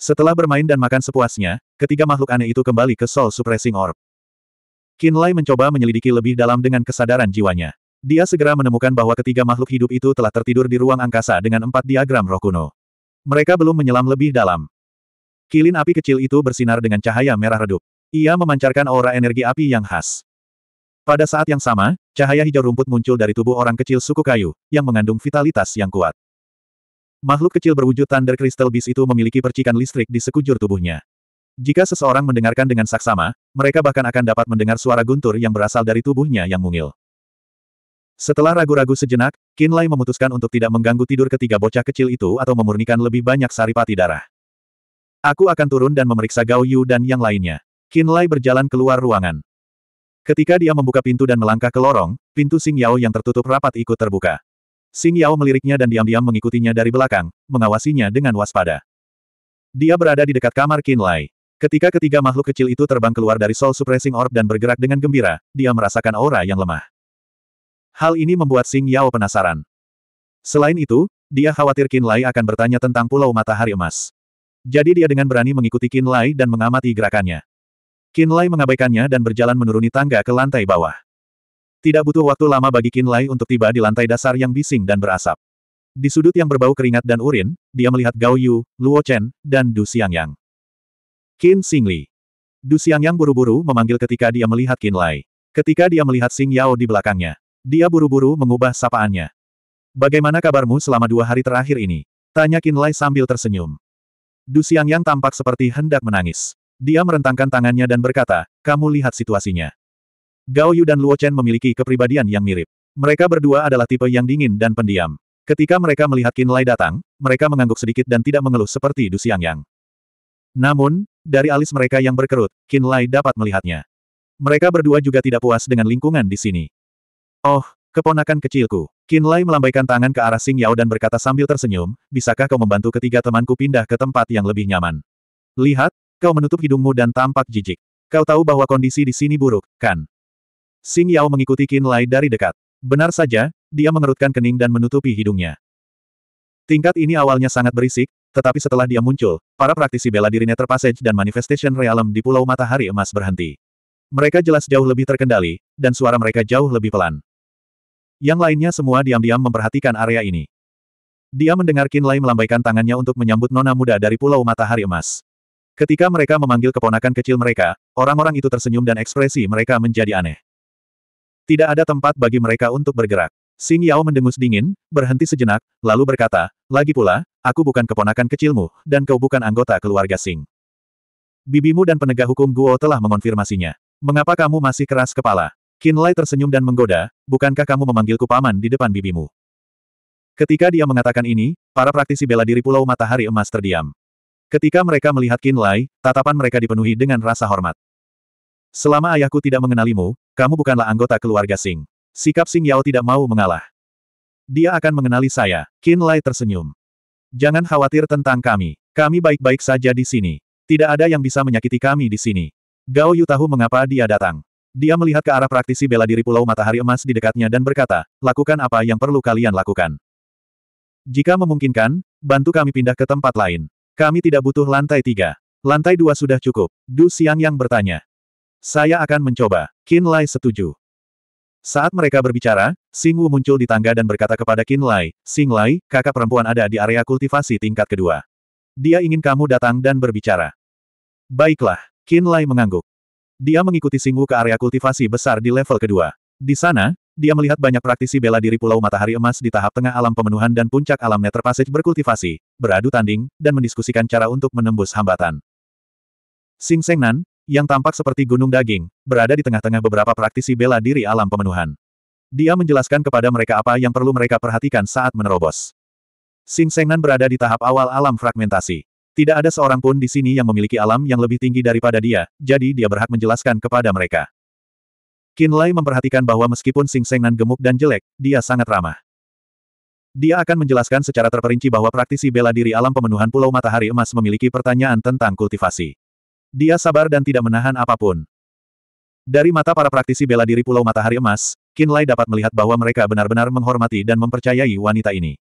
Setelah bermain dan makan sepuasnya, ketiga makhluk aneh itu kembali ke Soul Suppressing Orb. Lai mencoba menyelidiki lebih dalam dengan kesadaran jiwanya. Dia segera menemukan bahwa ketiga makhluk hidup itu telah tertidur di ruang angkasa dengan empat diagram roh kuno. Mereka belum menyelam lebih dalam. Kilin api kecil itu bersinar dengan cahaya merah redup. Ia memancarkan aura energi api yang khas. Pada saat yang sama, cahaya hijau rumput muncul dari tubuh orang kecil suku kayu, yang mengandung vitalitas yang kuat. Makhluk kecil berwujud Thunder Crystal Beast itu memiliki percikan listrik di sekujur tubuhnya. Jika seseorang mendengarkan dengan saksama, mereka bahkan akan dapat mendengar suara guntur yang berasal dari tubuhnya yang mungil. Setelah ragu-ragu sejenak, Kinlay memutuskan untuk tidak mengganggu tidur ketiga bocah kecil itu atau memurnikan lebih banyak saripati darah. Aku akan turun dan memeriksa Gao Yu dan yang lainnya. Kinlay berjalan keluar ruangan. Ketika dia membuka pintu dan melangkah ke lorong, pintu Xing Yao yang tertutup rapat ikut terbuka. Xing Yao meliriknya dan diam-diam mengikutinya dari belakang, mengawasinya dengan waspada. Dia berada di dekat kamar Qin Lai. Ketika ketiga makhluk kecil itu terbang keluar dari Soul Suppressing Orb dan bergerak dengan gembira, dia merasakan aura yang lemah. Hal ini membuat Xing Yao penasaran. Selain itu, dia khawatir Qin Lai akan bertanya tentang Pulau Matahari Emas. Jadi dia dengan berani mengikuti Qin Lai dan mengamati gerakannya. Qin Lai mengabaikannya dan berjalan menuruni tangga ke lantai bawah. Tidak butuh waktu lama bagi Qin Lai untuk tiba di lantai dasar yang bising dan berasap. Di sudut yang berbau keringat dan urin, dia melihat Gao Yu, Luo Chen, dan Du Xiangyang. Qin Xingli. Du Xiangyang buru-buru memanggil ketika dia melihat Qin Lai. Ketika dia melihat Xing Yao di belakangnya, dia buru-buru mengubah sapaannya. Bagaimana kabarmu selama dua hari terakhir ini? Tanya Qin Lai sambil tersenyum. Du Xiangyang tampak seperti hendak menangis. Dia merentangkan tangannya dan berkata, kamu lihat situasinya. Gao Yu dan Luo Chen memiliki kepribadian yang mirip. Mereka berdua adalah tipe yang dingin dan pendiam. Ketika mereka melihat Qin Lai datang, mereka mengangguk sedikit dan tidak mengeluh seperti Du Xiangyang. Namun, dari alis mereka yang berkerut, Qin Lai dapat melihatnya. Mereka berdua juga tidak puas dengan lingkungan di sini. Oh, keponakan kecilku. Qin Lai melambaikan tangan ke arah Xing Yao dan berkata sambil tersenyum, bisakah kau membantu ketiga temanku pindah ke tempat yang lebih nyaman? Lihat, kau menutup hidungmu dan tampak jijik. Kau tahu bahwa kondisi di sini buruk, kan? Xing Yao mengikuti Qin Lai dari dekat. Benar saja, dia mengerutkan kening dan menutupi hidungnya. Tingkat ini awalnya sangat berisik, tetapi setelah dia muncul, para praktisi bela diri Nether Passage dan Manifestation Realm di Pulau Matahari Emas berhenti. Mereka jelas jauh lebih terkendali, dan suara mereka jauh lebih pelan. Yang lainnya semua diam-diam memperhatikan area ini. Dia mendengar Qin Lai melambaikan tangannya untuk menyambut nona muda dari Pulau Matahari Emas. Ketika mereka memanggil keponakan kecil mereka, orang-orang itu tersenyum dan ekspresi mereka menjadi aneh. Tidak ada tempat bagi mereka untuk bergerak. Xing Yao mendengus dingin, berhenti sejenak, lalu berkata, lagi pula, aku bukan keponakan kecilmu, dan kau bukan anggota keluarga Xing. Bibimu dan penegak hukum Guo telah mengonfirmasinya. Mengapa kamu masih keras kepala? Lai tersenyum dan menggoda, bukankah kamu memanggilku paman di depan bibimu? Ketika dia mengatakan ini, para praktisi bela diri Pulau Matahari Emas terdiam. Ketika mereka melihat Lai, tatapan mereka dipenuhi dengan rasa hormat. Selama ayahku tidak mengenalimu, kamu bukanlah anggota keluarga Sing. Sikap Sing Yao tidak mau mengalah. Dia akan mengenali saya. Qin Lai tersenyum. Jangan khawatir tentang kami. Kami baik-baik saja di sini. Tidak ada yang bisa menyakiti kami di sini. Gao Yu tahu mengapa dia datang. Dia melihat ke arah praktisi bela diri Pulau Matahari Emas di dekatnya dan berkata, lakukan apa yang perlu kalian lakukan. Jika memungkinkan, bantu kami pindah ke tempat lain. Kami tidak butuh lantai tiga. Lantai dua sudah cukup. Du Siang yang bertanya. Saya akan mencoba. Qin Lai setuju. Saat mereka berbicara, Xing Wu muncul di tangga dan berkata kepada Qin Lai, Xing Lai, kakak perempuan ada di area kultivasi tingkat kedua. Dia ingin kamu datang dan berbicara. Baiklah, Qin Lai mengangguk. Dia mengikuti Xing Wu ke area kultivasi besar di level kedua. Di sana, dia melihat banyak praktisi bela diri Pulau Matahari Emas di tahap tengah alam pemenuhan dan puncak alam Nether Passage berkultivasi, beradu tanding, dan mendiskusikan cara untuk menembus hambatan. Sing Nan, yang tampak seperti gunung daging, berada di tengah-tengah beberapa praktisi bela diri alam pemenuhan. Dia menjelaskan kepada mereka apa yang perlu mereka perhatikan saat menerobos. Sing Sengnan berada di tahap awal alam fragmentasi. Tidak ada seorang pun di sini yang memiliki alam yang lebih tinggi daripada dia, jadi dia berhak menjelaskan kepada mereka. Lai memperhatikan bahwa meskipun Sing Sengnan gemuk dan jelek, dia sangat ramah. Dia akan menjelaskan secara terperinci bahwa praktisi bela diri alam pemenuhan Pulau Matahari Emas memiliki pertanyaan tentang kultivasi. Dia sabar dan tidak menahan apapun. Dari mata para praktisi bela diri Pulau Matahari Emas, Kinlay dapat melihat bahwa mereka benar-benar menghormati dan mempercayai wanita ini.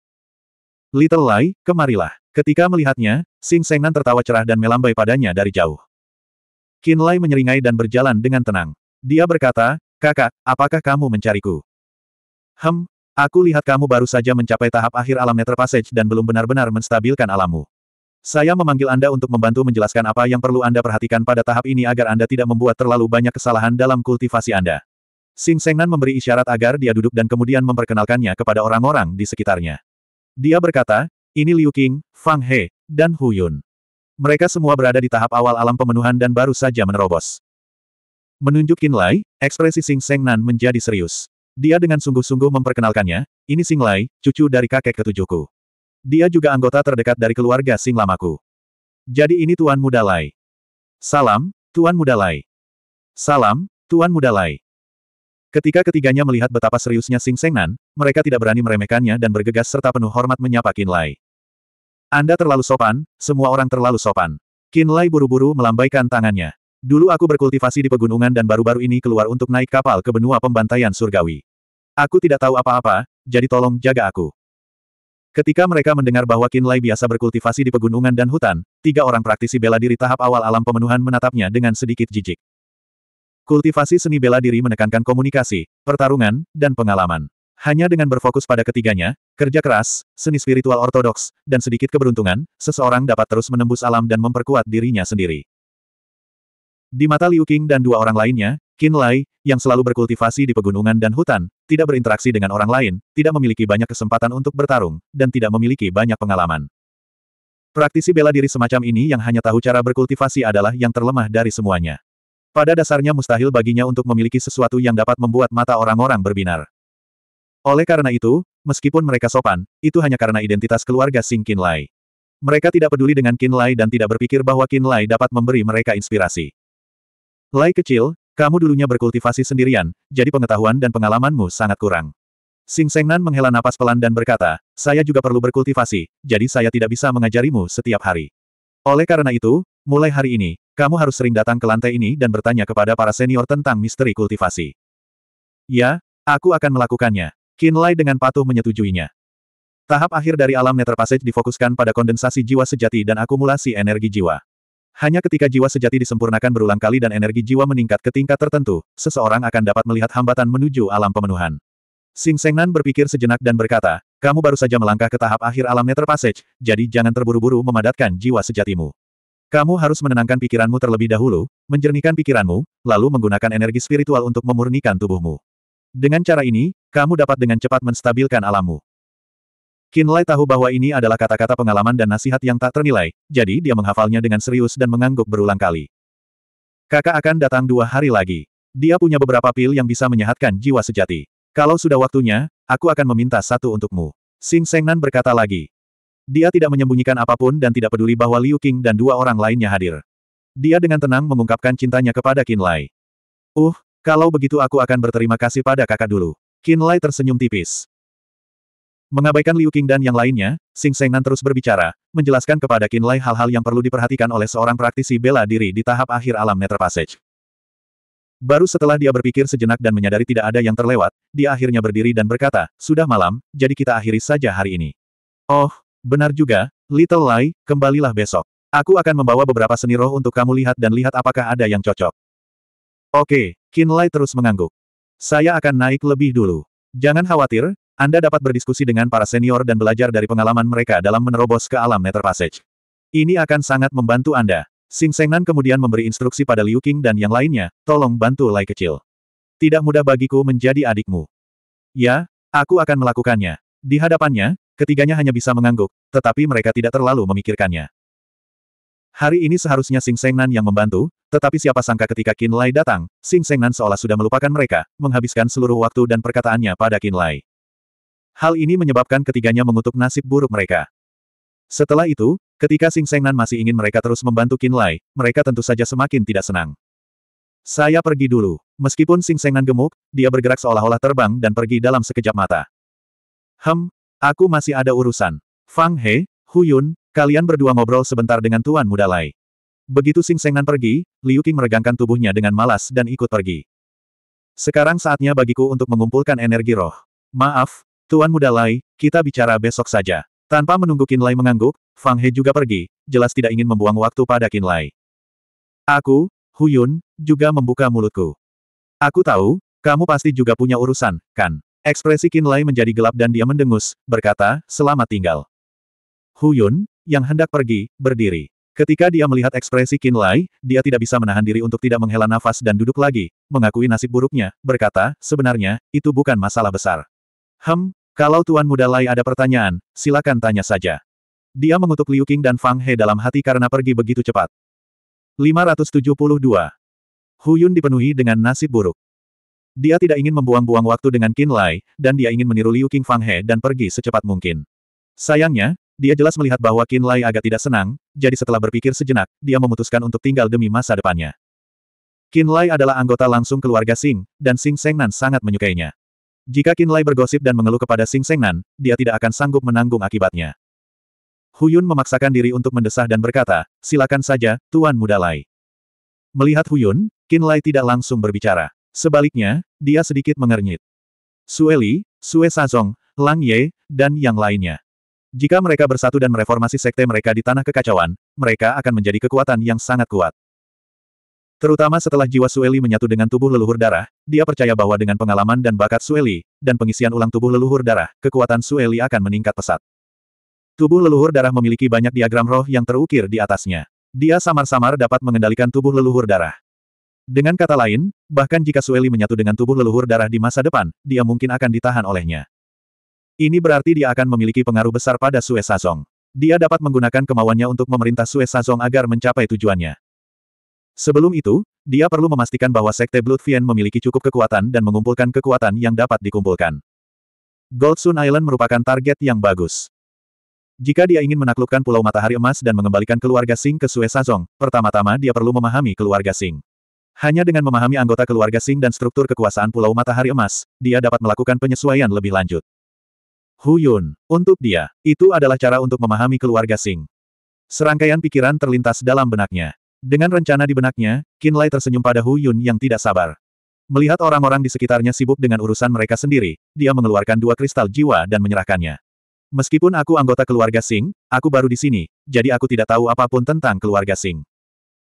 Little Lai, kemarilah. Ketika melihatnya, Sing Sengnan tertawa cerah dan melambai padanya dari jauh. Kinlay menyeringai dan berjalan dengan tenang. Dia berkata, Kakak, apakah kamu mencariku? Hem, aku lihat kamu baru saja mencapai tahap akhir alam Nether Passage dan belum benar-benar menstabilkan alammu. Saya memanggil Anda untuk membantu menjelaskan apa yang perlu Anda perhatikan pada tahap ini agar Anda tidak membuat terlalu banyak kesalahan dalam kultivasi Anda. Sing Sengnan memberi isyarat agar dia duduk dan kemudian memperkenalkannya kepada orang-orang di sekitarnya. Dia berkata, ini Liu Qing, Fang He, dan Hu Yun. Mereka semua berada di tahap awal alam pemenuhan dan baru saja menerobos. Menunjuk Qin Lai, ekspresi Sing Sengnan menjadi serius. Dia dengan sungguh-sungguh memperkenalkannya, ini Sing Lai, cucu dari kakek ketujuhku. Dia juga anggota terdekat dari keluarga Sing Lamaku. Jadi ini Tuan Muda Lai. Salam, Tuan Muda Lai. Salam, Tuan Muda Lai. Ketika ketiganya melihat betapa seriusnya Sing Sengnan, mereka tidak berani meremehkannya dan bergegas serta penuh hormat menyapa Qin Lai. Anda terlalu sopan, semua orang terlalu sopan. Qin Lai buru-buru melambaikan tangannya. Dulu aku berkultivasi di pegunungan dan baru-baru ini keluar untuk naik kapal ke benua pembantaian surgawi. Aku tidak tahu apa-apa, jadi tolong jaga aku. Ketika mereka mendengar bahwa Kinlay biasa berkultivasi di pegunungan dan hutan, tiga orang praktisi bela diri tahap awal alam pemenuhan menatapnya dengan sedikit jijik. Kultivasi seni bela diri menekankan komunikasi, pertarungan, dan pengalaman. Hanya dengan berfokus pada ketiganya, kerja keras, seni spiritual ortodoks, dan sedikit keberuntungan, seseorang dapat terus menembus alam dan memperkuat dirinya sendiri. Di mata Liu Qing dan dua orang lainnya, Qin Lai, yang selalu berkultivasi di pegunungan dan hutan, tidak berinteraksi dengan orang lain, tidak memiliki banyak kesempatan untuk bertarung, dan tidak memiliki banyak pengalaman. Praktisi bela diri semacam ini yang hanya tahu cara berkultivasi adalah yang terlemah dari semuanya. Pada dasarnya mustahil baginya untuk memiliki sesuatu yang dapat membuat mata orang-orang berbinar. Oleh karena itu, meskipun mereka sopan, itu hanya karena identitas keluarga Sing Kin Lai. Mereka tidak peduli dengan kin Lai dan tidak berpikir bahwa kin Lai dapat memberi mereka inspirasi. Lai kecil, kamu dulunya berkultivasi sendirian, jadi pengetahuan dan pengalamanmu sangat kurang. Sing Sengnan menghela napas pelan dan berkata, saya juga perlu berkultivasi, jadi saya tidak bisa mengajarimu setiap hari. Oleh karena itu, mulai hari ini, kamu harus sering datang ke lantai ini dan bertanya kepada para senior tentang misteri kultivasi. Ya, aku akan melakukannya. Lai dengan patuh menyetujuinya. Tahap akhir dari alam Nether Passage difokuskan pada kondensasi jiwa sejati dan akumulasi energi jiwa. Hanya ketika jiwa sejati disempurnakan berulang kali dan energi jiwa meningkat ke tingkat tertentu, seseorang akan dapat melihat hambatan menuju alam pemenuhan. Sing Sengnan berpikir sejenak dan berkata, kamu baru saja melangkah ke tahap akhir alam Nether Passage, jadi jangan terburu-buru memadatkan jiwa sejatimu. Kamu harus menenangkan pikiranmu terlebih dahulu, menjernihkan pikiranmu, lalu menggunakan energi spiritual untuk memurnikan tubuhmu. Dengan cara ini, kamu dapat dengan cepat menstabilkan alammu. Kinlay tahu bahwa ini adalah kata-kata pengalaman dan nasihat yang tak ternilai, jadi dia menghafalnya dengan serius dan mengangguk berulang kali. Kakak akan datang dua hari lagi. Dia punya beberapa pil yang bisa menyehatkan jiwa sejati. Kalau sudah waktunya, aku akan meminta satu untukmu. Sing Sengnan berkata lagi. Dia tidak menyembunyikan apapun dan tidak peduli bahwa Liu Qing dan dua orang lainnya hadir. Dia dengan tenang mengungkapkan cintanya kepada Kinlay. Uh, kalau begitu aku akan berterima kasih pada kakak dulu. Kinlay tersenyum tipis. Mengabaikan Liu Qing dan yang lainnya, Sing Sengnan terus berbicara, menjelaskan kepada Qin Lai hal-hal yang perlu diperhatikan oleh seorang praktisi bela diri di tahap akhir alam Nether Passage. Baru setelah dia berpikir sejenak dan menyadari tidak ada yang terlewat, dia akhirnya berdiri dan berkata, Sudah malam, jadi kita akhiri saja hari ini. Oh, benar juga, Little Lai, kembalilah besok. Aku akan membawa beberapa seni roh untuk kamu lihat dan lihat apakah ada yang cocok. Oke, Qin Lai terus mengangguk. Saya akan naik lebih dulu. Jangan khawatir, anda dapat berdiskusi dengan para senior dan belajar dari pengalaman mereka dalam menerobos ke alam Nether Passage. Ini akan sangat membantu Anda. Sing Sengnan kemudian memberi instruksi pada Liu Qing dan yang lainnya, tolong bantu Lai kecil. Tidak mudah bagiku menjadi adikmu. Ya, aku akan melakukannya. Di hadapannya, ketiganya hanya bisa mengangguk, tetapi mereka tidak terlalu memikirkannya. Hari ini seharusnya Sing Sengnan yang membantu, tetapi siapa sangka ketika Qin Lai datang, Sing Sengnan seolah sudah melupakan mereka, menghabiskan seluruh waktu dan perkataannya pada Qin Lai. Hal ini menyebabkan ketiganya mengutuk nasib buruk mereka. Setelah itu, ketika Sing Sengnan masih ingin mereka terus membantu Qin Lai, mereka tentu saja semakin tidak senang. Saya pergi dulu. Meskipun Sing Sengnan gemuk, dia bergerak seolah-olah terbang dan pergi dalam sekejap mata. Hem, aku masih ada urusan. Fang He, Hu Yun, kalian berdua ngobrol sebentar dengan Tuan Muda Lai. Begitu Sing Sengnan pergi, Liu Qing meregangkan tubuhnya dengan malas dan ikut pergi. Sekarang saatnya bagiku untuk mengumpulkan energi roh. Maaf, Tuan Muda Lai, kita bicara besok saja. Tanpa menunggu Qin Lai mengangguk, Fang He juga pergi, jelas tidak ingin membuang waktu pada Qin Lai. Aku, Huyun, juga membuka mulutku. Aku tahu, kamu pasti juga punya urusan, kan? Ekspresi Qin Lai menjadi gelap dan dia mendengus, berkata, selamat tinggal. Huyun, yang hendak pergi, berdiri. Ketika dia melihat ekspresi Qin Lai, dia tidak bisa menahan diri untuk tidak menghela nafas dan duduk lagi, mengakui nasib buruknya, berkata, sebenarnya, itu bukan masalah besar. Hem, kalau Tuan Muda Lai ada pertanyaan, silakan tanya saja. Dia mengutuk Liu Qing dan Fang He dalam hati karena pergi begitu cepat. 572. Yun dipenuhi dengan nasib buruk. Dia tidak ingin membuang-buang waktu dengan Qin Lai, dan dia ingin meniru Liu Qing Fang He dan pergi secepat mungkin. Sayangnya, dia jelas melihat bahwa Qin Lai agak tidak senang, jadi setelah berpikir sejenak, dia memutuskan untuk tinggal demi masa depannya. Qin Lai adalah anggota langsung keluarga Sing, dan Sing Sengnan sangat menyukainya. Jika Kinlay bergosip dan mengeluh kepada Sing Sengnan, dia tidak akan sanggup menanggung akibatnya. Huyun memaksakan diri untuk mendesah dan berkata, silakan saja, Tuan Muda Lai. Melihat Huyun, Kinlay tidak langsung berbicara. Sebaliknya, dia sedikit mengernyit. Sueli, Sue Sazong, Lang Ye, dan yang lainnya. Jika mereka bersatu dan mereformasi sekte mereka di tanah kekacauan, mereka akan menjadi kekuatan yang sangat kuat. Terutama setelah jiwa Sueli menyatu dengan tubuh leluhur darah, dia percaya bahwa dengan pengalaman dan bakat Sueli, dan pengisian ulang tubuh leluhur darah, kekuatan Sueli akan meningkat pesat. Tubuh leluhur darah memiliki banyak diagram roh yang terukir di atasnya. Dia samar-samar dapat mengendalikan tubuh leluhur darah. Dengan kata lain, bahkan jika Sueli menyatu dengan tubuh leluhur darah di masa depan, dia mungkin akan ditahan olehnya. Ini berarti dia akan memiliki pengaruh besar pada Sue Sazong. Dia dapat menggunakan kemauannya untuk memerintah Sue Sazong agar mencapai tujuannya. Sebelum itu, dia perlu memastikan bahwa Sekte Bloodfiend memiliki cukup kekuatan dan mengumpulkan kekuatan yang dapat dikumpulkan. Goldsun Island merupakan target yang bagus. Jika dia ingin menaklukkan Pulau Matahari Emas dan mengembalikan keluarga Sing ke Sue Sazong, pertama-tama dia perlu memahami keluarga Sing. Hanya dengan memahami anggota keluarga Sing dan struktur kekuasaan Pulau Matahari Emas, dia dapat melakukan penyesuaian lebih lanjut. Huyun, untuk dia, itu adalah cara untuk memahami keluarga Sing. Serangkaian pikiran terlintas dalam benaknya. Dengan rencana di benaknya, Kinlay tersenyum pada Hu Yun yang tidak sabar. Melihat orang-orang di sekitarnya sibuk dengan urusan mereka sendiri, dia mengeluarkan dua kristal jiwa dan menyerahkannya. Meskipun aku anggota keluarga Sing, aku baru di sini, jadi aku tidak tahu apapun tentang keluarga Sing.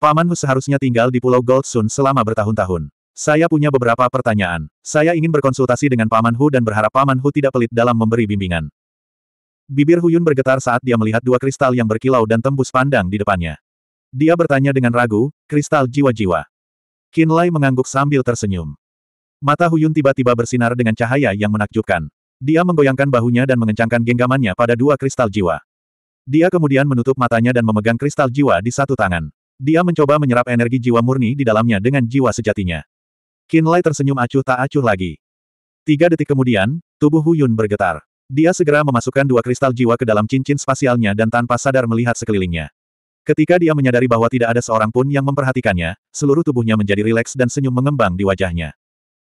Paman Hu seharusnya tinggal di Pulau Gold Sun selama bertahun-tahun. Saya punya beberapa pertanyaan. Saya ingin berkonsultasi dengan Paman Hu dan berharap Paman Hu tidak pelit dalam memberi bimbingan. Bibir Huyun bergetar saat dia melihat dua kristal yang berkilau dan tembus pandang di depannya. Dia bertanya dengan ragu, kristal jiwa-jiwa. Kinlay mengangguk sambil tersenyum. Mata Huyun tiba-tiba bersinar dengan cahaya yang menakjubkan. Dia menggoyangkan bahunya dan mengencangkan genggamannya pada dua kristal jiwa. Dia kemudian menutup matanya dan memegang kristal jiwa di satu tangan. Dia mencoba menyerap energi jiwa murni di dalamnya dengan jiwa sejatinya. Kinlay tersenyum acuh tak acuh lagi. Tiga detik kemudian, tubuh Huyun bergetar. Dia segera memasukkan dua kristal jiwa ke dalam cincin spasialnya dan tanpa sadar melihat sekelilingnya. Ketika dia menyadari bahwa tidak ada seorang pun yang memperhatikannya, seluruh tubuhnya menjadi rileks dan senyum mengembang di wajahnya.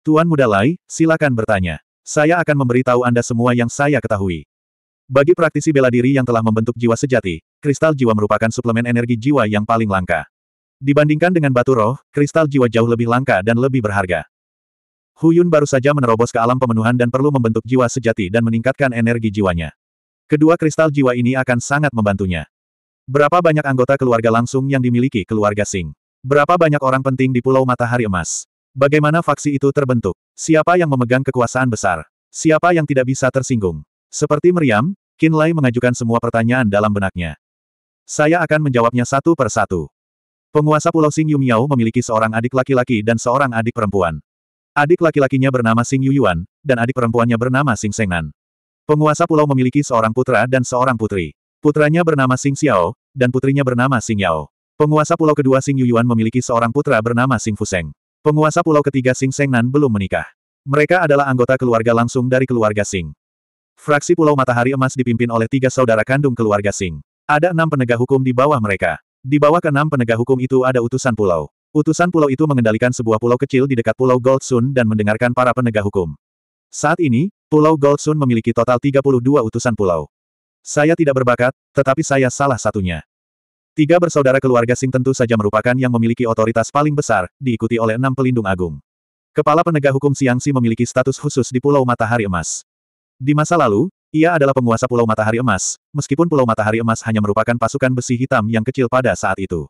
Tuan Muda Lai, silakan bertanya. Saya akan memberitahu Anda semua yang saya ketahui. Bagi praktisi bela diri yang telah membentuk jiwa sejati, kristal jiwa merupakan suplemen energi jiwa yang paling langka. Dibandingkan dengan batu roh, kristal jiwa jauh lebih langka dan lebih berharga. Huyun baru saja menerobos ke alam pemenuhan dan perlu membentuk jiwa sejati dan meningkatkan energi jiwanya. Kedua kristal jiwa ini akan sangat membantunya. Berapa banyak anggota keluarga langsung yang dimiliki keluarga Sing? Berapa banyak orang penting di Pulau Matahari Emas? Bagaimana faksi itu terbentuk? Siapa yang memegang kekuasaan besar? Siapa yang tidak bisa tersinggung? Seperti meriam, Lai mengajukan semua pertanyaan dalam benaknya. Saya akan menjawabnya satu per satu. Penguasa Pulau Sing Yumiao memiliki seorang adik laki-laki dan seorang adik perempuan. Adik laki-lakinya bernama Sing Yuyuan, dan adik perempuannya bernama Sing Sengnan. Penguasa pulau memiliki seorang putra dan seorang putri. Putranya bernama Sing Xiao, dan putrinya bernama Xing Yao. Penguasa pulau kedua Xing Yuyuan memiliki seorang putra bernama Xing Fuseng. Penguasa pulau ketiga Xing Sengnan belum menikah. Mereka adalah anggota keluarga langsung dari keluarga Xing. Fraksi Pulau Matahari Emas dipimpin oleh tiga saudara kandung keluarga Xing. Ada enam penegak hukum di bawah mereka. Di bawah keenam penegak hukum itu ada utusan pulau. Utusan pulau itu mengendalikan sebuah pulau kecil di dekat Pulau Goldsun dan mendengarkan para penegak hukum. Saat ini, Pulau Goldsun memiliki total 32 utusan pulau. Saya tidak berbakat, tetapi saya salah satunya. Tiga bersaudara keluarga Sing tentu saja merupakan yang memiliki otoritas paling besar, diikuti oleh enam pelindung agung. Kepala penegak hukum Siangsi memiliki status khusus di Pulau Matahari Emas. Di masa lalu, ia adalah penguasa Pulau Matahari Emas, meskipun Pulau Matahari Emas hanya merupakan pasukan besi hitam yang kecil pada saat itu.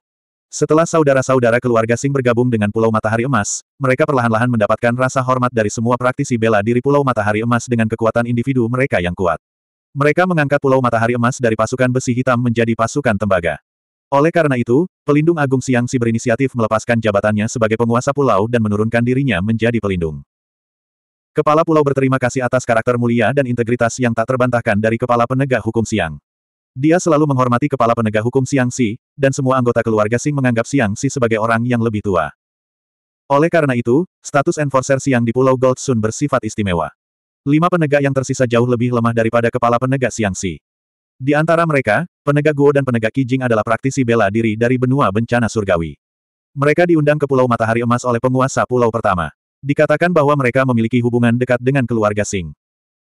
Setelah saudara-saudara keluarga Sing bergabung dengan Pulau Matahari Emas, mereka perlahan-lahan mendapatkan rasa hormat dari semua praktisi bela diri Pulau Matahari Emas dengan kekuatan individu mereka yang kuat. Mereka mengangkat Pulau Matahari Emas dari pasukan besi hitam menjadi pasukan tembaga. Oleh karena itu, pelindung agung Siang Si berinisiatif melepaskan jabatannya sebagai penguasa pulau dan menurunkan dirinya menjadi pelindung. Kepala pulau berterima kasih atas karakter mulia dan integritas yang tak terbantahkan dari kepala penegak hukum Siang. Dia selalu menghormati kepala penegak hukum Siang Si, dan semua anggota keluarga Sing menganggap Siang Si sebagai orang yang lebih tua. Oleh karena itu, status enforcer Siang di Pulau Gold Sun bersifat istimewa. Lima penegak yang tersisa jauh lebih lemah daripada kepala penegak Siangsi. Di antara mereka, penegak Guo dan penegak Kijing adalah praktisi bela diri dari benua bencana surgawi. Mereka diundang ke Pulau Matahari Emas oleh penguasa pulau pertama. Dikatakan bahwa mereka memiliki hubungan dekat dengan keluarga Sing.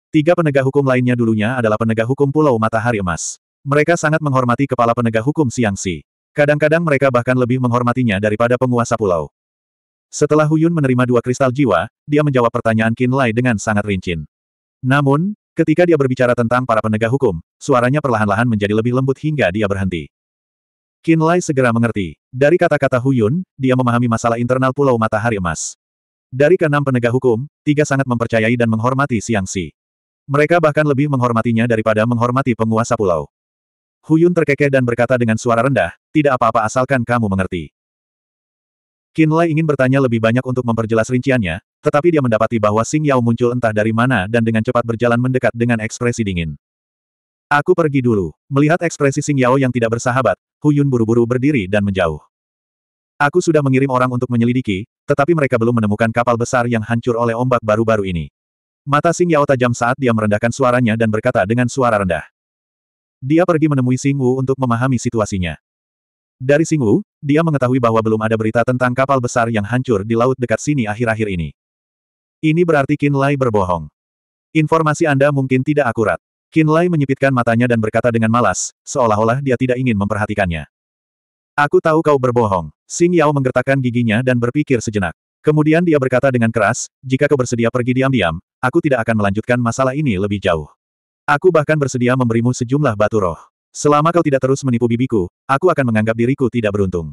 Tiga penegak hukum lainnya dulunya adalah penegak hukum Pulau Matahari Emas. Mereka sangat menghormati kepala penegak hukum Siangsi. Kadang-kadang mereka bahkan lebih menghormatinya daripada penguasa pulau. Setelah Huyun menerima dua kristal jiwa, dia menjawab pertanyaan Qin Lai dengan sangat rinci. Namun, ketika dia berbicara tentang para penegak hukum, suaranya perlahan-lahan menjadi lebih lembut hingga dia berhenti. Qin Lai segera mengerti. Dari kata-kata Huyun, dia memahami masalah internal Pulau Matahari Emas. Dari keenam penegak hukum, tiga sangat mempercayai dan menghormati Siang Si. Mereka bahkan lebih menghormatinya daripada menghormati penguasa pulau. Huyun terkekeh dan berkata dengan suara rendah, tidak apa-apa asalkan kamu mengerti. Qin Lai ingin bertanya lebih banyak untuk memperjelas rinciannya, tetapi dia mendapati bahwa Xing Yao muncul entah dari mana dan dengan cepat berjalan mendekat dengan ekspresi dingin. Aku pergi dulu. Melihat ekspresi Xing Yao yang tidak bersahabat, Hu Yun buru-buru berdiri dan menjauh. Aku sudah mengirim orang untuk menyelidiki, tetapi mereka belum menemukan kapal besar yang hancur oleh ombak baru-baru ini. Mata Xing Yao tajam saat dia merendahkan suaranya dan berkata dengan suara rendah. Dia pergi menemui Sing Wu untuk memahami situasinya. Dari Singwu, dia mengetahui bahwa belum ada berita tentang kapal besar yang hancur di laut dekat sini akhir-akhir ini. Ini berarti Qin Lai berbohong. Informasi Anda mungkin tidak akurat. Qin Lai menyipitkan matanya dan berkata dengan malas, seolah-olah dia tidak ingin memperhatikannya. Aku tahu kau berbohong. Sing Yao menggertakkan giginya dan berpikir sejenak. Kemudian dia berkata dengan keras, jika kau bersedia pergi diam-diam, aku tidak akan melanjutkan masalah ini lebih jauh. Aku bahkan bersedia memberimu sejumlah batu roh. Selama kau tidak terus menipu bibiku, aku akan menganggap diriku tidak beruntung.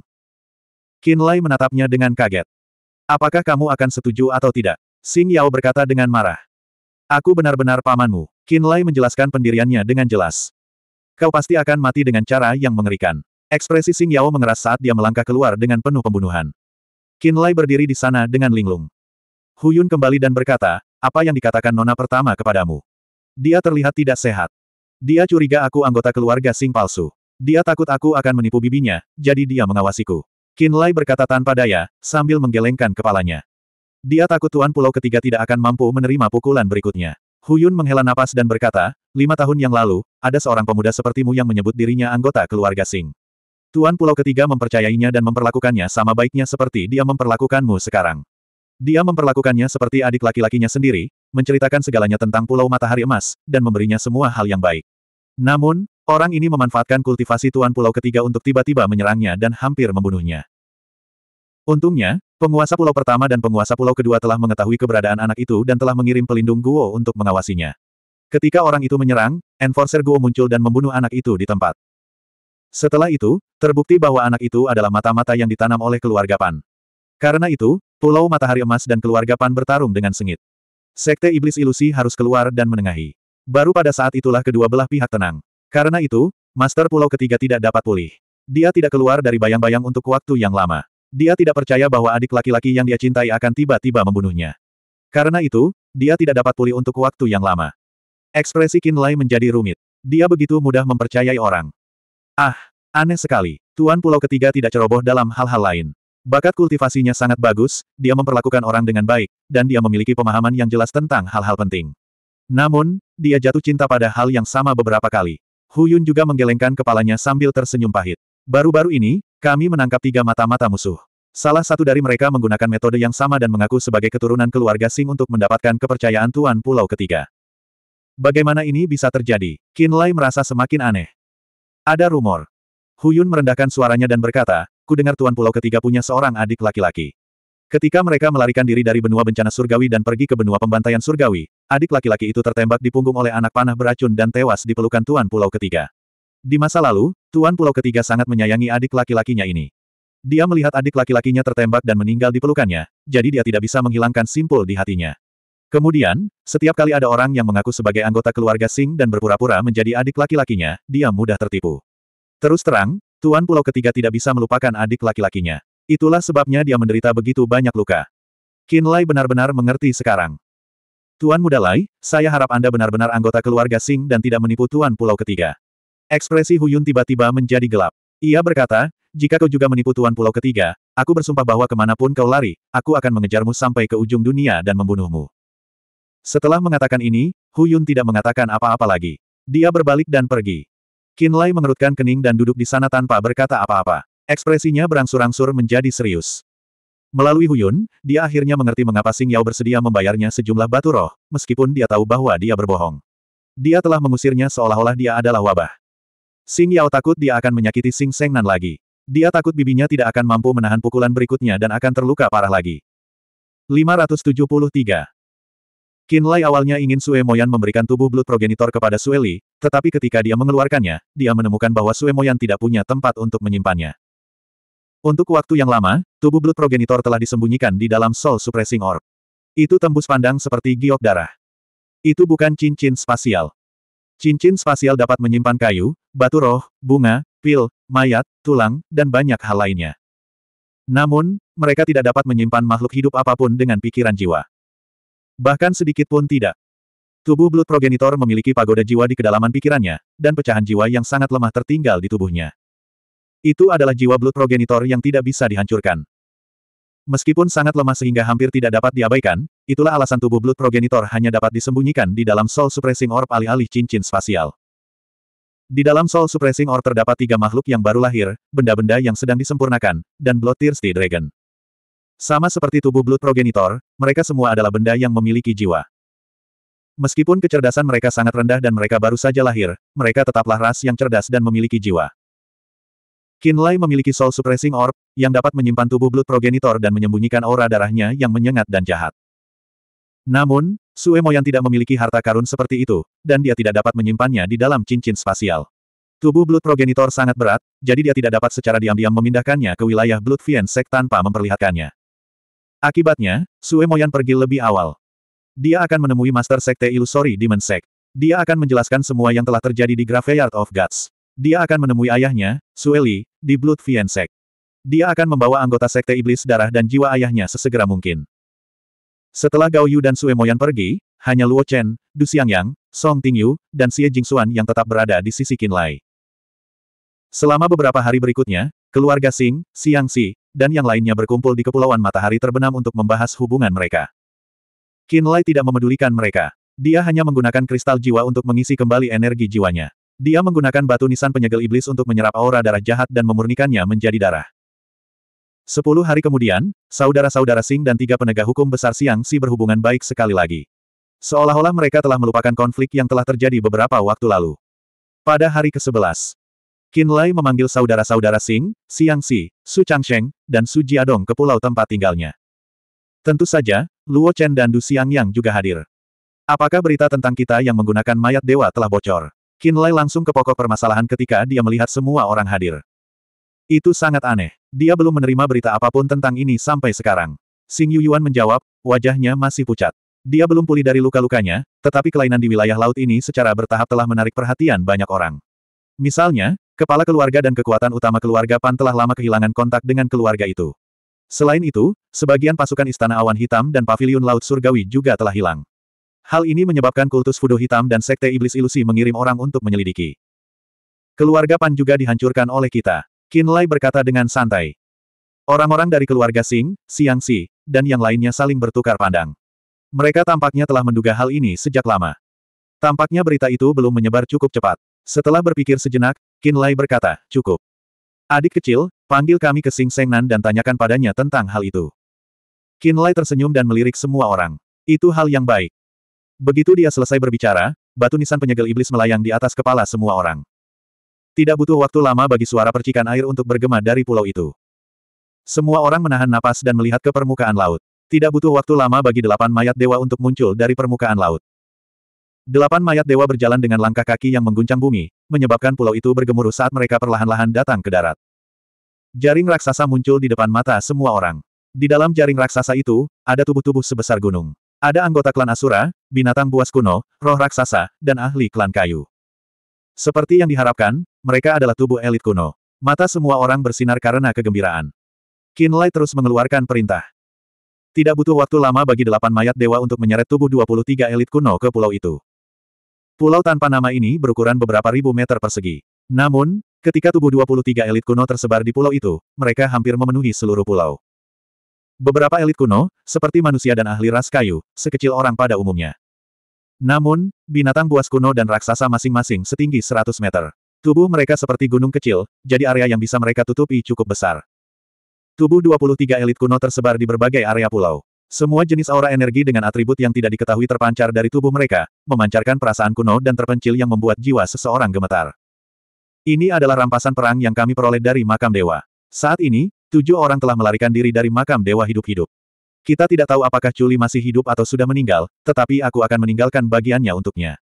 Lai menatapnya dengan kaget. Apakah kamu akan setuju atau tidak? Sing Yao berkata dengan marah. Aku benar-benar pamanmu. Lai menjelaskan pendiriannya dengan jelas. Kau pasti akan mati dengan cara yang mengerikan. Ekspresi Sing Yao mengeras saat dia melangkah keluar dengan penuh pembunuhan. Lai berdiri di sana dengan linglung. Huyun kembali dan berkata, apa yang dikatakan Nona pertama kepadamu? Dia terlihat tidak sehat. Dia curiga aku anggota keluarga Sing palsu. Dia takut aku akan menipu bibinya, jadi dia mengawasiku. Lai berkata tanpa daya, sambil menggelengkan kepalanya. Dia takut Tuan Pulau ketiga tidak akan mampu menerima pukulan berikutnya. Huyun menghela napas dan berkata, lima tahun yang lalu, ada seorang pemuda sepertimu yang menyebut dirinya anggota keluarga Sing. Tuan Pulau ketiga mempercayainya dan memperlakukannya sama baiknya seperti dia memperlakukanmu sekarang. Dia memperlakukannya seperti adik laki-lakinya sendiri, menceritakan segalanya tentang Pulau Matahari Emas, dan memberinya semua hal yang baik. Namun, orang ini memanfaatkan kultivasi Tuan Pulau ketiga untuk tiba-tiba menyerangnya dan hampir membunuhnya. Untungnya, penguasa pulau pertama dan penguasa pulau kedua telah mengetahui keberadaan anak itu dan telah mengirim pelindung Guo untuk mengawasinya. Ketika orang itu menyerang, Enforcer Guo muncul dan membunuh anak itu di tempat. Setelah itu, terbukti bahwa anak itu adalah mata-mata yang ditanam oleh keluarga Pan. Karena itu, Pulau Matahari Emas dan keluarga Pan bertarung dengan sengit. Sekte Iblis Ilusi harus keluar dan menengahi. Baru pada saat itulah kedua belah pihak tenang. Karena itu, Master Pulau Ketiga tidak dapat pulih. Dia tidak keluar dari bayang-bayang untuk waktu yang lama. Dia tidak percaya bahwa adik laki-laki yang dia cintai akan tiba-tiba membunuhnya. Karena itu, dia tidak dapat pulih untuk waktu yang lama. Ekspresi Lai menjadi rumit. Dia begitu mudah mempercayai orang. Ah, aneh sekali. Tuan Pulau Ketiga tidak ceroboh dalam hal-hal lain. Bakat kultivasinya sangat bagus, dia memperlakukan orang dengan baik, dan dia memiliki pemahaman yang jelas tentang hal-hal penting. Namun, dia jatuh cinta pada hal yang sama beberapa kali. Huyun juga menggelengkan kepalanya sambil tersenyum pahit. Baru-baru ini, kami menangkap tiga mata-mata musuh. Salah satu dari mereka menggunakan metode yang sama dan mengaku sebagai keturunan keluarga Sing untuk mendapatkan kepercayaan Tuan Pulau Ketiga. Bagaimana ini bisa terjadi? Lai merasa semakin aneh. Ada rumor. Huyun merendahkan suaranya dan berkata, ku dengar Tuan Pulau Ketiga punya seorang adik laki-laki. Ketika mereka melarikan diri dari benua bencana surgawi dan pergi ke benua pembantaian surgawi, adik laki-laki itu tertembak di punggung oleh anak panah beracun dan tewas di pelukan Tuan Pulau Ketiga. Di masa lalu, Tuan Pulau Ketiga sangat menyayangi adik laki-lakinya ini. Dia melihat adik laki-lakinya tertembak dan meninggal di pelukannya, jadi dia tidak bisa menghilangkan simpul di hatinya. Kemudian, setiap kali ada orang yang mengaku sebagai anggota keluarga Sing dan berpura-pura menjadi adik laki-lakinya, dia mudah tertipu. Terus terang, Tuan Pulau Ketiga tidak bisa melupakan adik laki-lakinya. Itulah sebabnya dia menderita begitu banyak luka. Kinlay benar-benar mengerti sekarang. Tuan Muda Lai, saya harap Anda benar-benar anggota keluarga Sing dan tidak menipu Tuan Pulau Ketiga. Ekspresi Huyun tiba-tiba menjadi gelap. Ia berkata, jika kau juga menipu Tuan Pulau Ketiga, aku bersumpah bahwa kemanapun kau lari, aku akan mengejarmu sampai ke ujung dunia dan membunuhmu. Setelah mengatakan ini, Huyun tidak mengatakan apa-apa lagi. Dia berbalik dan pergi. Lai mengerutkan kening dan duduk di sana tanpa berkata apa-apa. Ekspresinya berangsur-angsur menjadi serius. Melalui Huyun, dia akhirnya mengerti mengapa Sing Yao bersedia membayarnya sejumlah batu roh, meskipun dia tahu bahwa dia berbohong. Dia telah mengusirnya seolah-olah dia adalah wabah. Sing Yao takut dia akan menyakiti Sing Seng Nan lagi. Dia takut bibinya tidak akan mampu menahan pukulan berikutnya dan akan terluka parah lagi. 573. Qin Lai awalnya ingin Sue Moyan memberikan tubuh Blood Progenitor kepada Sue Li, tetapi ketika dia mengeluarkannya, dia menemukan bahwa Sue Moyan tidak punya tempat untuk menyimpannya. Untuk waktu yang lama, tubuh Blood Progenitor telah disembunyikan di dalam Soul Suppressing Orb. Itu tembus pandang seperti giok darah. Itu bukan cincin spasial. Cincin spasial dapat menyimpan kayu, batu roh, bunga, pil, mayat, tulang, dan banyak hal lainnya. Namun, mereka tidak dapat menyimpan makhluk hidup apapun dengan pikiran jiwa. Bahkan sedikit pun tidak. Tubuh Blood Progenitor memiliki pagoda jiwa di kedalaman pikirannya, dan pecahan jiwa yang sangat lemah tertinggal di tubuhnya. Itu adalah jiwa Blood Progenitor yang tidak bisa dihancurkan. Meskipun sangat lemah sehingga hampir tidak dapat diabaikan, itulah alasan tubuh Blood Progenitor hanya dapat disembunyikan di dalam Soul Suppressing Orb alih-alih cincin spasial. Di dalam Soul Suppressing Orb terdapat tiga makhluk yang baru lahir, benda-benda yang sedang disempurnakan, dan Blood thirsty Dragon. Sama seperti tubuh Blood Progenitor, mereka semua adalah benda yang memiliki jiwa. Meskipun kecerdasan mereka sangat rendah dan mereka baru saja lahir, mereka tetaplah ras yang cerdas dan memiliki jiwa. Kinlay memiliki soul suppressing orb, yang dapat menyimpan tubuh blood progenitor dan menyembunyikan aura darahnya yang menyengat dan jahat. Namun, Sue Moyan tidak memiliki harta karun seperti itu, dan dia tidak dapat menyimpannya di dalam cincin spasial. Tubuh Blood Progenitor sangat berat, jadi dia tidak dapat secara diam-diam memindahkannya ke wilayah Blood Fiensek tanpa memperlihatkannya. Akibatnya, Sue Moyan pergi lebih awal. Dia akan menemui Master Sekte Illusory Demon Sect. Dia akan menjelaskan semua yang telah terjadi di Graveyard of Gods. Dia akan menemui ayahnya, Sueli, di Blood Fiend Sect. Dia akan membawa anggota sekte iblis darah dan jiwa ayahnya sesegera mungkin. Setelah Gao Yu dan Sue Moyan pergi, hanya Luo Chen, Du Xiangyang, Song Tingyu, dan Xie Jingxuan yang tetap berada di sisi Qin Lai. Selama beberapa hari berikutnya, keluarga Sing, Xi, dan yang lainnya berkumpul di Kepulauan Matahari Terbenam untuk membahas hubungan mereka. Qin Lai tidak memedulikan mereka. Dia hanya menggunakan kristal jiwa untuk mengisi kembali energi jiwanya. Dia menggunakan batu nisan penyegel iblis untuk menyerap aura darah jahat dan memurnikannya menjadi darah. Sepuluh hari kemudian, saudara-saudara sing dan tiga penegak hukum besar Siang Si berhubungan baik sekali lagi. Seolah-olah mereka telah melupakan konflik yang telah terjadi beberapa waktu lalu. Pada hari ke-11, Lai memanggil saudara-saudara sing, Siang Si, Su Changsheng, dan Su Jiadong ke pulau tempat tinggalnya. Tentu saja, Luo Chen dan Du Yang juga hadir. Apakah berita tentang kita yang menggunakan mayat dewa telah bocor? Qin Lai langsung ke pokok permasalahan ketika dia melihat semua orang hadir. Itu sangat aneh. Dia belum menerima berita apapun tentang ini sampai sekarang. Xing Yuyuan menjawab, wajahnya masih pucat. Dia belum pulih dari luka-lukanya, tetapi kelainan di wilayah laut ini secara bertahap telah menarik perhatian banyak orang. Misalnya, kepala keluarga dan kekuatan utama keluarga Pan telah lama kehilangan kontak dengan keluarga itu. Selain itu, sebagian pasukan Istana Awan Hitam dan Paviliun Laut Surgawi juga telah hilang. Hal ini menyebabkan kultus Fudo Hitam dan Sekte Iblis Ilusi mengirim orang untuk menyelidiki. Keluarga Pan juga dihancurkan oleh kita. Lai berkata dengan santai. Orang-orang dari keluarga Sing, Siang Si, dan yang lainnya saling bertukar pandang. Mereka tampaknya telah menduga hal ini sejak lama. Tampaknya berita itu belum menyebar cukup cepat. Setelah berpikir sejenak, Lai berkata, cukup. Adik kecil, panggil kami ke Sing Sengnan dan tanyakan padanya tentang hal itu. Lai tersenyum dan melirik semua orang. Itu hal yang baik. Begitu dia selesai berbicara, batu nisan penyegel iblis melayang di atas kepala semua orang. Tidak butuh waktu lama bagi suara percikan air untuk bergema dari pulau itu. Semua orang menahan napas dan melihat ke permukaan laut. Tidak butuh waktu lama bagi delapan mayat dewa untuk muncul dari permukaan laut. Delapan mayat dewa berjalan dengan langkah kaki yang mengguncang bumi, menyebabkan pulau itu bergemuruh saat mereka perlahan-lahan datang ke darat. Jaring raksasa muncul di depan mata semua orang. Di dalam jaring raksasa itu, ada tubuh-tubuh sebesar gunung. Ada anggota klan Asura, binatang buas kuno, roh raksasa, dan ahli klan kayu. Seperti yang diharapkan, mereka adalah tubuh elit kuno. Mata semua orang bersinar karena kegembiraan. Kinlay terus mengeluarkan perintah. Tidak butuh waktu lama bagi delapan mayat dewa untuk menyeret tubuh 23 elit kuno ke pulau itu. Pulau tanpa nama ini berukuran beberapa ribu meter persegi. Namun, ketika tubuh 23 elit kuno tersebar di pulau itu, mereka hampir memenuhi seluruh pulau. Beberapa elit kuno, seperti manusia dan ahli ras kayu, sekecil orang pada umumnya. Namun, binatang buas kuno dan raksasa masing-masing setinggi 100 meter. Tubuh mereka seperti gunung kecil, jadi area yang bisa mereka tutupi cukup besar. Tubuh 23 elit kuno tersebar di berbagai area pulau. Semua jenis aura energi dengan atribut yang tidak diketahui terpancar dari tubuh mereka, memancarkan perasaan kuno dan terpencil yang membuat jiwa seseorang gemetar. Ini adalah rampasan perang yang kami peroleh dari makam dewa. Saat ini, Tujuh orang telah melarikan diri dari makam dewa hidup-hidup. Kita tidak tahu apakah Chuli masih hidup atau sudah meninggal, tetapi aku akan meninggalkan bagiannya untuknya.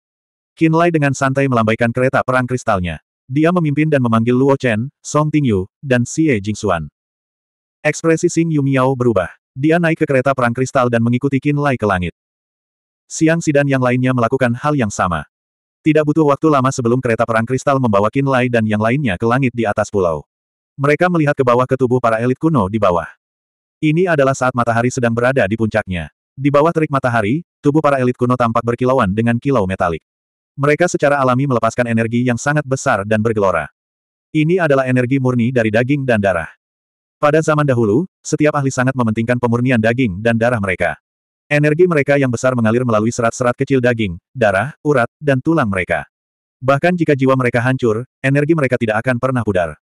Lai dengan santai melambaikan kereta perang kristalnya. Dia memimpin dan memanggil Luo Chen, Song Tingyu, dan Xie Jingxuan. Ekspresi Xing Yu Miao berubah. Dia naik ke kereta perang kristal dan mengikuti Lai ke langit. Siang Sidan yang lainnya melakukan hal yang sama. Tidak butuh waktu lama sebelum kereta perang kristal membawa Lai dan yang lainnya ke langit di atas pulau. Mereka melihat ke bawah ke tubuh para elit kuno di bawah. Ini adalah saat matahari sedang berada di puncaknya. Di bawah terik matahari, tubuh para elit kuno tampak berkilauan dengan kilau metalik. Mereka secara alami melepaskan energi yang sangat besar dan bergelora. Ini adalah energi murni dari daging dan darah. Pada zaman dahulu, setiap ahli sangat mementingkan pemurnian daging dan darah mereka. Energi mereka yang besar mengalir melalui serat-serat kecil daging, darah, urat, dan tulang mereka. Bahkan jika jiwa mereka hancur, energi mereka tidak akan pernah pudar.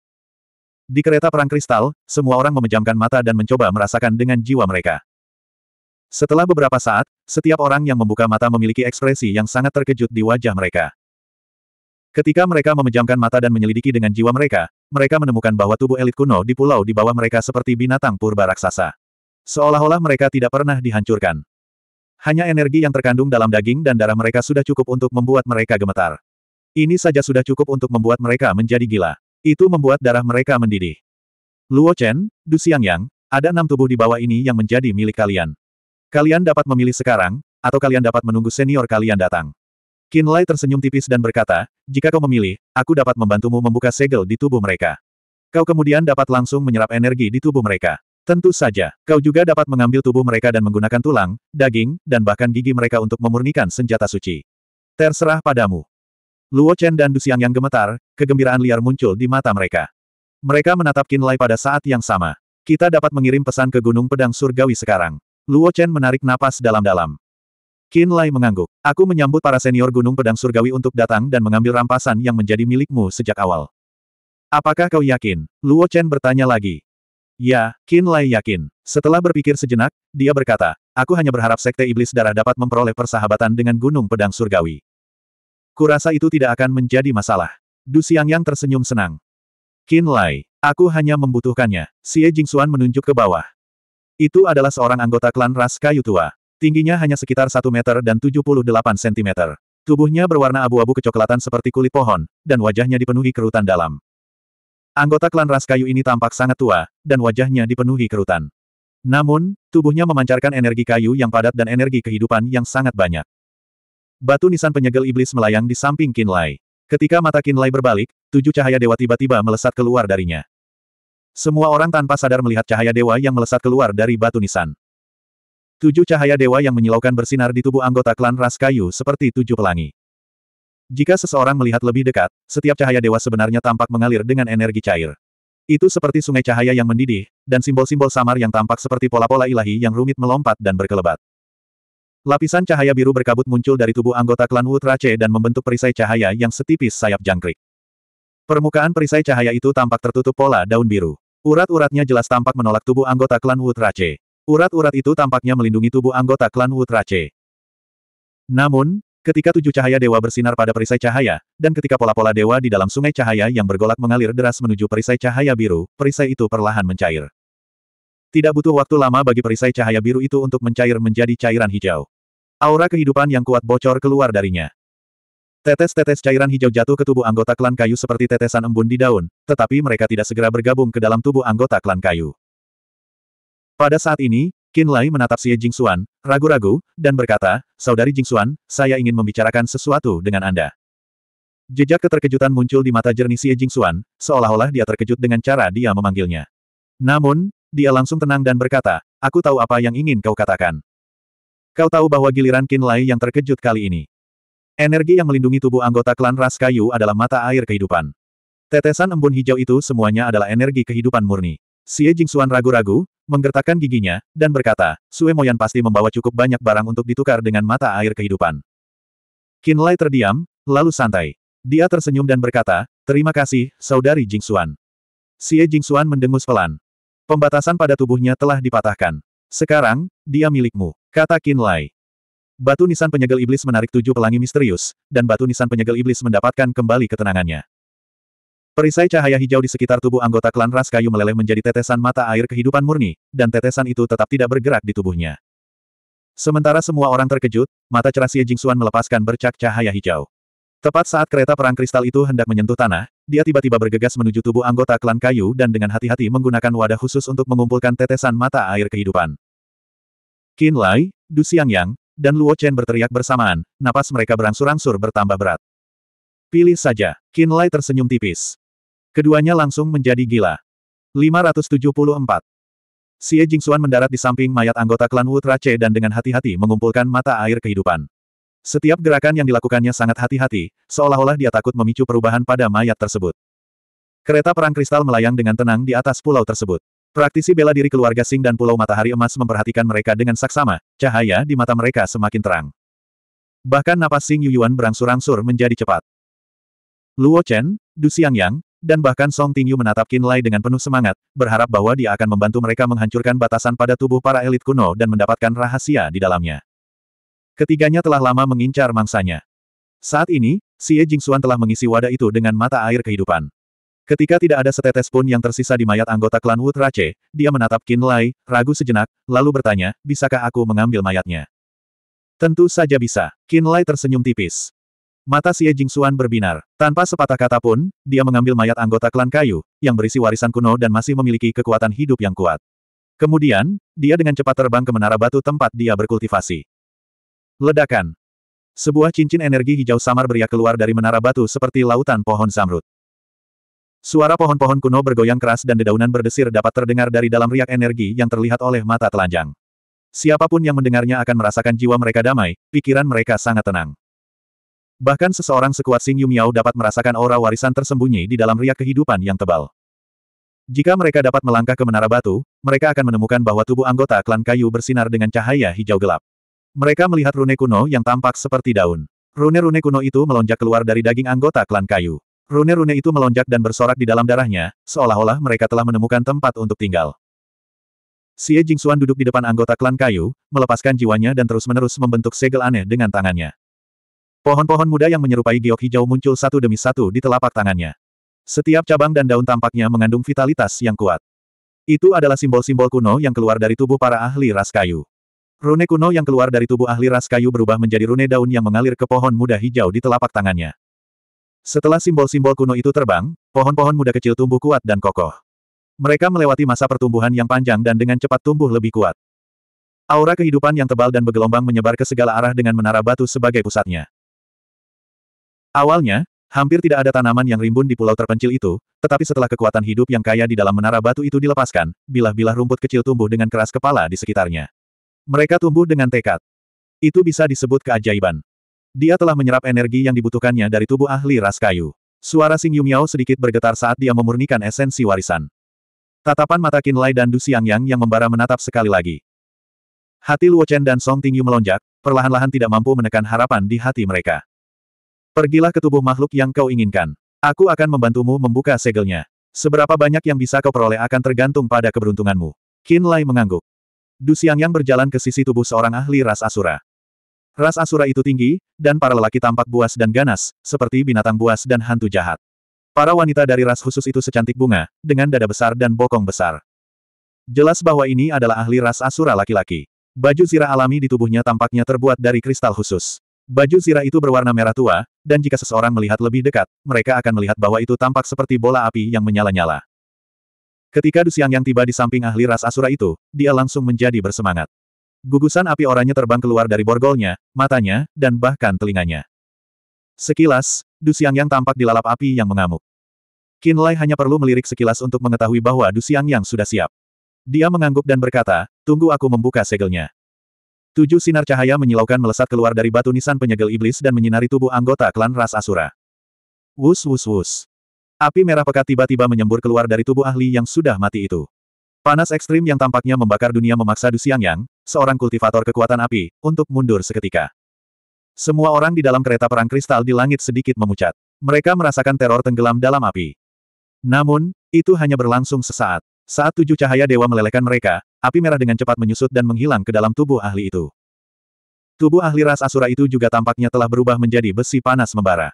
Di kereta perang kristal, semua orang memejamkan mata dan mencoba merasakan dengan jiwa mereka. Setelah beberapa saat, setiap orang yang membuka mata memiliki ekspresi yang sangat terkejut di wajah mereka. Ketika mereka memejamkan mata dan menyelidiki dengan jiwa mereka, mereka menemukan bahwa tubuh elit kuno di pulau di bawah mereka seperti binatang purba raksasa. Seolah-olah mereka tidak pernah dihancurkan. Hanya energi yang terkandung dalam daging dan darah mereka sudah cukup untuk membuat mereka gemetar. Ini saja sudah cukup untuk membuat mereka menjadi gila. Itu membuat darah mereka mendidih. Luo Chen, Du Xiangyang, ada enam tubuh di bawah ini yang menjadi milik kalian. Kalian dapat memilih sekarang, atau kalian dapat menunggu senior kalian datang. Qin Lai tersenyum tipis dan berkata, jika kau memilih, aku dapat membantumu membuka segel di tubuh mereka. Kau kemudian dapat langsung menyerap energi di tubuh mereka. Tentu saja, kau juga dapat mengambil tubuh mereka dan menggunakan tulang, daging, dan bahkan gigi mereka untuk memurnikan senjata suci. Terserah padamu. Luo Chen dan Xiang yang gemetar, kegembiraan liar muncul di mata mereka. Mereka menatap Qin Lai pada saat yang sama. Kita dapat mengirim pesan ke Gunung Pedang Surgawi sekarang. Luo Chen menarik napas dalam-dalam. Qin Lai mengangguk. Aku menyambut para senior Gunung Pedang Surgawi untuk datang dan mengambil rampasan yang menjadi milikmu sejak awal. Apakah kau yakin? Luo Chen bertanya lagi. Ya, Qin Lai yakin. Setelah berpikir sejenak, dia berkata, aku hanya berharap Sekte Iblis Darah dapat memperoleh persahabatan dengan Gunung Pedang Surgawi. Kurasa itu tidak akan menjadi masalah. Du yang tersenyum senang. Qin Lai, aku hanya membutuhkannya. Xie Jingxuan menunjuk ke bawah. Itu adalah seorang anggota klan ras kayu tua. Tingginya hanya sekitar 1 meter dan 78 cm. Tubuhnya berwarna abu-abu kecoklatan seperti kulit pohon, dan wajahnya dipenuhi kerutan dalam. Anggota klan ras kayu ini tampak sangat tua, dan wajahnya dipenuhi kerutan. Namun, tubuhnya memancarkan energi kayu yang padat dan energi kehidupan yang sangat banyak. Batu nisan penyegel iblis melayang di samping Kinlay. Ketika mata Kinlay berbalik, tujuh cahaya dewa tiba-tiba melesat keluar darinya. Semua orang tanpa sadar melihat cahaya dewa yang melesat keluar dari batu nisan. Tujuh cahaya dewa yang menyilaukan bersinar di tubuh anggota klan ras kayu seperti tujuh pelangi. Jika seseorang melihat lebih dekat, setiap cahaya dewa sebenarnya tampak mengalir dengan energi cair. Itu seperti sungai cahaya yang mendidih, dan simbol-simbol samar yang tampak seperti pola-pola ilahi yang rumit melompat dan berkelebat. Lapisan cahaya biru berkabut muncul dari tubuh anggota klan Wutrace dan membentuk perisai cahaya yang setipis sayap jangkrik. Permukaan perisai cahaya itu tampak tertutup pola daun biru. Urat-uratnya jelas tampak menolak tubuh anggota klan Wutrace. Urat-urat itu tampaknya melindungi tubuh anggota klan Wutrace. Namun, ketika tujuh cahaya dewa bersinar pada perisai cahaya, dan ketika pola-pola dewa di dalam sungai cahaya yang bergolak mengalir deras menuju perisai cahaya biru, perisai itu perlahan mencair. Tidak butuh waktu lama bagi perisai cahaya biru itu untuk mencair menjadi cairan hijau. Aura kehidupan yang kuat bocor keluar darinya. Tetes-tetes cairan hijau jatuh ke tubuh anggota klan kayu seperti tetesan embun di daun, tetapi mereka tidak segera bergabung ke dalam tubuh anggota klan kayu. Pada saat ini, Qin Lai menatap Xie Jingxuan, ragu-ragu, dan berkata, Saudari Jingxuan, saya ingin membicarakan sesuatu dengan Anda. Jejak keterkejutan muncul di mata jernih Xie Jingxuan, seolah-olah dia terkejut dengan cara dia memanggilnya. Namun, dia langsung tenang dan berkata, aku tahu apa yang ingin kau katakan. Kau tahu bahwa giliran Qin Lai yang terkejut kali ini. Energi yang melindungi tubuh anggota klan ras kayu adalah mata air kehidupan. Tetesan embun hijau itu semuanya adalah energi kehidupan murni. Xie Jingxuan ragu-ragu, menggertakkan giginya, dan berkata, Sue Moyan pasti membawa cukup banyak barang untuk ditukar dengan mata air kehidupan. Qin Lai terdiam, lalu santai. Dia tersenyum dan berkata, terima kasih, saudari Jingxuan. Xie Jingxuan mendengus pelan. Pembatasan pada tubuhnya telah dipatahkan. Sekarang, dia milikmu. Kata Qin Lai. Batu nisan penyegel iblis menarik tujuh pelangi misterius, dan batu nisan penyegel iblis mendapatkan kembali ketenangannya. Perisai cahaya hijau di sekitar tubuh anggota klan ras kayu meleleh menjadi tetesan mata air kehidupan murni, dan tetesan itu tetap tidak bergerak di tubuhnya. Sementara semua orang terkejut, mata cerah Xie Jingxuan melepaskan bercak cahaya hijau. Tepat saat kereta perang kristal itu hendak menyentuh tanah, dia tiba-tiba bergegas menuju tubuh anggota klan kayu dan dengan hati-hati menggunakan wadah khusus untuk mengumpulkan tetesan mata air kehidupan. Qin Lai, Du Yang, dan Luo Chen berteriak bersamaan, napas mereka berangsur-angsur bertambah berat. Pilih saja, Qin Lai tersenyum tipis. Keduanya langsung menjadi gila. 574. Xie Jingxuan mendarat di samping mayat anggota klan Wu Trace dan dengan hati-hati mengumpulkan mata air kehidupan. Setiap gerakan yang dilakukannya sangat hati-hati, seolah-olah dia takut memicu perubahan pada mayat tersebut. Kereta perang kristal melayang dengan tenang di atas pulau tersebut. Praktisi bela diri keluarga Sing dan Pulau Matahari Emas memperhatikan mereka dengan saksama, cahaya di mata mereka semakin terang. Bahkan napas Sing Yuyuan berangsur-angsur menjadi cepat. Luo Chen, Du Xiangyang, dan bahkan Song Tingyu menatap Qin Lai dengan penuh semangat, berharap bahwa dia akan membantu mereka menghancurkan batasan pada tubuh para elit kuno dan mendapatkan rahasia di dalamnya. Ketiganya telah lama mengincar mangsanya. Saat ini, Xie Jingxuan telah mengisi wadah itu dengan mata air kehidupan. Ketika tidak ada setetes pun yang tersisa di mayat anggota klan Wutrace, dia menatap Qin Lai, ragu sejenak, lalu bertanya, bisakah aku mengambil mayatnya? Tentu saja bisa. Qin Lai tersenyum tipis. Mata Xie Jingxuan berbinar. Tanpa sepatah kata pun, dia mengambil mayat anggota klan kayu, yang berisi warisan kuno dan masih memiliki kekuatan hidup yang kuat. Kemudian, dia dengan cepat terbang ke menara batu tempat dia berkultivasi. Ledakan. Sebuah cincin energi hijau samar beria keluar dari menara batu seperti lautan pohon zamrud. Suara pohon-pohon kuno bergoyang keras dan dedaunan berdesir dapat terdengar dari dalam riak energi yang terlihat oleh mata telanjang. Siapapun yang mendengarnya akan merasakan jiwa mereka damai, pikiran mereka sangat tenang. Bahkan seseorang sekuat Xing Yumiao dapat merasakan aura warisan tersembunyi di dalam riak kehidupan yang tebal. Jika mereka dapat melangkah ke menara batu, mereka akan menemukan bahwa tubuh anggota klan kayu bersinar dengan cahaya hijau gelap. Mereka melihat rune kuno yang tampak seperti daun. Rune-rune kuno itu melonjak keluar dari daging anggota klan kayu. Rune-rune itu melonjak dan bersorak di dalam darahnya, seolah-olah mereka telah menemukan tempat untuk tinggal. Xie Jingxuan duduk di depan anggota klan kayu, melepaskan jiwanya dan terus-menerus membentuk segel aneh dengan tangannya. Pohon-pohon muda yang menyerupai giok hijau muncul satu demi satu di telapak tangannya. Setiap cabang dan daun tampaknya mengandung vitalitas yang kuat. Itu adalah simbol-simbol kuno yang keluar dari tubuh para ahli ras kayu. Rune kuno yang keluar dari tubuh ahli ras kayu berubah menjadi rune daun yang mengalir ke pohon muda hijau di telapak tangannya. Setelah simbol-simbol kuno itu terbang, pohon-pohon muda kecil tumbuh kuat dan kokoh. Mereka melewati masa pertumbuhan yang panjang dan dengan cepat tumbuh lebih kuat. Aura kehidupan yang tebal dan bergelombang menyebar ke segala arah dengan menara batu sebagai pusatnya. Awalnya, hampir tidak ada tanaman yang rimbun di pulau terpencil itu, tetapi setelah kekuatan hidup yang kaya di dalam menara batu itu dilepaskan, bilah-bilah rumput kecil tumbuh dengan keras kepala di sekitarnya. Mereka tumbuh dengan tekad. Itu bisa disebut keajaiban. Dia telah menyerap energi yang dibutuhkannya dari tubuh ahli ras kayu. Suara Xing Yumiao sedikit bergetar saat dia memurnikan esensi warisan. Tatapan mata Qin Lai dan Du Xiangyang yang yang membara menatap sekali lagi. Hati Luo Chen dan Song Tingyu melonjak, perlahan-lahan tidak mampu menekan harapan di hati mereka. Pergilah ke tubuh makhluk yang kau inginkan. Aku akan membantumu membuka segelnya. Seberapa banyak yang bisa kau peroleh akan tergantung pada keberuntunganmu. Qin Lai mengangguk. Du Yang berjalan ke sisi tubuh seorang ahli ras Asura. Ras Asura itu tinggi, dan para lelaki tampak buas dan ganas, seperti binatang buas dan hantu jahat. Para wanita dari ras khusus itu secantik bunga, dengan dada besar dan bokong besar. Jelas bahwa ini adalah ahli ras Asura laki-laki. Baju zirah alami di tubuhnya tampaknya terbuat dari kristal khusus. Baju zirah itu berwarna merah tua, dan jika seseorang melihat lebih dekat, mereka akan melihat bahwa itu tampak seperti bola api yang menyala-nyala. Ketika dusiang yang tiba di samping ahli ras Asura itu, dia langsung menjadi bersemangat. Gugusan api oranye terbang keluar dari borgolnya, matanya, dan bahkan telinganya. Sekilas, Du Yang tampak dilalap api yang mengamuk. Qin Lai hanya perlu melirik sekilas untuk mengetahui bahwa Du Yang sudah siap. Dia mengangguk dan berkata, tunggu aku membuka segelnya. Tujuh sinar cahaya menyilaukan melesat keluar dari batu nisan penyegel iblis dan menyinari tubuh anggota klan Ras Asura. Wus wus wus. Api merah pekat tiba-tiba menyembur keluar dari tubuh ahli yang sudah mati itu. Panas ekstrim yang tampaknya membakar dunia memaksa Du Yang seorang kultivator kekuatan api, untuk mundur seketika. Semua orang di dalam kereta perang kristal di langit sedikit memucat. Mereka merasakan teror tenggelam dalam api. Namun, itu hanya berlangsung sesaat. Saat tujuh cahaya dewa melelehkan mereka, api merah dengan cepat menyusut dan menghilang ke dalam tubuh ahli itu. Tubuh ahli ras Asura itu juga tampaknya telah berubah menjadi besi panas membara.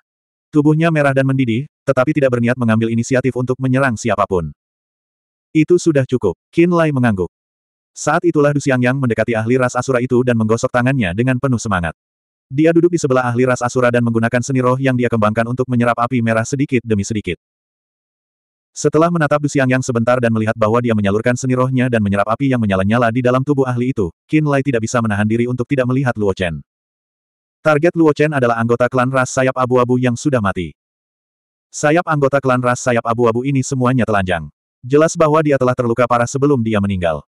Tubuhnya merah dan mendidih, tetapi tidak berniat mengambil inisiatif untuk menyerang siapapun. Itu sudah cukup. Kinlay mengangguk. Saat itulah Du Yang mendekati ahli ras Asura itu dan menggosok tangannya dengan penuh semangat. Dia duduk di sebelah ahli ras Asura dan menggunakan seni roh yang dia kembangkan untuk menyerap api merah sedikit demi sedikit. Setelah menatap Du Yang sebentar dan melihat bahwa dia menyalurkan seni rohnya dan menyerap api yang menyala-nyala di dalam tubuh ahli itu, Qin Lai tidak bisa menahan diri untuk tidak melihat Luo Chen. Target Luo Chen adalah anggota klan ras sayap abu-abu yang sudah mati. Sayap anggota klan ras sayap abu-abu ini semuanya telanjang. Jelas bahwa dia telah terluka parah sebelum dia meninggal.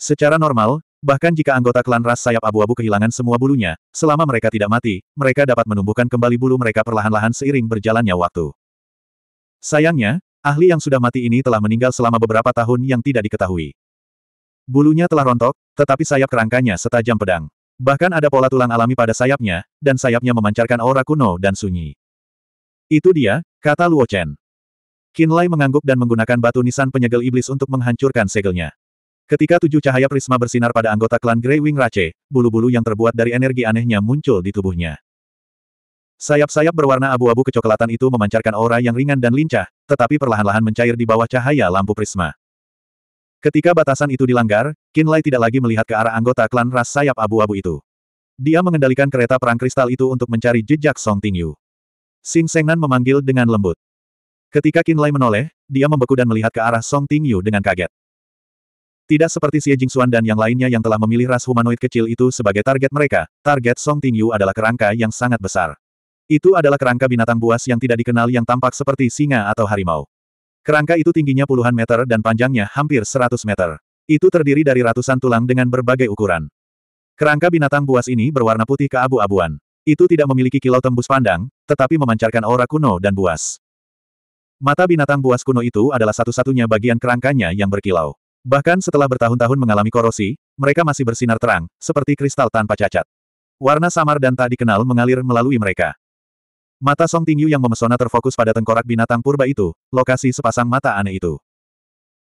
Secara normal, bahkan jika anggota klan ras sayap abu-abu kehilangan semua bulunya, selama mereka tidak mati, mereka dapat menumbuhkan kembali bulu mereka perlahan-lahan seiring berjalannya waktu. Sayangnya, ahli yang sudah mati ini telah meninggal selama beberapa tahun yang tidak diketahui. Bulunya telah rontok, tetapi sayap kerangkanya setajam pedang. Bahkan ada pola tulang alami pada sayapnya, dan sayapnya memancarkan aura kuno dan sunyi. Itu dia, kata Luo Chen. Qin Lai mengangguk dan menggunakan batu nisan penyegel iblis untuk menghancurkan segelnya. Ketika tujuh cahaya prisma bersinar pada anggota klan Grey Wing Rache, bulu-bulu yang terbuat dari energi anehnya muncul di tubuhnya. Sayap-sayap berwarna abu-abu kecoklatan itu memancarkan aura yang ringan dan lincah, tetapi perlahan-lahan mencair di bawah cahaya lampu prisma. Ketika batasan itu dilanggar, Kinlay tidak lagi melihat ke arah anggota klan ras sayap abu-abu itu. Dia mengendalikan kereta perang kristal itu untuk mencari jejak Song Tingyu. Sing Sengnan memanggil dengan lembut. Ketika Kinlay menoleh, dia membeku dan melihat ke arah Song Tingyu dengan kaget. Tidak seperti Xie Jingxuan dan yang lainnya yang telah memilih ras humanoid kecil itu sebagai target mereka, target Song Tingyu adalah kerangka yang sangat besar. Itu adalah kerangka binatang buas yang tidak dikenal yang tampak seperti singa atau harimau. Kerangka itu tingginya puluhan meter dan panjangnya hampir 100 meter. Itu terdiri dari ratusan tulang dengan berbagai ukuran. Kerangka binatang buas ini berwarna putih keabu-abuan. Itu tidak memiliki kilau tembus pandang, tetapi memancarkan aura kuno dan buas. Mata binatang buas kuno itu adalah satu-satunya bagian kerangkanya yang berkilau. Bahkan setelah bertahun-tahun mengalami korosi, mereka masih bersinar terang, seperti kristal tanpa cacat. Warna samar dan tak dikenal mengalir melalui mereka. Mata Song Tingyu yang memesona terfokus pada tengkorak binatang purba itu, lokasi sepasang mata aneh itu.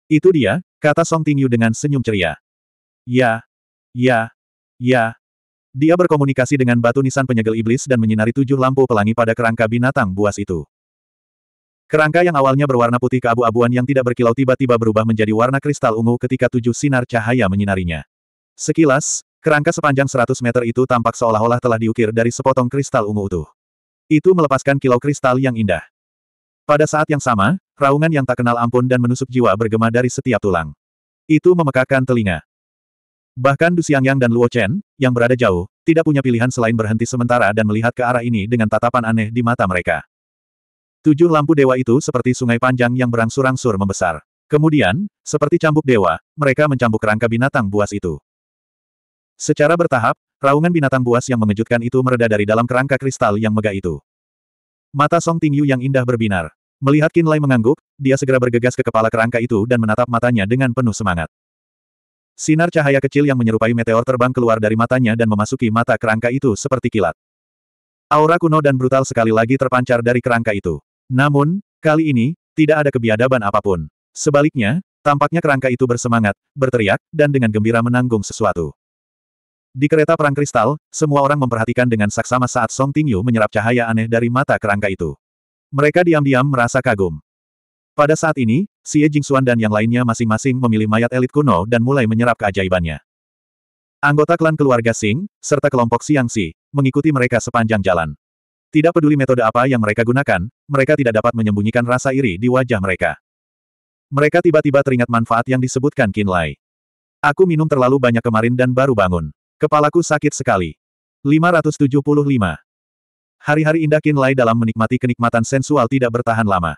Itu dia, kata Song Tingyu dengan senyum ceria. Ya, ya, ya. Dia berkomunikasi dengan batu nisan penyegel iblis dan menyinari tujuh lampu pelangi pada kerangka binatang buas itu. Kerangka yang awalnya berwarna putih keabu-abuan yang tidak berkilau tiba-tiba berubah menjadi warna kristal ungu ketika tujuh sinar cahaya menyinarinya. Sekilas, kerangka sepanjang 100 meter itu tampak seolah-olah telah diukir dari sepotong kristal ungu utuh. Itu melepaskan kilau kristal yang indah. Pada saat yang sama, raungan yang tak kenal ampun dan menusuk jiwa bergema dari setiap tulang. Itu memekakan telinga. Bahkan Du Xiangyang dan Luo Chen, yang berada jauh, tidak punya pilihan selain berhenti sementara dan melihat ke arah ini dengan tatapan aneh di mata mereka. Tujuh lampu dewa itu seperti sungai panjang yang berangsur-angsur membesar. Kemudian, seperti cambuk dewa, mereka mencambuk kerangka binatang buas itu. Secara bertahap, raungan binatang buas yang mengejutkan itu mereda dari dalam kerangka kristal yang megah itu. Mata Song Tingyu yang indah berbinar. Melihat Qin Lai mengangguk, dia segera bergegas ke kepala kerangka itu dan menatap matanya dengan penuh semangat. Sinar cahaya kecil yang menyerupai meteor terbang keluar dari matanya dan memasuki mata kerangka itu seperti kilat. Aura kuno dan brutal sekali lagi terpancar dari kerangka itu. Namun, kali ini, tidak ada kebiadaban apapun. Sebaliknya, tampaknya kerangka itu bersemangat, berteriak, dan dengan gembira menanggung sesuatu. Di kereta perang kristal, semua orang memperhatikan dengan saksama saat Song Tingyu menyerap cahaya aneh dari mata kerangka itu. Mereka diam-diam merasa kagum. Pada saat ini, Si Jing Jingxuan dan yang lainnya masing-masing memilih mayat elit kuno dan mulai menyerap keajaibannya. Anggota klan keluarga Sing, serta kelompok Si mengikuti mereka sepanjang jalan. Tidak peduli metode apa yang mereka gunakan, mereka tidak dapat menyembunyikan rasa iri di wajah mereka. Mereka tiba-tiba teringat manfaat yang disebutkan Kinlay. Aku minum terlalu banyak kemarin dan baru bangun. Kepalaku sakit sekali. 575. Hari-hari indah Kinlay dalam menikmati kenikmatan sensual tidak bertahan lama.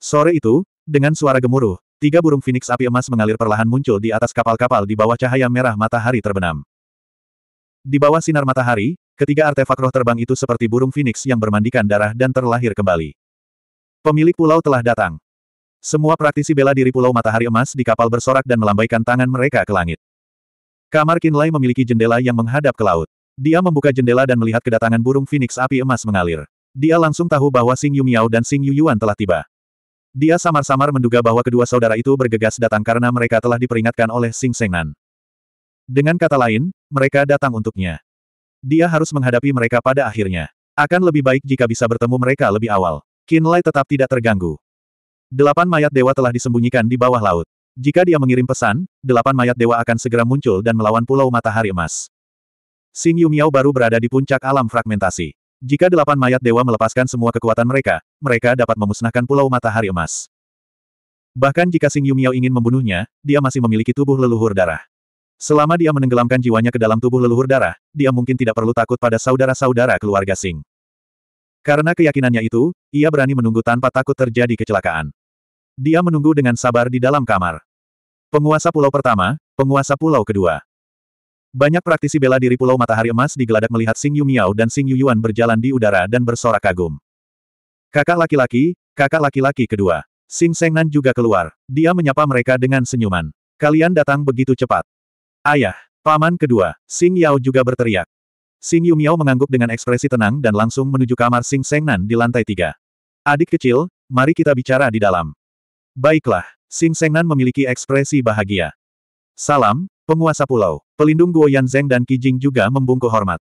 Sore itu, dengan suara gemuruh, tiga burung phoenix api emas mengalir perlahan muncul di atas kapal-kapal di bawah cahaya merah matahari terbenam. Di bawah sinar matahari, Ketiga artefak roh terbang itu seperti burung phoenix yang bermandikan darah dan terlahir kembali. Pemilik pulau telah datang. Semua praktisi bela diri Pulau Matahari Emas di kapal bersorak dan melambaikan tangan mereka ke langit. Kamar Kinlay memiliki jendela yang menghadap ke laut. Dia membuka jendela dan melihat kedatangan burung phoenix api emas mengalir. Dia langsung tahu bahwa Sing Yu Miao dan Sing Yu Yuan telah tiba. Dia samar-samar menduga bahwa kedua saudara itu bergegas datang karena mereka telah diperingatkan oleh Sing Sengnan. Dengan kata lain, mereka datang untuknya. Dia harus menghadapi mereka pada akhirnya. Akan lebih baik jika bisa bertemu mereka lebih awal. Kinlay tetap tidak terganggu. Delapan mayat dewa telah disembunyikan di bawah laut. Jika dia mengirim pesan, delapan mayat dewa akan segera muncul dan melawan Pulau Matahari Emas. Xing Yumiao baru berada di puncak alam fragmentasi. Jika delapan mayat dewa melepaskan semua kekuatan mereka, mereka dapat memusnahkan Pulau Matahari Emas. Bahkan jika Xing Yumiao ingin membunuhnya, dia masih memiliki tubuh leluhur darah. Selama dia menenggelamkan jiwanya ke dalam tubuh leluhur darah, dia mungkin tidak perlu takut pada saudara-saudara keluarga Sing. Karena keyakinannya itu, ia berani menunggu tanpa takut terjadi kecelakaan. Dia menunggu dengan sabar di dalam kamar. Penguasa pulau pertama, penguasa pulau kedua. Banyak praktisi bela diri Pulau Matahari Emas digeladak melihat Sing Yu Miao dan Sing Yu Yuan berjalan di udara dan bersorak kagum. Kakak laki-laki, kakak laki-laki kedua. Sing Seng Nan juga keluar. Dia menyapa mereka dengan senyuman. Kalian datang begitu cepat. Ayah, paman kedua, Sing Yao juga berteriak. Sing Yu Miao mengangguk dengan ekspresi tenang dan langsung menuju kamar Xing Sengnan di lantai tiga. Adik kecil, mari kita bicara di dalam. Baiklah, Xing Sengnan memiliki ekspresi bahagia. Salam, penguasa pulau, pelindung Guo Yan Zeng dan Ki Jing juga membungkuk hormat.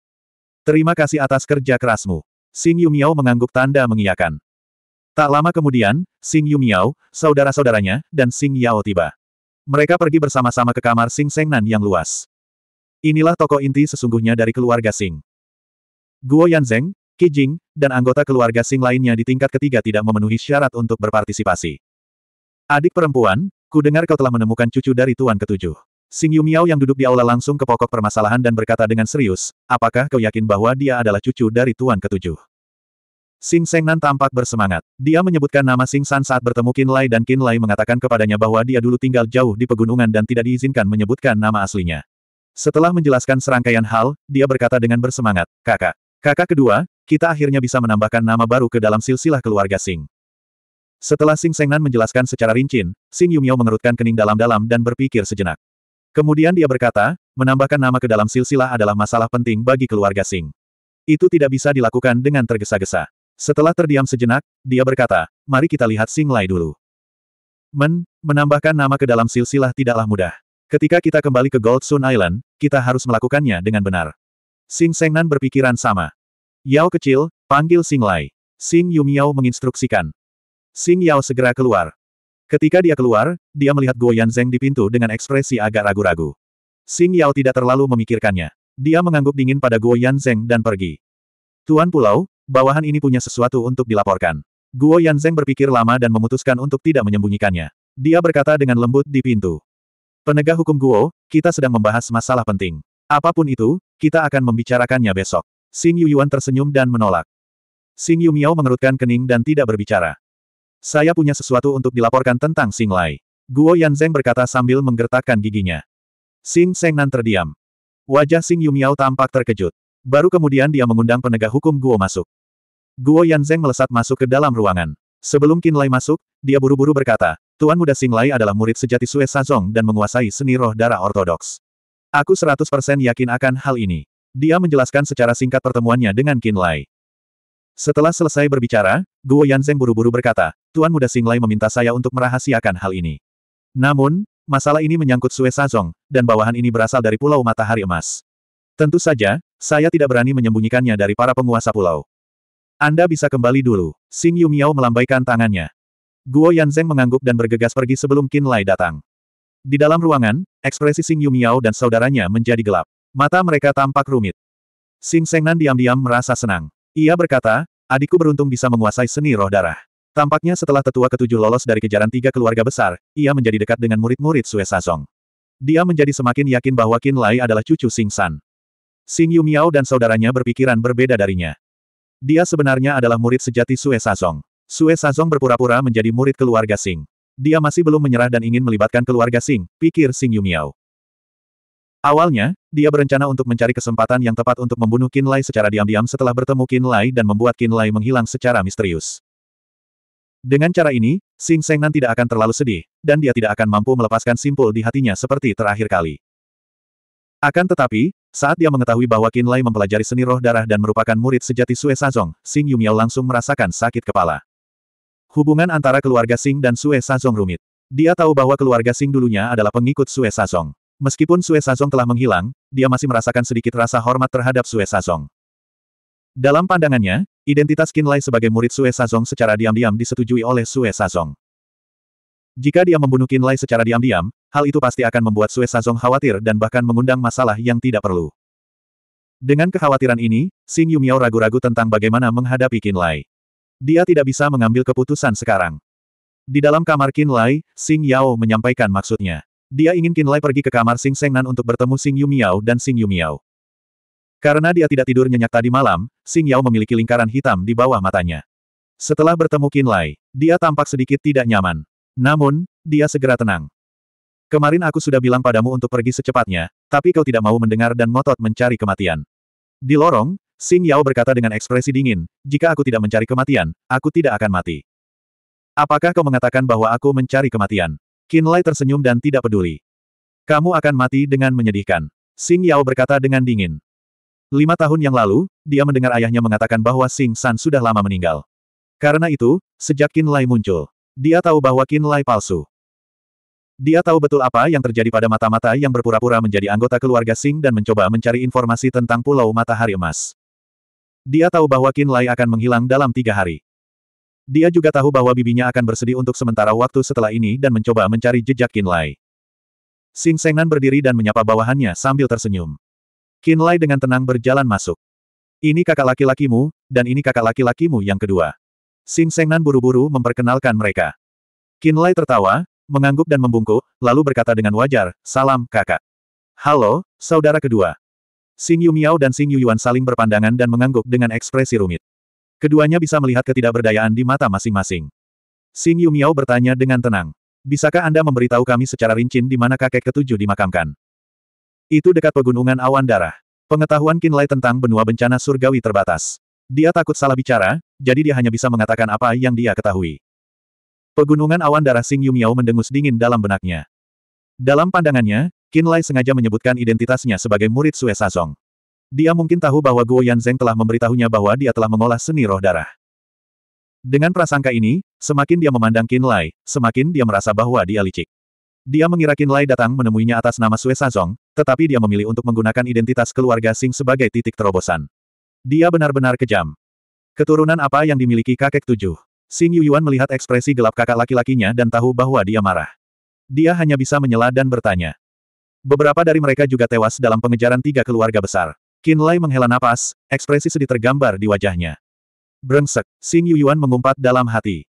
Terima kasih atas kerja kerasmu. Sing Yu Miao mengangguk tanda mengiyakan. Tak lama kemudian, Sing Yu Miao, saudara-saudaranya, dan Sing Yao tiba. Mereka pergi bersama-sama ke kamar Sing Seng Nan yang luas. Inilah toko inti sesungguhnya dari keluarga Sing. Guo Yanzeng, Qi Jing, dan anggota keluarga Sing lainnya di tingkat ketiga tidak memenuhi syarat untuk berpartisipasi. Adik perempuan, ku dengar kau telah menemukan cucu dari Tuan Ketujuh. Sing Yu Miao yang duduk di aula langsung ke pokok permasalahan dan berkata dengan serius, apakah kau yakin bahwa dia adalah cucu dari Tuan Ketujuh? Sing Sengnan tampak bersemangat. Dia menyebutkan nama Sing San saat bertemu Kin Lai dan Kin Lai mengatakan kepadanya bahwa dia dulu tinggal jauh di pegunungan dan tidak diizinkan menyebutkan nama aslinya. Setelah menjelaskan serangkaian hal, dia berkata dengan bersemangat, kakak. Kakak kedua, kita akhirnya bisa menambahkan nama baru ke dalam silsilah keluarga Sing. Setelah Sing Sengnan menjelaskan secara rinci, Sing Yumiao mengerutkan kening dalam-dalam dan berpikir sejenak. Kemudian dia berkata, menambahkan nama ke dalam silsilah adalah masalah penting bagi keluarga Sing. Itu tidak bisa dilakukan dengan tergesa-gesa. Setelah terdiam sejenak, dia berkata, mari kita lihat Sing Lai dulu. Men, menambahkan nama ke dalam silsilah tidaklah mudah. Ketika kita kembali ke Gold Sun Island, kita harus melakukannya dengan benar. Sing Sengnan berpikiran sama. Yao kecil, panggil Sing Lai. Sing Yumiao menginstruksikan. Sing Yao segera keluar. Ketika dia keluar, dia melihat Guo Yanzeng di pintu dengan ekspresi agak ragu-ragu. Sing Yao tidak terlalu memikirkannya. Dia mengangguk dingin pada Guo Yanzeng dan pergi. Tuan Pulau, Bawahan ini punya sesuatu untuk dilaporkan. Guo Yanzeng berpikir lama dan memutuskan untuk tidak menyembunyikannya. Dia berkata dengan lembut di pintu. Penegak hukum Guo, kita sedang membahas masalah penting. Apapun itu, kita akan membicarakannya besok. Xing Yuyuan tersenyum dan menolak. Sing Yu Miao mengerutkan kening dan tidak berbicara. Saya punya sesuatu untuk dilaporkan tentang Sing Lai. Guo Yanzeng berkata sambil menggertakkan giginya. Xing Nan terdiam. Wajah Sing Yu Miao tampak terkejut. Baru kemudian dia mengundang penegak hukum Guo masuk. Guo Yanzeng melesat masuk ke dalam ruangan. Sebelum Qin Lai masuk, dia buru-buru berkata, Tuan Muda Sing Lai adalah murid sejati Sue Sazong dan menguasai seni roh darah ortodoks. Aku 100% yakin akan hal ini. Dia menjelaskan secara singkat pertemuannya dengan Qin Lai. Setelah selesai berbicara, Guo Yanzeng buru-buru berkata, Tuan Muda Sing Lai meminta saya untuk merahasiakan hal ini. Namun, masalah ini menyangkut Sue Sazong, dan bawahan ini berasal dari Pulau Matahari Emas. Tentu saja, saya tidak berani menyembunyikannya dari para penguasa pulau. Anda bisa kembali dulu. Sing Yu Miao melambaikan tangannya. Guo Yanzeng mengangguk dan bergegas pergi sebelum Qin Lai datang. Di dalam ruangan, ekspresi Sing Yu Miao dan saudaranya menjadi gelap. Mata mereka tampak rumit. Xing Sengnan diam-diam merasa senang. Ia berkata, adikku beruntung bisa menguasai seni roh darah. Tampaknya setelah tetua ketujuh lolos dari kejaran tiga keluarga besar, ia menjadi dekat dengan murid-murid Sue Sazong. Dia menjadi semakin yakin bahwa Qin Lai adalah cucu Sing San. Sing Yu Miao dan saudaranya berpikiran berbeda darinya. Dia sebenarnya adalah murid sejati Sue Sazong. Sue Sazong berpura-pura menjadi murid keluarga Sing. Dia masih belum menyerah dan ingin melibatkan keluarga Sing, pikir Sing Yumiao. Awalnya, dia berencana untuk mencari kesempatan yang tepat untuk membunuh Qin Lai secara diam-diam setelah bertemu Qin Lai dan membuat Qin Lai menghilang secara misterius. Dengan cara ini, Sing Sengnan tidak akan terlalu sedih, dan dia tidak akan mampu melepaskan simpul di hatinya seperti terakhir kali. Akan tetapi, saat dia mengetahui bahwa Qin Lai mempelajari seni roh darah dan merupakan murid sejati Sue Sazong, Xing Yumiao langsung merasakan sakit kepala. Hubungan antara keluarga Xing dan Sue Sazong rumit. Dia tahu bahwa keluarga Xing dulunya adalah pengikut Sue Sazong. Meskipun Sue Sazong telah menghilang, dia masih merasakan sedikit rasa hormat terhadap Sue Sazong. Dalam pandangannya, identitas Qin Lai sebagai murid Sue Sazong secara diam-diam disetujui oleh Sue Sazong. Jika dia membunuh Qin Lai secara diam-diam, hal itu pasti akan membuat Sue Sazong khawatir dan bahkan mengundang masalah yang tidak perlu. Dengan kekhawatiran ini, Xing Yumiao ragu-ragu tentang bagaimana menghadapi Qin Lai. Dia tidak bisa mengambil keputusan sekarang. Di dalam kamar Qin Lai, Xing Yao menyampaikan maksudnya. Dia ingin Qin Lai pergi ke kamar Xing Nan untuk bertemu Xing Yumiao dan Xing Yumiao. Karena dia tidak tidur nyenyak tadi malam, Xing Yao memiliki lingkaran hitam di bawah matanya. Setelah bertemu Qin Lai, dia tampak sedikit tidak nyaman. Namun, dia segera tenang. Kemarin aku sudah bilang padamu untuk pergi secepatnya, tapi kau tidak mau mendengar dan ngotot mencari kematian. Di lorong, Sing Yao berkata dengan ekspresi dingin, jika aku tidak mencari kematian, aku tidak akan mati. Apakah kau mengatakan bahwa aku mencari kematian? Lai tersenyum dan tidak peduli. Kamu akan mati dengan menyedihkan. Sing Yao berkata dengan dingin. Lima tahun yang lalu, dia mendengar ayahnya mengatakan bahwa Sing San sudah lama meninggal. Karena itu, sejak Lai muncul, dia tahu bahwa Qin Lai palsu. Dia tahu betul apa yang terjadi pada mata-mata yang berpura-pura menjadi anggota keluarga Sing dan mencoba mencari informasi tentang Pulau Matahari Emas. Dia tahu bahwa Qin Lai akan menghilang dalam tiga hari. Dia juga tahu bahwa bibinya akan bersedih untuk sementara waktu setelah ini dan mencoba mencari jejak Qin Lai. Sing Sengnan berdiri dan menyapa bawahannya sambil tersenyum. Qin Lai dengan tenang berjalan masuk. Ini kakak laki-lakimu, dan ini kakak laki-lakimu yang kedua. Sing Sengnan buru-buru memperkenalkan mereka. Lai tertawa, mengangguk dan membungkuk, lalu berkata dengan wajar, salam, kakak. Halo, saudara kedua. Sing Yu Miao dan Sing Yu Yuan saling berpandangan dan mengangguk dengan ekspresi rumit. Keduanya bisa melihat ketidakberdayaan di mata masing-masing. Sing Yu Miao bertanya dengan tenang. Bisakah Anda memberitahu kami secara rinci di mana kakek ketujuh dimakamkan? Itu dekat pegunungan awan darah. Pengetahuan Kinlay tentang benua bencana surgawi terbatas. Dia takut salah bicara, jadi dia hanya bisa mengatakan apa yang dia ketahui. Pegunungan awan darah Xing Yumiao mendengus dingin dalam benaknya. Dalam pandangannya, Qin Lai sengaja menyebutkan identitasnya sebagai murid Sue Sazong. Dia mungkin tahu bahwa Guo Yanzeng telah memberitahunya bahwa dia telah mengolah seni roh darah. Dengan prasangka ini, semakin dia memandang Qin Lai, semakin dia merasa bahwa dia licik. Dia mengira Qin Lai datang menemuinya atas nama Sue Sazong, tetapi dia memilih untuk menggunakan identitas keluarga Sing sebagai titik terobosan. Dia benar-benar kejam. Keturunan apa yang dimiliki kakek tujuh? Xing Yuan melihat ekspresi gelap kakak laki-lakinya dan tahu bahwa dia marah. Dia hanya bisa menyela dan bertanya. Beberapa dari mereka juga tewas dalam pengejaran tiga keluarga besar. Qin Lai menghela napas, ekspresi sedih tergambar di wajahnya. Brengsek, Xing Yuan mengumpat dalam hati.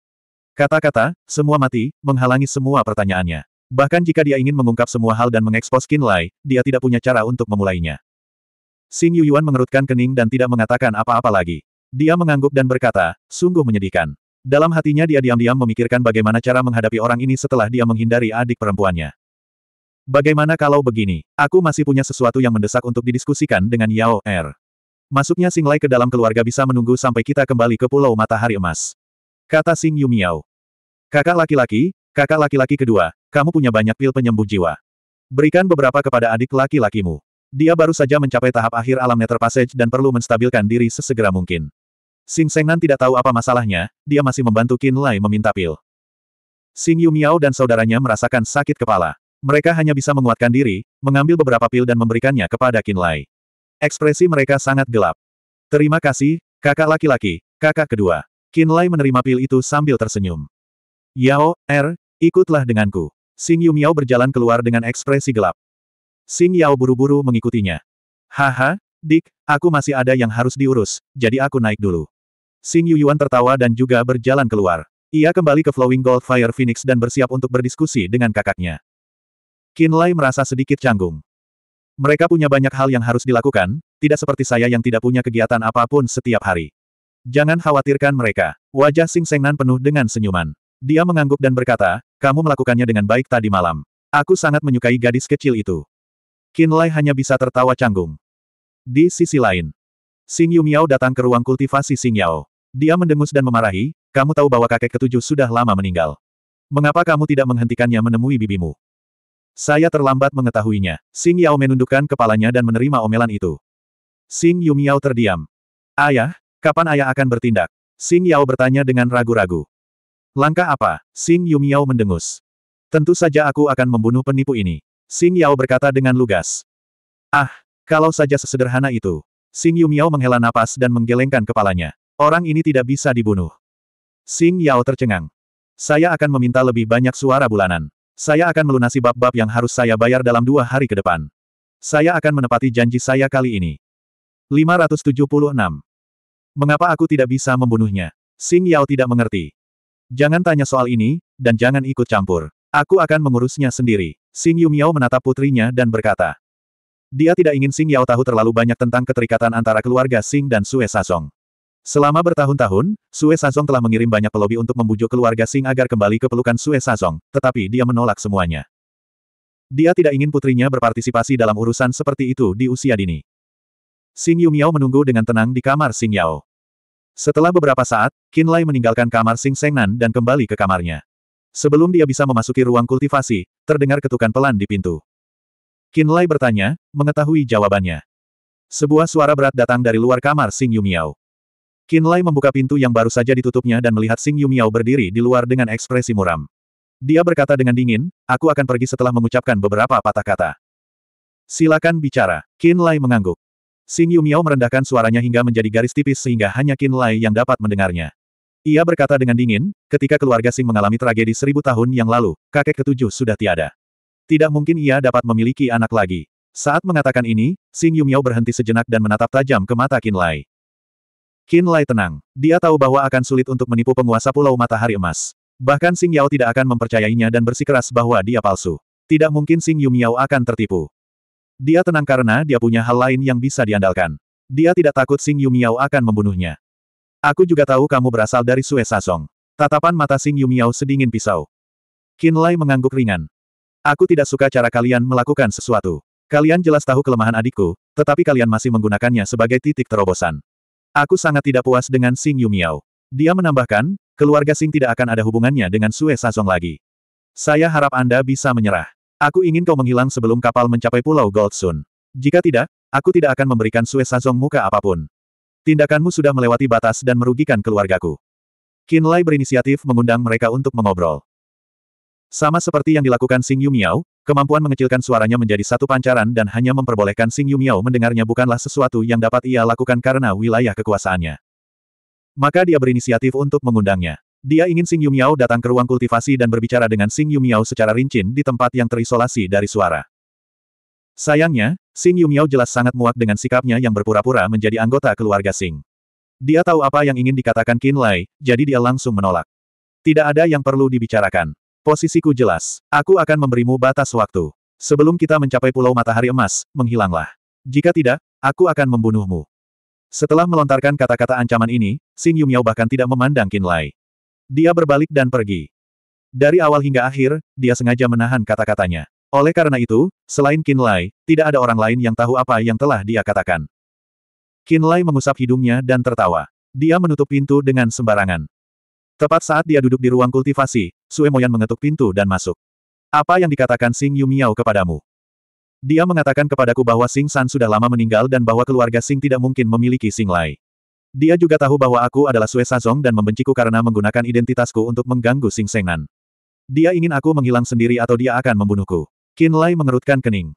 Kata-kata, semua mati, menghalangi semua pertanyaannya. Bahkan jika dia ingin mengungkap semua hal dan mengekspos Qin Lai, dia tidak punya cara untuk memulainya. Xing Yuyuan mengerutkan kening dan tidak mengatakan apa-apa lagi. Dia mengangguk dan berkata, sungguh menyedihkan. Dalam hatinya dia diam-diam memikirkan bagaimana cara menghadapi orang ini setelah dia menghindari adik perempuannya. Bagaimana kalau begini? Aku masih punya sesuatu yang mendesak untuk didiskusikan dengan Yao Er. Masuknya Sing Lai ke dalam keluarga bisa menunggu sampai kita kembali ke Pulau Matahari Emas. Kata Sing Yu Miao. Kakak laki-laki, kakak laki-laki kedua, kamu punya banyak pil penyembuh jiwa. Berikan beberapa kepada adik laki-lakimu. Dia baru saja mencapai tahap akhir alam Nether Passage dan perlu menstabilkan diri sesegera mungkin. Sing Sengnan tidak tahu apa masalahnya, dia masih membantu Qin Lai meminta pil. Sing Yu Miao dan saudaranya merasakan sakit kepala. Mereka hanya bisa menguatkan diri, mengambil beberapa pil dan memberikannya kepada Qin Lai. Ekspresi mereka sangat gelap. Terima kasih, kakak laki-laki, kakak kedua. Qin Lai menerima pil itu sambil tersenyum. Yao, Er, ikutlah denganku. Sing Yu Miao berjalan keluar dengan ekspresi gelap. Xing Yao buru-buru mengikutinya. Haha, Dik, aku masih ada yang harus diurus, jadi aku naik dulu. Xing Yuan tertawa dan juga berjalan keluar. Ia kembali ke Flowing Gold Fire Phoenix dan bersiap untuk berdiskusi dengan kakaknya. Qin Lai merasa sedikit canggung. Mereka punya banyak hal yang harus dilakukan, tidak seperti saya yang tidak punya kegiatan apapun setiap hari. Jangan khawatirkan mereka. Wajah Sing Sengnan penuh dengan senyuman. Dia mengangguk dan berkata, kamu melakukannya dengan baik tadi malam. Aku sangat menyukai gadis kecil itu. Qin Lai hanya bisa tertawa canggung. Di sisi lain, Xing Yu Miao datang ke ruang kultivasi Xing Yao. Dia mendengus dan memarahi, kamu tahu bahwa kakek ketujuh sudah lama meninggal. Mengapa kamu tidak menghentikannya menemui bibimu? Saya terlambat mengetahuinya. Xing Yao menundukkan kepalanya dan menerima omelan itu. Xing Yu Miao terdiam. Ayah, kapan ayah akan bertindak? Xing Yao bertanya dengan ragu-ragu. Langkah apa? Xing Yu Miao mendengus. Tentu saja aku akan membunuh penipu ini. Xing Yao berkata dengan lugas. Ah, kalau saja sesederhana itu. Xing Yu Miao menghela napas dan menggelengkan kepalanya. Orang ini tidak bisa dibunuh. Xing Yao tercengang. Saya akan meminta lebih banyak suara bulanan. Saya akan melunasi bab-bab yang harus saya bayar dalam dua hari ke depan. Saya akan menepati janji saya kali ini. 576. Mengapa aku tidak bisa membunuhnya? Xing Yao tidak mengerti. Jangan tanya soal ini, dan jangan ikut campur. Aku akan mengurusnya sendiri. Xing Yu Miao menatap putrinya dan berkata. Dia tidak ingin Xing Yao tahu terlalu banyak tentang keterikatan antara keluarga Xing dan Sue Sazong. Selama bertahun-tahun, Sue Sazong telah mengirim banyak pelobi untuk membujuk keluarga Xing agar kembali ke pelukan Sue Sazong, tetapi dia menolak semuanya. Dia tidak ingin putrinya berpartisipasi dalam urusan seperti itu di usia dini. Xing Yu Miao menunggu dengan tenang di kamar Xing Yao. Setelah beberapa saat, Qin Lai meninggalkan kamar Xing Sengnan dan kembali ke kamarnya. Sebelum dia bisa memasuki ruang kultivasi, terdengar ketukan pelan di pintu. Kinlay bertanya, mengetahui jawabannya. Sebuah suara berat datang dari luar kamar Sing Yumiao. Kinlay membuka pintu yang baru saja ditutupnya dan melihat Sing Yumiao berdiri di luar dengan ekspresi muram. Dia berkata dengan dingin, aku akan pergi setelah mengucapkan beberapa patah kata. Silakan bicara. Kinlay mengangguk. Sing Yumiao merendahkan suaranya hingga menjadi garis tipis sehingga hanya Kinlay yang dapat mendengarnya. Ia berkata dengan dingin, ketika keluarga Sing mengalami tragedi seribu tahun yang lalu, kakek ketujuh sudah tiada. Tidak mungkin ia dapat memiliki anak lagi. Saat mengatakan ini, Sing Yumiao berhenti sejenak dan menatap tajam ke mata Qin Lai. Qin Lai tenang. Dia tahu bahwa akan sulit untuk menipu penguasa Pulau Matahari Emas. Bahkan Sing Yao tidak akan mempercayainya dan bersikeras bahwa dia palsu. Tidak mungkin Sing Yumiao akan tertipu. Dia tenang karena dia punya hal lain yang bisa diandalkan. Dia tidak takut Sing Yumiao akan membunuhnya. Aku juga tahu kamu berasal dari Sue Sasong. Tatapan mata Sing Yumiao sedingin pisau. Qin Lai mengangguk ringan. Aku tidak suka cara kalian melakukan sesuatu. Kalian jelas tahu kelemahan adikku, tetapi kalian masih menggunakannya sebagai titik terobosan. Aku sangat tidak puas dengan Sing Yumiao. Dia menambahkan, keluarga Sing tidak akan ada hubungannya dengan Sue Sasong lagi. Saya harap Anda bisa menyerah. Aku ingin kau menghilang sebelum kapal mencapai Pulau Goldsun. Jika tidak, aku tidak akan memberikan Sue Sasong muka apapun. Tindakanmu sudah melewati batas dan merugikan keluargaku. Lai berinisiatif mengundang mereka untuk mengobrol. Sama seperti yang dilakukan Xing Yu Miao, kemampuan mengecilkan suaranya menjadi satu pancaran dan hanya memperbolehkan Xing Yu Miao mendengarnya bukanlah sesuatu yang dapat ia lakukan karena wilayah kekuasaannya. Maka dia berinisiatif untuk mengundangnya. Dia ingin Xing Yu Miao datang ke ruang kultivasi dan berbicara dengan Xing Yu Miao secara rinci di tempat yang terisolasi dari suara. Sayangnya, Xing Yumiao jelas sangat muak dengan sikapnya yang berpura-pura menjadi anggota keluarga Xing. Dia tahu apa yang ingin dikatakan Qin Lai, jadi dia langsung menolak. Tidak ada yang perlu dibicarakan. Posisiku jelas. Aku akan memberimu batas waktu. Sebelum kita mencapai Pulau Matahari Emas, menghilanglah. Jika tidak, aku akan membunuhmu. Setelah melontarkan kata-kata ancaman ini, Xing Yumiao bahkan tidak memandang Qin Lai. Dia berbalik dan pergi. Dari awal hingga akhir, dia sengaja menahan kata-katanya. Oleh karena itu, selain Qin Lai, tidak ada orang lain yang tahu apa yang telah dia katakan. Qin Lai mengusap hidungnya dan tertawa. Dia menutup pintu dengan sembarangan. Tepat saat dia duduk di ruang kultivasi, Sue Moyan mengetuk pintu dan masuk. Apa yang dikatakan Sing Yu Miao kepadamu? Dia mengatakan kepadaku bahwa Sing San sudah lama meninggal dan bahwa keluarga Sing tidak mungkin memiliki Sing Lai. Dia juga tahu bahwa aku adalah Sue Sazong dan membenciku karena menggunakan identitasku untuk mengganggu Sing Sengnan. Dia ingin aku menghilang sendiri atau dia akan membunuhku. Qin Lai mengerutkan kening.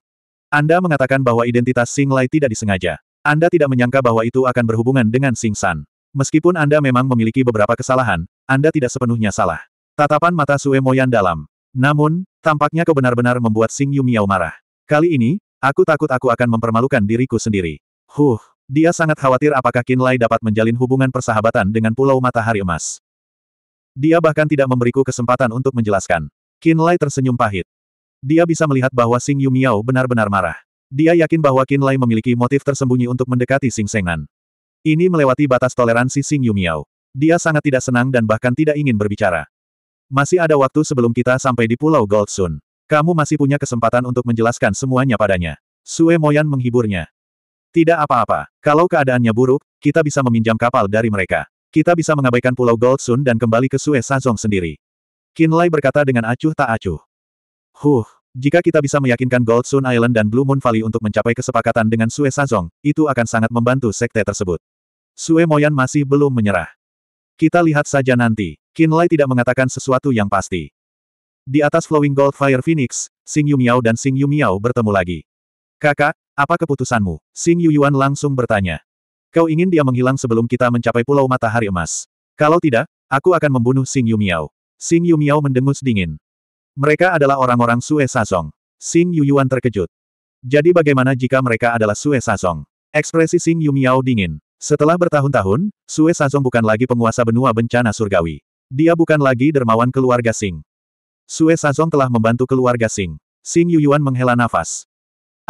Anda mengatakan bahwa identitas Sing Lai tidak disengaja. Anda tidak menyangka bahwa itu akan berhubungan dengan Sing San. Meskipun Anda memang memiliki beberapa kesalahan, Anda tidak sepenuhnya salah. Tatapan mata Sue Moyan dalam. Namun, tampaknya kau benar-benar membuat Sing Yu Miao marah. Kali ini, aku takut aku akan mempermalukan diriku sendiri. Huh, dia sangat khawatir apakah Qin Lai dapat menjalin hubungan persahabatan dengan Pulau Matahari Emas. Dia bahkan tidak memberiku kesempatan untuk menjelaskan. Qin Lai tersenyum pahit. Dia bisa melihat bahwa Sing Yu Miao benar-benar marah. Dia yakin bahwa Qin Lai memiliki motif tersembunyi untuk mendekati Xing Sengnan. Ini melewati batas toleransi Sing Yu Miao. Dia sangat tidak senang dan bahkan tidak ingin berbicara. Masih ada waktu sebelum kita sampai di Pulau Gold Sun. Kamu masih punya kesempatan untuk menjelaskan semuanya padanya. Sue Moyan menghiburnya. Tidak apa-apa. Kalau keadaannya buruk, kita bisa meminjam kapal dari mereka. Kita bisa mengabaikan Pulau Gold Sun dan kembali ke Sue Sazong sendiri. Qin Lai berkata dengan acuh tak acuh. Huh, jika kita bisa meyakinkan Gold Sun Island dan Blue Moon Valley untuk mencapai kesepakatan dengan Sue Sazong, itu akan sangat membantu sekte tersebut. Sue Moyan masih belum menyerah. Kita lihat saja nanti. Qin Lai tidak mengatakan sesuatu yang pasti. Di atas Flowing Gold Fire Phoenix, Sing Yu Miao dan Sing Yu Miao bertemu lagi. Kakak, apa keputusanmu? Sing Yu Yuan langsung bertanya. Kau ingin dia menghilang sebelum kita mencapai Pulau Matahari Emas. Kalau tidak, aku akan membunuh Sing Yu Miao. Xing Yu Miao mendengus dingin. Mereka adalah orang-orang Sue Sazong. Xing Yuyuan terkejut. Jadi bagaimana jika mereka adalah Sue Sazong? Ekspresi Xing Yumiao dingin. Setelah bertahun-tahun, Sue Sazong bukan lagi penguasa benua bencana surgawi. Dia bukan lagi dermawan keluarga Sing. Sue Sazong telah membantu keluarga Sing. Xing Yuyuan menghela nafas.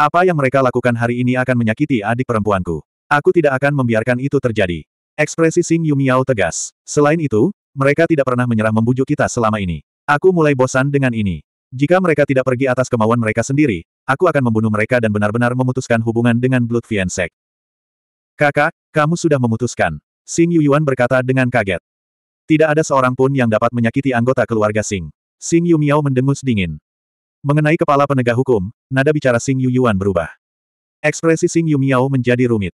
Apa yang mereka lakukan hari ini akan menyakiti adik perempuanku. Aku tidak akan membiarkan itu terjadi. Ekspresi Xing Yumiao tegas. Selain itu, mereka tidak pernah menyerah membujuk kita selama ini. Aku mulai bosan dengan ini. Jika mereka tidak pergi atas kemauan mereka sendiri, aku akan membunuh mereka dan benar-benar memutuskan hubungan dengan Blood Fiensek. Kakak, kamu sudah memutuskan. Sing Yuan berkata dengan kaget. Tidak ada seorang pun yang dapat menyakiti anggota keluarga Sing. Sing Yu Miao mendengus dingin. Mengenai kepala penegak hukum, nada bicara Sing Yuan berubah. Ekspresi Sing Yu Miao menjadi rumit.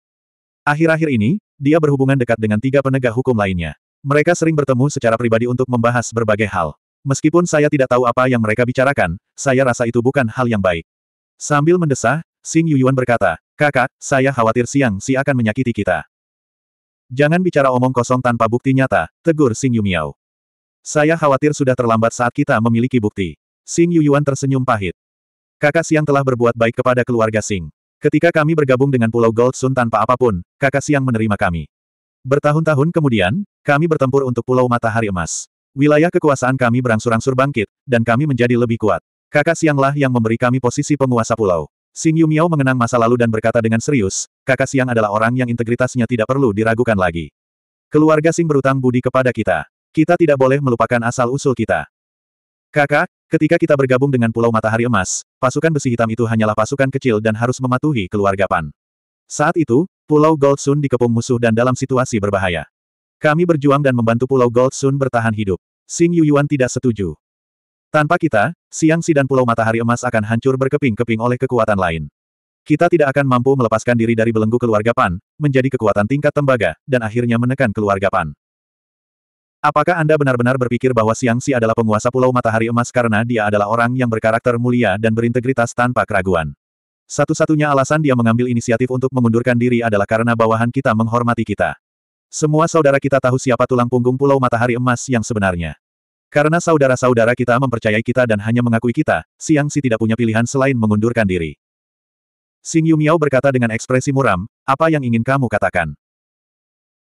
Akhir-akhir ini, dia berhubungan dekat dengan tiga penegak hukum lainnya. Mereka sering bertemu secara pribadi untuk membahas berbagai hal. Meskipun saya tidak tahu apa yang mereka bicarakan, saya rasa itu bukan hal yang baik. Sambil mendesah, Xing Yuyuan berkata, Kakak, saya khawatir siang si akan menyakiti kita. Jangan bicara omong kosong tanpa bukti nyata, tegur Xing Yumiao. Saya khawatir sudah terlambat saat kita memiliki bukti. Xing Yuyuan tersenyum pahit. Kakak Siang telah berbuat baik kepada keluarga Xing. Ketika kami bergabung dengan Pulau Gold Sun tanpa apapun, kakak Siang menerima kami. Bertahun-tahun kemudian, kami bertempur untuk Pulau Matahari Emas. Wilayah kekuasaan kami berangsur-angsur bangkit, dan kami menjadi lebih kuat. Kakak Sianglah yang memberi kami posisi penguasa pulau. Xing Yu Miao mengenang masa lalu dan berkata dengan serius, kakak Siang adalah orang yang integritasnya tidak perlu diragukan lagi. Keluarga Sing berutang budi kepada kita. Kita tidak boleh melupakan asal-usul kita. Kakak, ketika kita bergabung dengan Pulau Matahari Emas, pasukan besi hitam itu hanyalah pasukan kecil dan harus mematuhi keluarga Pan. Saat itu, Pulau Goldsun dikepung musuh dan dalam situasi berbahaya. Kami berjuang dan membantu Pulau Gold Sun bertahan hidup. Xing Yuan tidak setuju. Tanpa kita, Siang Si dan Pulau Matahari Emas akan hancur berkeping-keping oleh kekuatan lain. Kita tidak akan mampu melepaskan diri dari belenggu keluarga Pan, menjadi kekuatan tingkat tembaga, dan akhirnya menekan keluarga Pan. Apakah Anda benar-benar berpikir bahwa Siang Si adalah penguasa Pulau Matahari Emas karena dia adalah orang yang berkarakter mulia dan berintegritas tanpa keraguan? Satu-satunya alasan dia mengambil inisiatif untuk mengundurkan diri adalah karena bawahan kita menghormati kita. Semua saudara kita tahu siapa tulang punggung Pulau Matahari Emas yang sebenarnya. Karena saudara-saudara kita mempercayai kita dan hanya mengakui kita, Siang Si tidak punya pilihan selain mengundurkan diri. Sing Yu Miao berkata dengan ekspresi muram, apa yang ingin kamu katakan?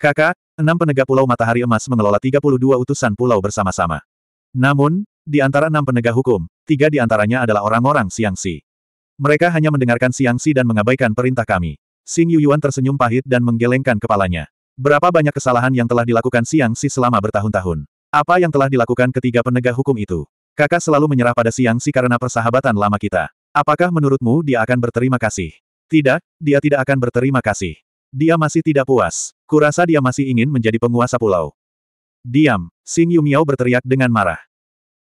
Kakak, enam penegak Pulau Matahari Emas mengelola 32 utusan pulau bersama-sama. Namun, di antara enam penegak hukum, tiga di antaranya adalah orang-orang Siang Si. Mereka hanya mendengarkan Siang Si dan mengabaikan perintah kami. Sing Yu Yuan tersenyum pahit dan menggelengkan kepalanya. Berapa banyak kesalahan yang telah dilakukan Siang Si selama bertahun-tahun? Apa yang telah dilakukan ketiga penegak hukum itu? Kakak selalu menyerah pada Siang Si karena persahabatan lama kita. Apakah menurutmu dia akan berterima kasih? Tidak, dia tidak akan berterima kasih. Dia masih tidak puas. Kurasa dia masih ingin menjadi penguasa pulau. Diam, Sing Yumiao berteriak dengan marah.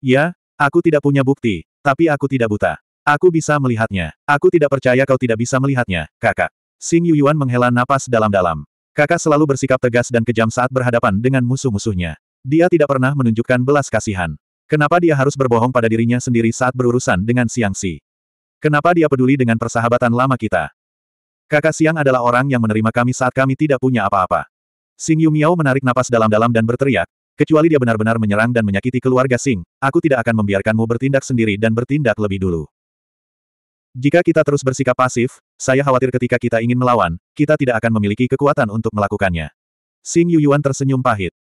Ya, aku tidak punya bukti, tapi aku tidak buta. Aku bisa melihatnya. Aku tidak percaya kau tidak bisa melihatnya, kakak. Sing Yuyuan menghela napas dalam-dalam. Kakak selalu bersikap tegas dan kejam saat berhadapan dengan musuh-musuhnya. Dia tidak pernah menunjukkan belas kasihan. Kenapa dia harus berbohong pada dirinya sendiri saat berurusan dengan Siang Si? Kenapa dia peduli dengan persahabatan lama kita? Kakak Siang adalah orang yang menerima kami saat kami tidak punya apa-apa. Sing Yu Miao menarik napas dalam-dalam dan berteriak, kecuali dia benar-benar menyerang dan menyakiti keluarga Sing, aku tidak akan membiarkanmu bertindak sendiri dan bertindak lebih dulu. Jika kita terus bersikap pasif, saya khawatir ketika kita ingin melawan, kita tidak akan memiliki kekuatan untuk melakukannya. Xing Yuan tersenyum pahit.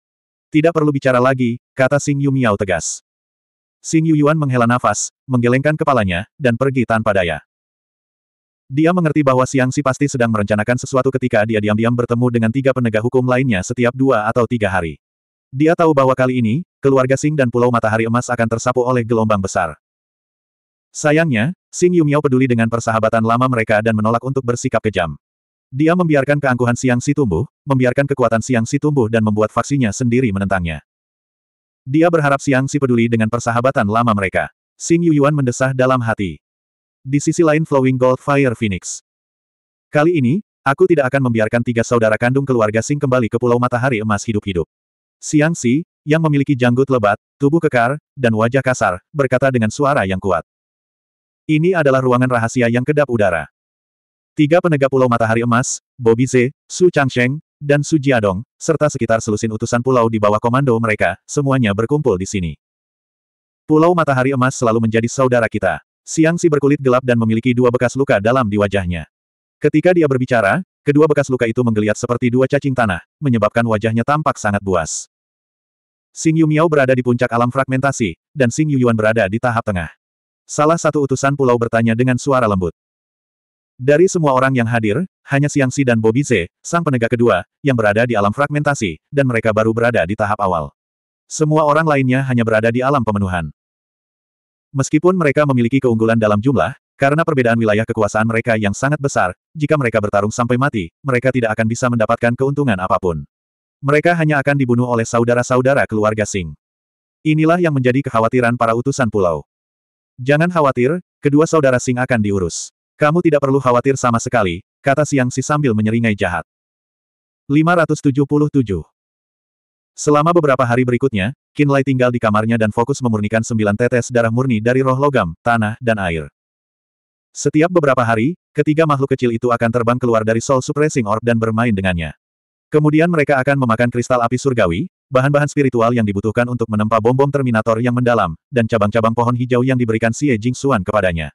Tidak perlu bicara lagi, kata Sing Yu Miao tegas. Xing Yuan menghela nafas, menggelengkan kepalanya, dan pergi tanpa daya. Dia mengerti bahwa Siang Si pasti sedang merencanakan sesuatu ketika dia diam-diam bertemu dengan tiga penegak hukum lainnya setiap dua atau tiga hari. Dia tahu bahwa kali ini, keluarga Sing dan Pulau Matahari Emas akan tersapu oleh gelombang besar. Sayangnya, Xing Yumiao peduli dengan persahabatan lama mereka dan menolak untuk bersikap kejam. Dia membiarkan keangkuhan Siang Si tumbuh, membiarkan kekuatan Siang Si tumbuh dan membuat faksinya sendiri menentangnya. Dia berharap Siang Si peduli dengan persahabatan lama mereka. Xing Yuyuan mendesah dalam hati. Di sisi lain Flowing Gold Fire Phoenix. Kali ini, aku tidak akan membiarkan tiga saudara kandung keluarga Sing kembali ke Pulau Matahari Emas hidup-hidup. Siang Si, yang memiliki janggut lebat, tubuh kekar, dan wajah kasar, berkata dengan suara yang kuat. Ini adalah ruangan rahasia yang kedap udara. Tiga penegak Pulau Matahari Emas, Bobi Z, Su Changsheng, dan Su Jiadong, serta sekitar selusin utusan pulau di bawah komando mereka, semuanya berkumpul di sini. Pulau Matahari Emas selalu menjadi saudara kita. Siang Si berkulit gelap dan memiliki dua bekas luka dalam di wajahnya. Ketika dia berbicara, kedua bekas luka itu menggeliat seperti dua cacing tanah, menyebabkan wajahnya tampak sangat buas. Xing Yu Miao berada di puncak alam fragmentasi, dan Xing Yu Yuan berada di tahap tengah. Salah satu utusan pulau bertanya dengan suara lembut. Dari semua orang yang hadir, hanya Siangsi dan Bobby Z, sang penegak kedua, yang berada di alam fragmentasi, dan mereka baru berada di tahap awal. Semua orang lainnya hanya berada di alam pemenuhan. Meskipun mereka memiliki keunggulan dalam jumlah, karena perbedaan wilayah kekuasaan mereka yang sangat besar, jika mereka bertarung sampai mati, mereka tidak akan bisa mendapatkan keuntungan apapun. Mereka hanya akan dibunuh oleh saudara-saudara keluarga Sing. Inilah yang menjadi kekhawatiran para utusan pulau. Jangan khawatir, kedua saudara Sing akan diurus. Kamu tidak perlu khawatir sama sekali, kata Siang Si sambil menyeringai jahat. 577. Selama beberapa hari berikutnya, Lai tinggal di kamarnya dan fokus memurnikan sembilan tetes darah murni dari roh logam, tanah, dan air. Setiap beberapa hari, ketiga makhluk kecil itu akan terbang keluar dari Soul Suppressing Orb dan bermain dengannya. Kemudian mereka akan memakan kristal api surgawi, bahan-bahan spiritual yang dibutuhkan untuk menempa bom-bom Terminator yang mendalam, dan cabang-cabang pohon hijau yang diberikan Xie Jingxuan kepadanya.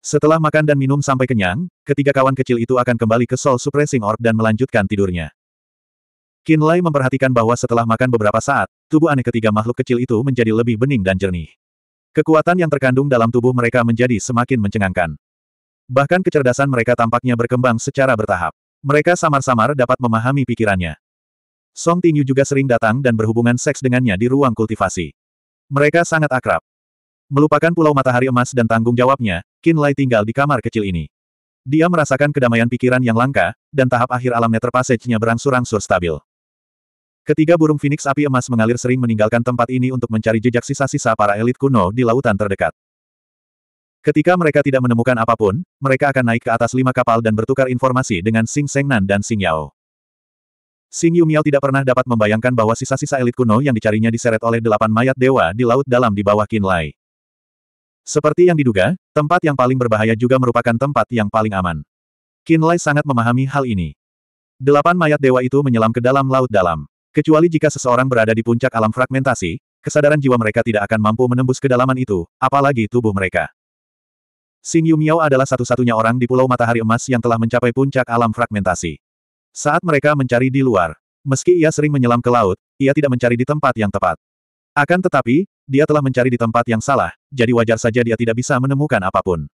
Setelah makan dan minum sampai kenyang, ketiga kawan kecil itu akan kembali ke Soul Suppressing Orb dan melanjutkan tidurnya. Qin Lai memperhatikan bahwa setelah makan beberapa saat, tubuh aneh ketiga makhluk kecil itu menjadi lebih bening dan jernih. Kekuatan yang terkandung dalam tubuh mereka menjadi semakin mencengangkan. Bahkan kecerdasan mereka tampaknya berkembang secara bertahap. Mereka samar-samar dapat memahami pikirannya. Song Tingyu juga sering datang dan berhubungan seks dengannya di ruang kultivasi. Mereka sangat akrab. Melupakan Pulau Matahari Emas dan tanggung jawabnya, Qin Lai tinggal di kamar kecil ini. Dia merasakan kedamaian pikiran yang langka, dan tahap akhir alam Nether Passage-nya berangsur-angsur stabil. Ketiga burung Phoenix api emas mengalir sering meninggalkan tempat ini untuk mencari jejak sisa-sisa para elit kuno di lautan terdekat. Ketika mereka tidak menemukan apapun, mereka akan naik ke atas lima kapal dan bertukar informasi dengan Sing Seng Nan dan Sing Yao. Xing Yu Miao tidak pernah dapat membayangkan bahwa sisa-sisa elit kuno yang dicarinya diseret oleh delapan mayat dewa di laut dalam di bawah Qin Seperti yang diduga, tempat yang paling berbahaya juga merupakan tempat yang paling aman. Qin sangat memahami hal ini. Delapan mayat dewa itu menyelam ke dalam laut dalam. Kecuali jika seseorang berada di puncak alam fragmentasi, kesadaran jiwa mereka tidak akan mampu menembus kedalaman itu, apalagi tubuh mereka. Xing Yu Miao adalah satu-satunya orang di Pulau Matahari Emas yang telah mencapai puncak alam fragmentasi. Saat mereka mencari di luar, meski ia sering menyelam ke laut, ia tidak mencari di tempat yang tepat. Akan tetapi, dia telah mencari di tempat yang salah, jadi wajar saja dia tidak bisa menemukan apapun.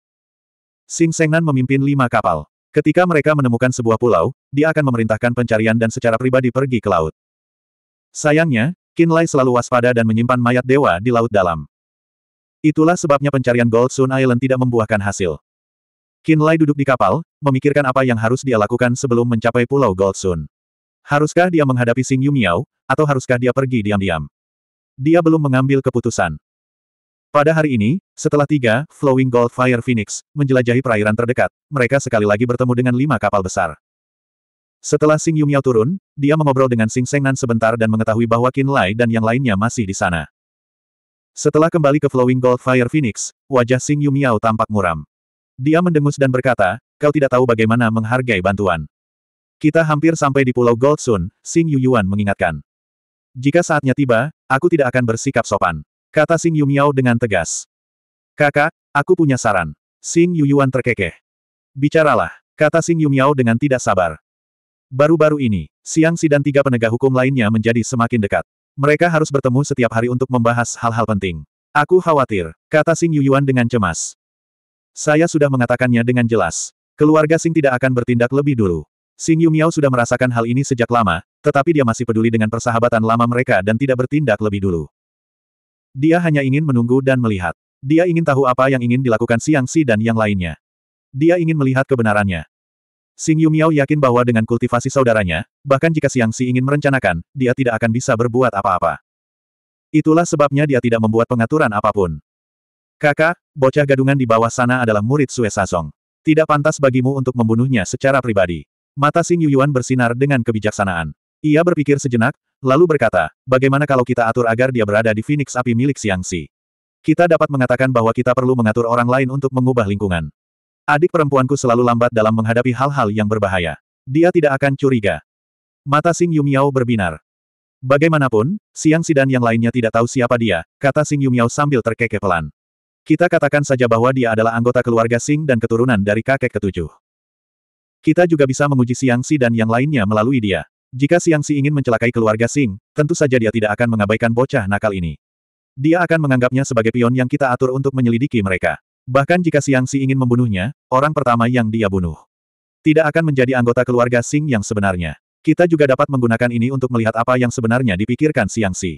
Sing Sengnan memimpin lima kapal. Ketika mereka menemukan sebuah pulau, dia akan memerintahkan pencarian dan secara pribadi pergi ke laut. Sayangnya, Qin Lai selalu waspada dan menyimpan mayat dewa di laut dalam. Itulah sebabnya pencarian Gold Sun Island tidak membuahkan hasil. Lai duduk di kapal, memikirkan apa yang harus dia lakukan sebelum mencapai Pulau Goldsun. Haruskah dia menghadapi Sing Yumiao, atau haruskah dia pergi diam-diam? Dia belum mengambil keputusan. Pada hari ini, setelah tiga, Flowing Gold Fire Phoenix, menjelajahi perairan terdekat, mereka sekali lagi bertemu dengan lima kapal besar. Setelah Sing Yumiao turun, dia mengobrol dengan Sing Sengnan sebentar dan mengetahui bahwa Lai dan yang lainnya masih di sana. Setelah kembali ke Flowing Gold Fire Phoenix, wajah Sing Yumiao tampak muram. Dia mendengus dan berkata, kau tidak tahu bagaimana menghargai bantuan. Kita hampir sampai di Pulau Goldsun. Sing Yu Yuan mengingatkan. Jika saatnya tiba, aku tidak akan bersikap sopan. Kata Sing Yu Miao dengan tegas. Kakak, aku punya saran. Xing Yuan terkekeh. Bicaralah, kata Sing Yu Miao dengan tidak sabar. Baru-baru ini, Siang Si dan tiga penegak hukum lainnya menjadi semakin dekat. Mereka harus bertemu setiap hari untuk membahas hal-hal penting. Aku khawatir, kata Xing Yuan dengan cemas. Saya sudah mengatakannya dengan jelas. Keluarga Sing tidak akan bertindak lebih dulu. Sing Yumiao sudah merasakan hal ini sejak lama, tetapi dia masih peduli dengan persahabatan lama mereka dan tidak bertindak lebih dulu. Dia hanya ingin menunggu dan melihat. Dia ingin tahu apa yang ingin dilakukan Siang Si dan yang lainnya. Dia ingin melihat kebenarannya. Sing Yumiao yakin bahwa dengan kultivasi saudaranya, bahkan jika Siang Si ingin merencanakan, dia tidak akan bisa berbuat apa-apa. Itulah sebabnya dia tidak membuat pengaturan apapun. Kakak, bocah gadungan di bawah sana adalah murid Sue Sazong. Tidak pantas bagimu untuk membunuhnya secara pribadi. Mata Xing Yuyuan bersinar dengan kebijaksanaan. Ia berpikir sejenak, lalu berkata, bagaimana kalau kita atur agar dia berada di Phoenix api milik Xiangxi? Kita dapat mengatakan bahwa kita perlu mengatur orang lain untuk mengubah lingkungan. Adik perempuanku selalu lambat dalam menghadapi hal-hal yang berbahaya. Dia tidak akan curiga. Mata Xing Yumiao berbinar. Bagaimanapun, Xiangxi dan yang lainnya tidak tahu siapa dia, kata Xing Yumiao sambil terkekeh pelan. Kita katakan saja bahwa dia adalah anggota keluarga Sing dan keturunan dari kakek ketujuh. Kita juga bisa menguji Siang Si dan yang lainnya melalui dia. Jika Siang Si ingin mencelakai keluarga Sing, tentu saja dia tidak akan mengabaikan bocah nakal ini. Dia akan menganggapnya sebagai pion yang kita atur untuk menyelidiki mereka. Bahkan jika Siang Si ingin membunuhnya, orang pertama yang dia bunuh. Tidak akan menjadi anggota keluarga Sing yang sebenarnya. Kita juga dapat menggunakan ini untuk melihat apa yang sebenarnya dipikirkan Siang Si.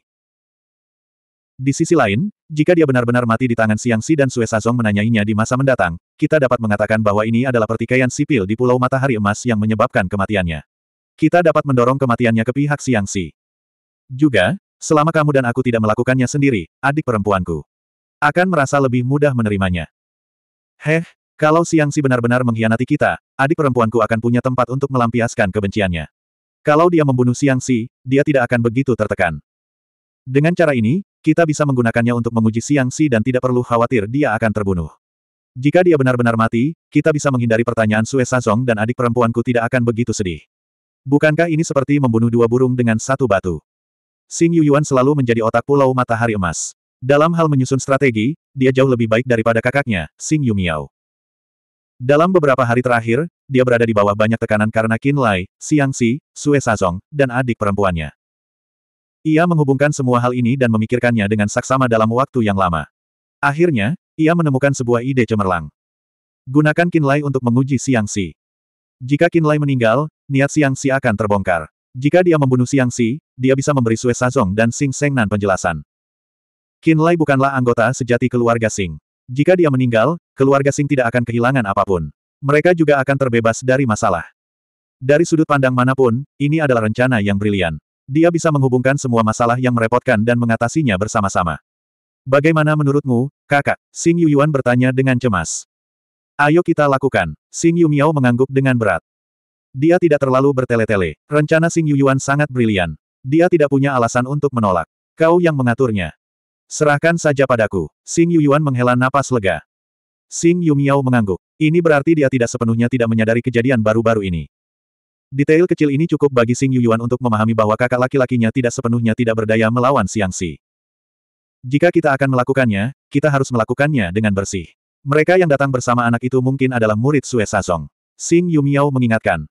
Di sisi lain, jika dia benar-benar mati di tangan Siang Si dan Sue Sazong menanyainya di masa mendatang, kita dapat mengatakan bahwa ini adalah pertikaian sipil di Pulau Matahari Emas yang menyebabkan kematiannya. Kita dapat mendorong kematiannya ke pihak Siang Si. Juga, selama kamu dan aku tidak melakukannya sendiri, adik perempuanku akan merasa lebih mudah menerimanya. Heh, kalau Siang Si benar-benar mengkhianati kita, adik perempuanku akan punya tempat untuk melampiaskan kebenciannya. Kalau dia membunuh Siang Si, dia tidak akan begitu tertekan. Dengan cara ini, kita bisa menggunakannya untuk menguji Siang Si dan tidak perlu khawatir dia akan terbunuh. Jika dia benar-benar mati, kita bisa menghindari pertanyaan Sue Sazong dan adik perempuanku tidak akan begitu sedih. Bukankah ini seperti membunuh dua burung dengan satu batu? Xing Yuyuan selalu menjadi otak pulau matahari emas. Dalam hal menyusun strategi, dia jauh lebih baik daripada kakaknya, Xing Yumiao. Dalam beberapa hari terakhir, dia berada di bawah banyak tekanan karena Qin Lai, Siang Si, Sue Sazong, dan adik perempuannya. Ia menghubungkan semua hal ini dan memikirkannya dengan saksama dalam waktu yang lama. Akhirnya, ia menemukan sebuah ide cemerlang. Gunakan Kinlay untuk menguji Siang Si. Jika Kinlay meninggal, niat Siang Si akan terbongkar. Jika dia membunuh Siang Si, dia bisa memberi Sue Sazong dan Sing Seng Nan penjelasan. Kinlay bukanlah anggota sejati keluarga Sing. Jika dia meninggal, keluarga Sing tidak akan kehilangan apapun. Mereka juga akan terbebas dari masalah. Dari sudut pandang manapun, ini adalah rencana yang brilian. Dia bisa menghubungkan semua masalah yang merepotkan dan mengatasinya bersama-sama. Bagaimana menurutmu, kakak? Xing Yuan bertanya dengan cemas. Ayo kita lakukan. Sing Yu Miao mengangguk dengan berat. Dia tidak terlalu bertele-tele. Rencana Xing Yuan sangat brilian. Dia tidak punya alasan untuk menolak. Kau yang mengaturnya. Serahkan saja padaku. Xing Yuan menghela napas lega. Xing Miao mengangguk. Ini berarti dia tidak sepenuhnya tidak menyadari kejadian baru-baru ini. Detail kecil ini cukup bagi Xing Yuyuan untuk memahami bahwa kakak laki-lakinya tidak sepenuhnya tidak berdaya melawan Siang Si. Jika kita akan melakukannya, kita harus melakukannya dengan bersih. Mereka yang datang bersama anak itu mungkin adalah murid Sue Sazong. Xing Miao mengingatkan.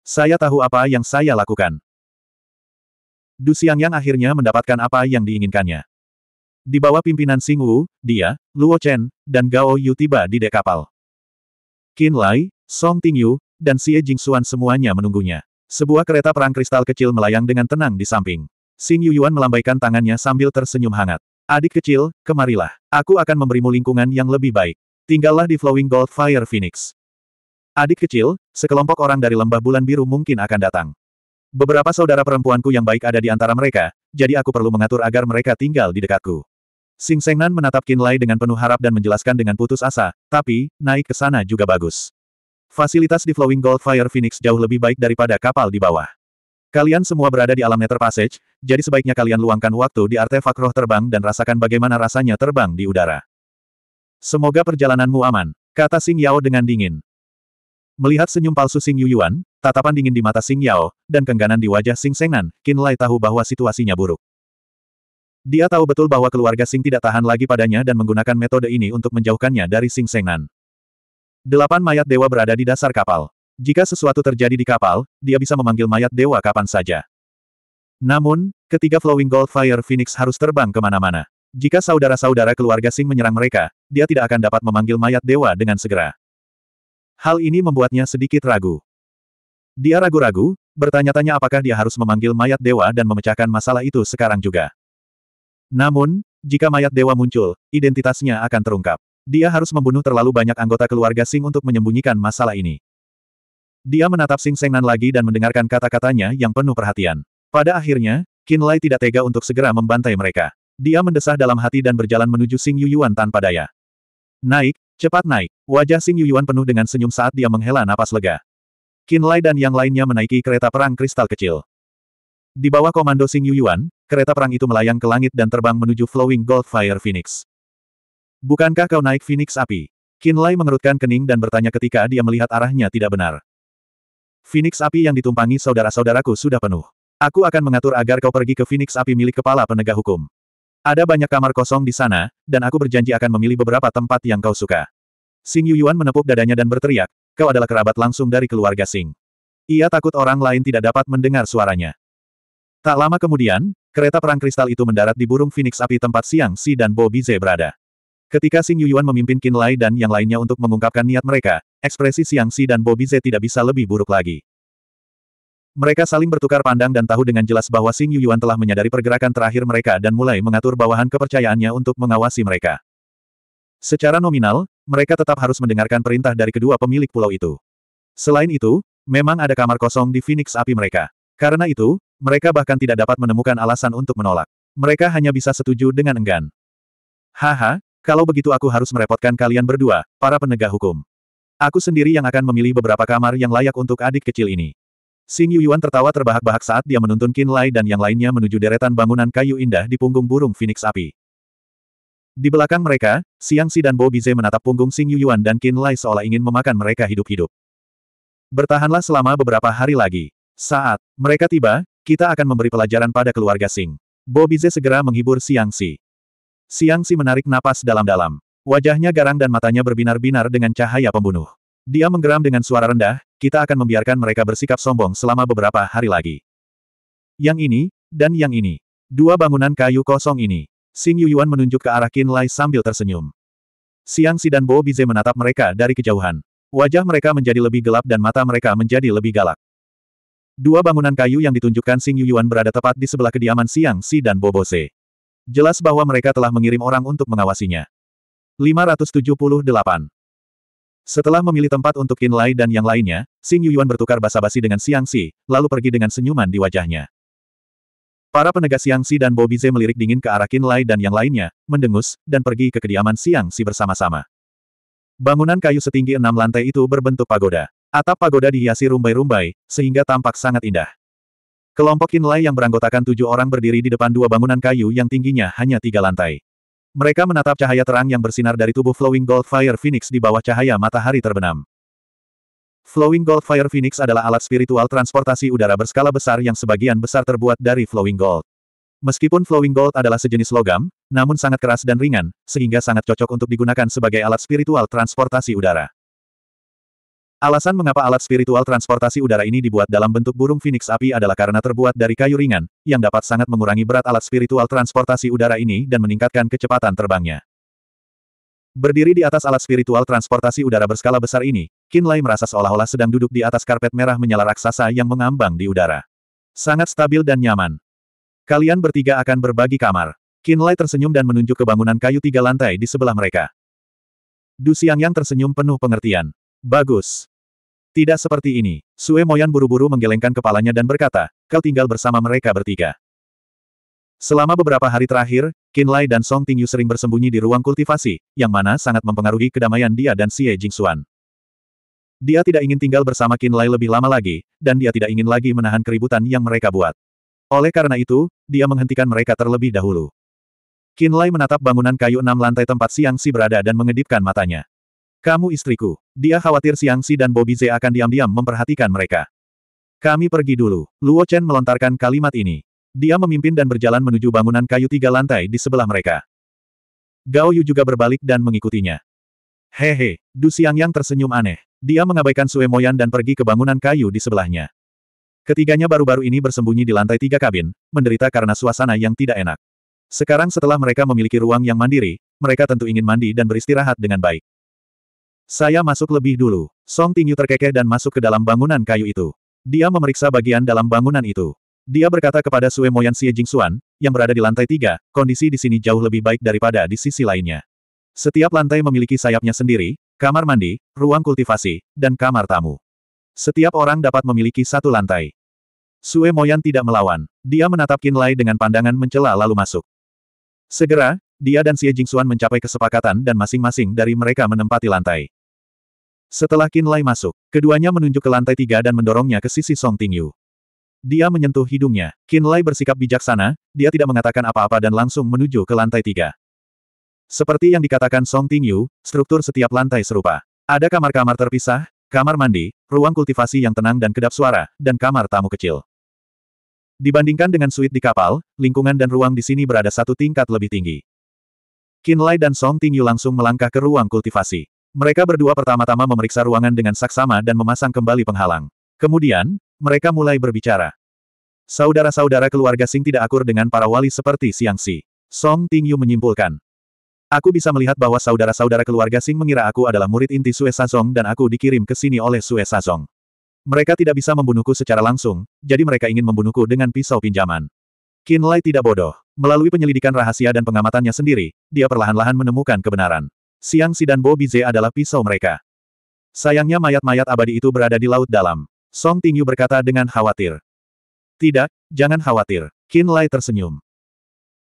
Saya tahu apa yang saya lakukan. Du Yang akhirnya mendapatkan apa yang diinginkannya. Di bawah pimpinan Xing Wu, dia, Luo Chen, dan Gao Yu tiba di dek kapal. Qin Lai, Song Tingyu, dan Xie Jingxuan semuanya menunggunya. Sebuah kereta perang kristal kecil melayang dengan tenang di samping. Xing Yuyuan melambaikan tangannya sambil tersenyum hangat. Adik kecil, kemarilah. Aku akan memberimu lingkungan yang lebih baik. Tinggallah di Flowing Gold Fire Phoenix. Adik kecil, sekelompok orang dari lembah bulan biru mungkin akan datang. Beberapa saudara perempuanku yang baik ada di antara mereka, jadi aku perlu mengatur agar mereka tinggal di dekatku. Sing Sengnan menatap Qin Lai dengan penuh harap dan menjelaskan dengan putus asa, tapi, naik ke sana juga bagus. Fasilitas di Flowing Gold Fire Phoenix jauh lebih baik daripada kapal di bawah. Kalian semua berada di alam Nether Passage, jadi sebaiknya kalian luangkan waktu di artefak roh terbang dan rasakan bagaimana rasanya terbang di udara. Semoga perjalananmu aman, kata Xing Yao dengan dingin. Melihat senyum palsu Xing Yuyuan, tatapan dingin di mata Xing Yao, dan kengganan di wajah Xing Sengnan, Qin Lai tahu bahwa situasinya buruk. Dia tahu betul bahwa keluarga Sing tidak tahan lagi padanya dan menggunakan metode ini untuk menjauhkannya dari Xing Sengnan. Delapan mayat dewa berada di dasar kapal. Jika sesuatu terjadi di kapal, dia bisa memanggil mayat dewa kapan saja. Namun, ketiga Flowing Gold Fire Phoenix harus terbang kemana-mana. Jika saudara-saudara keluarga Sing menyerang mereka, dia tidak akan dapat memanggil mayat dewa dengan segera. Hal ini membuatnya sedikit ragu. Dia ragu-ragu, bertanya-tanya apakah dia harus memanggil mayat dewa dan memecahkan masalah itu sekarang juga. Namun, jika mayat dewa muncul, identitasnya akan terungkap. Dia harus membunuh terlalu banyak anggota keluarga Sing untuk menyembunyikan masalah ini. Dia menatap Sing Sengnan lagi dan mendengarkan kata-katanya yang penuh perhatian. Pada akhirnya, Qin Lai tidak tega untuk segera membantai mereka. Dia mendesah dalam hati dan berjalan menuju Sing Yuyuan tanpa daya. Naik, cepat naik. Wajah Sing Yuyuan penuh dengan senyum saat dia menghela napas lega. Qin Lai dan yang lainnya menaiki kereta perang kristal kecil. Di bawah komando Sing Yuyuan, kereta perang itu melayang ke langit dan terbang menuju Flowing Gold Fire Phoenix. Bukankah kau naik Phoenix api? Kinlay mengerutkan kening dan bertanya ketika dia melihat arahnya tidak benar. Phoenix api yang ditumpangi saudara-saudaraku sudah penuh. Aku akan mengatur agar kau pergi ke Phoenix api milik kepala penegak hukum. Ada banyak kamar kosong di sana, dan aku berjanji akan memilih beberapa tempat yang kau suka. Sing Yuan menepuk dadanya dan berteriak, kau adalah kerabat langsung dari keluarga Sing. Ia takut orang lain tidak dapat mendengar suaranya. Tak lama kemudian, kereta perang kristal itu mendarat di burung Phoenix api tempat siang Si dan Bobby Z berada. Ketika Xing Yuyuan memimpin Qin Lai dan yang lainnya untuk mengungkapkan niat mereka, ekspresi Xiang Xi dan Bobi Ze tidak bisa lebih buruk lagi. Mereka saling bertukar pandang dan tahu dengan jelas bahwa Xing Yuyuan telah menyadari pergerakan terakhir mereka dan mulai mengatur bawahan kepercayaannya untuk mengawasi mereka. Secara nominal, mereka tetap harus mendengarkan perintah dari kedua pemilik pulau itu. Selain itu, memang ada kamar kosong di Phoenix api mereka. Karena itu, mereka bahkan tidak dapat menemukan alasan untuk menolak. Mereka hanya bisa setuju dengan enggan. Haha, kalau begitu aku harus merepotkan kalian berdua, para penegak hukum. Aku sendiri yang akan memilih beberapa kamar yang layak untuk adik kecil ini. Xing Yuan tertawa terbahak-bahak saat dia menuntun Qin Lai dan yang lainnya menuju deretan bangunan kayu indah di punggung burung Phoenix api. Di belakang mereka, Siang Si dan Bo Bize menatap punggung Xing Yuan dan Qin Lai seolah ingin memakan mereka hidup-hidup. Bertahanlah selama beberapa hari lagi. Saat mereka tiba, kita akan memberi pelajaran pada keluarga Sing. Bo Bize segera menghibur Siang Si. Siang Si menarik napas dalam-dalam. Wajahnya garang dan matanya berbinar-binar dengan cahaya pembunuh. Dia menggeram dengan suara rendah, kita akan membiarkan mereka bersikap sombong selama beberapa hari lagi. Yang ini, dan yang ini. Dua bangunan kayu kosong ini. Xing Yuan menunjuk ke arah Qin Lai sambil tersenyum. Siang Si dan Bo Bize menatap mereka dari kejauhan. Wajah mereka menjadi lebih gelap dan mata mereka menjadi lebih galak. Dua bangunan kayu yang ditunjukkan Xing Yuan berada tepat di sebelah kediaman Siang Si dan Bo Bose. Jelas bahwa mereka telah mengirim orang untuk mengawasinya. 578. Setelah memilih tempat untuk Qin Lai dan yang lainnya, Xing Yuyuan bertukar basa-basi dengan Xiang Xi, lalu pergi dengan senyuman di wajahnya. Para penegas Xiang Xi dan Bobi Ze melirik dingin ke arah Qin Lai dan yang lainnya, mendengus, dan pergi ke kediaman Xiang Xi bersama-sama. Bangunan kayu setinggi enam lantai itu berbentuk pagoda. Atap pagoda dihiasi rumbai-rumbai, sehingga tampak sangat indah. Kelompok Inlay yang beranggotakan tujuh orang berdiri di depan dua bangunan kayu yang tingginya hanya tiga lantai. Mereka menatap cahaya terang yang bersinar dari tubuh Flowing Gold Fire Phoenix di bawah cahaya matahari terbenam. Flowing Gold Fire Phoenix adalah alat spiritual transportasi udara berskala besar yang sebagian besar terbuat dari Flowing Gold. Meskipun Flowing Gold adalah sejenis logam, namun sangat keras dan ringan, sehingga sangat cocok untuk digunakan sebagai alat spiritual transportasi udara. Alasan mengapa alat spiritual transportasi udara ini dibuat dalam bentuk burung phoenix api adalah karena terbuat dari kayu ringan, yang dapat sangat mengurangi berat alat spiritual transportasi udara ini dan meningkatkan kecepatan terbangnya. Berdiri di atas alat spiritual transportasi udara berskala besar ini, Kinlay merasa seolah-olah sedang duduk di atas karpet merah menyala raksasa yang mengambang di udara. Sangat stabil dan nyaman. Kalian bertiga akan berbagi kamar. Kinlay tersenyum dan menunjuk ke bangunan kayu tiga lantai di sebelah mereka. Du yang tersenyum penuh pengertian. Bagus. Tidak seperti ini. Sue Moyan buru-buru menggelengkan kepalanya dan berkata, kau tinggal bersama mereka bertiga. Selama beberapa hari terakhir, Qin Lai dan Song Tingyu sering bersembunyi di ruang kultivasi, yang mana sangat mempengaruhi kedamaian dia dan Xie Jingxuan. Dia tidak ingin tinggal bersama Qin Lai lebih lama lagi, dan dia tidak ingin lagi menahan keributan yang mereka buat. Oleh karena itu, dia menghentikan mereka terlebih dahulu. Qin Lai menatap bangunan kayu enam lantai tempat Siang Si berada dan mengedipkan matanya. Kamu istriku. Dia khawatir Siang Si dan Bobby Z akan diam-diam memperhatikan mereka. Kami pergi dulu. Luo Chen melontarkan kalimat ini. Dia memimpin dan berjalan menuju bangunan kayu tiga lantai di sebelah mereka. Gao Yu juga berbalik dan mengikutinya. Hehe, Du Xiang Yang tersenyum aneh. Dia mengabaikan Sue Moyan dan pergi ke bangunan kayu di sebelahnya. Ketiganya baru-baru ini bersembunyi di lantai tiga kabin, menderita karena suasana yang tidak enak. Sekarang setelah mereka memiliki ruang yang mandiri, mereka tentu ingin mandi dan beristirahat dengan baik. Saya masuk lebih dulu. Song Tingyu terkekeh dan masuk ke dalam bangunan kayu itu. Dia memeriksa bagian dalam bangunan itu. Dia berkata kepada Sue Moyan Xie Jingxuan, yang berada di lantai tiga, kondisi di sini jauh lebih baik daripada di sisi lainnya. Setiap lantai memiliki sayapnya sendiri, kamar mandi, ruang kultivasi, dan kamar tamu. Setiap orang dapat memiliki satu lantai. Sue Moyan tidak melawan. Dia menatap Qin Lai dengan pandangan mencela lalu masuk. Segera, dia dan Xie Jingxuan mencapai kesepakatan dan masing-masing dari mereka menempati lantai. Setelah Qin Lai masuk, keduanya menunjuk ke lantai tiga dan mendorongnya ke sisi Song Tingyu. Dia menyentuh hidungnya. Qin Lai bersikap bijaksana, dia tidak mengatakan apa-apa dan langsung menuju ke lantai tiga. Seperti yang dikatakan Song Tingyu, struktur setiap lantai serupa. Ada kamar-kamar terpisah, kamar mandi, ruang kultivasi yang tenang dan kedap suara, dan kamar tamu kecil. Dibandingkan dengan suite di kapal, lingkungan dan ruang di sini berada satu tingkat lebih tinggi. Qin Lai dan Song Tingyu langsung melangkah ke ruang kultivasi. Mereka berdua pertama-tama memeriksa ruangan dengan saksama dan memasang kembali penghalang. Kemudian, mereka mulai berbicara. Saudara-saudara keluarga Sing tidak akur dengan para wali seperti Siang Si. Song Tingyu menyimpulkan. Aku bisa melihat bahwa saudara-saudara keluarga Sing mengira aku adalah murid inti Sue Sazong dan aku dikirim ke sini oleh Sue Sazong. Mereka tidak bisa membunuhku secara langsung, jadi mereka ingin membunuhku dengan pisau pinjaman. Qin Lai tidak bodoh. Melalui penyelidikan rahasia dan pengamatannya sendiri, dia perlahan-lahan menemukan kebenaran. Siang Si dan Bo Bize adalah pisau mereka. Sayangnya mayat-mayat abadi itu berada di laut dalam. Song Tingyu berkata dengan khawatir. Tidak, jangan khawatir. Qin Lai tersenyum.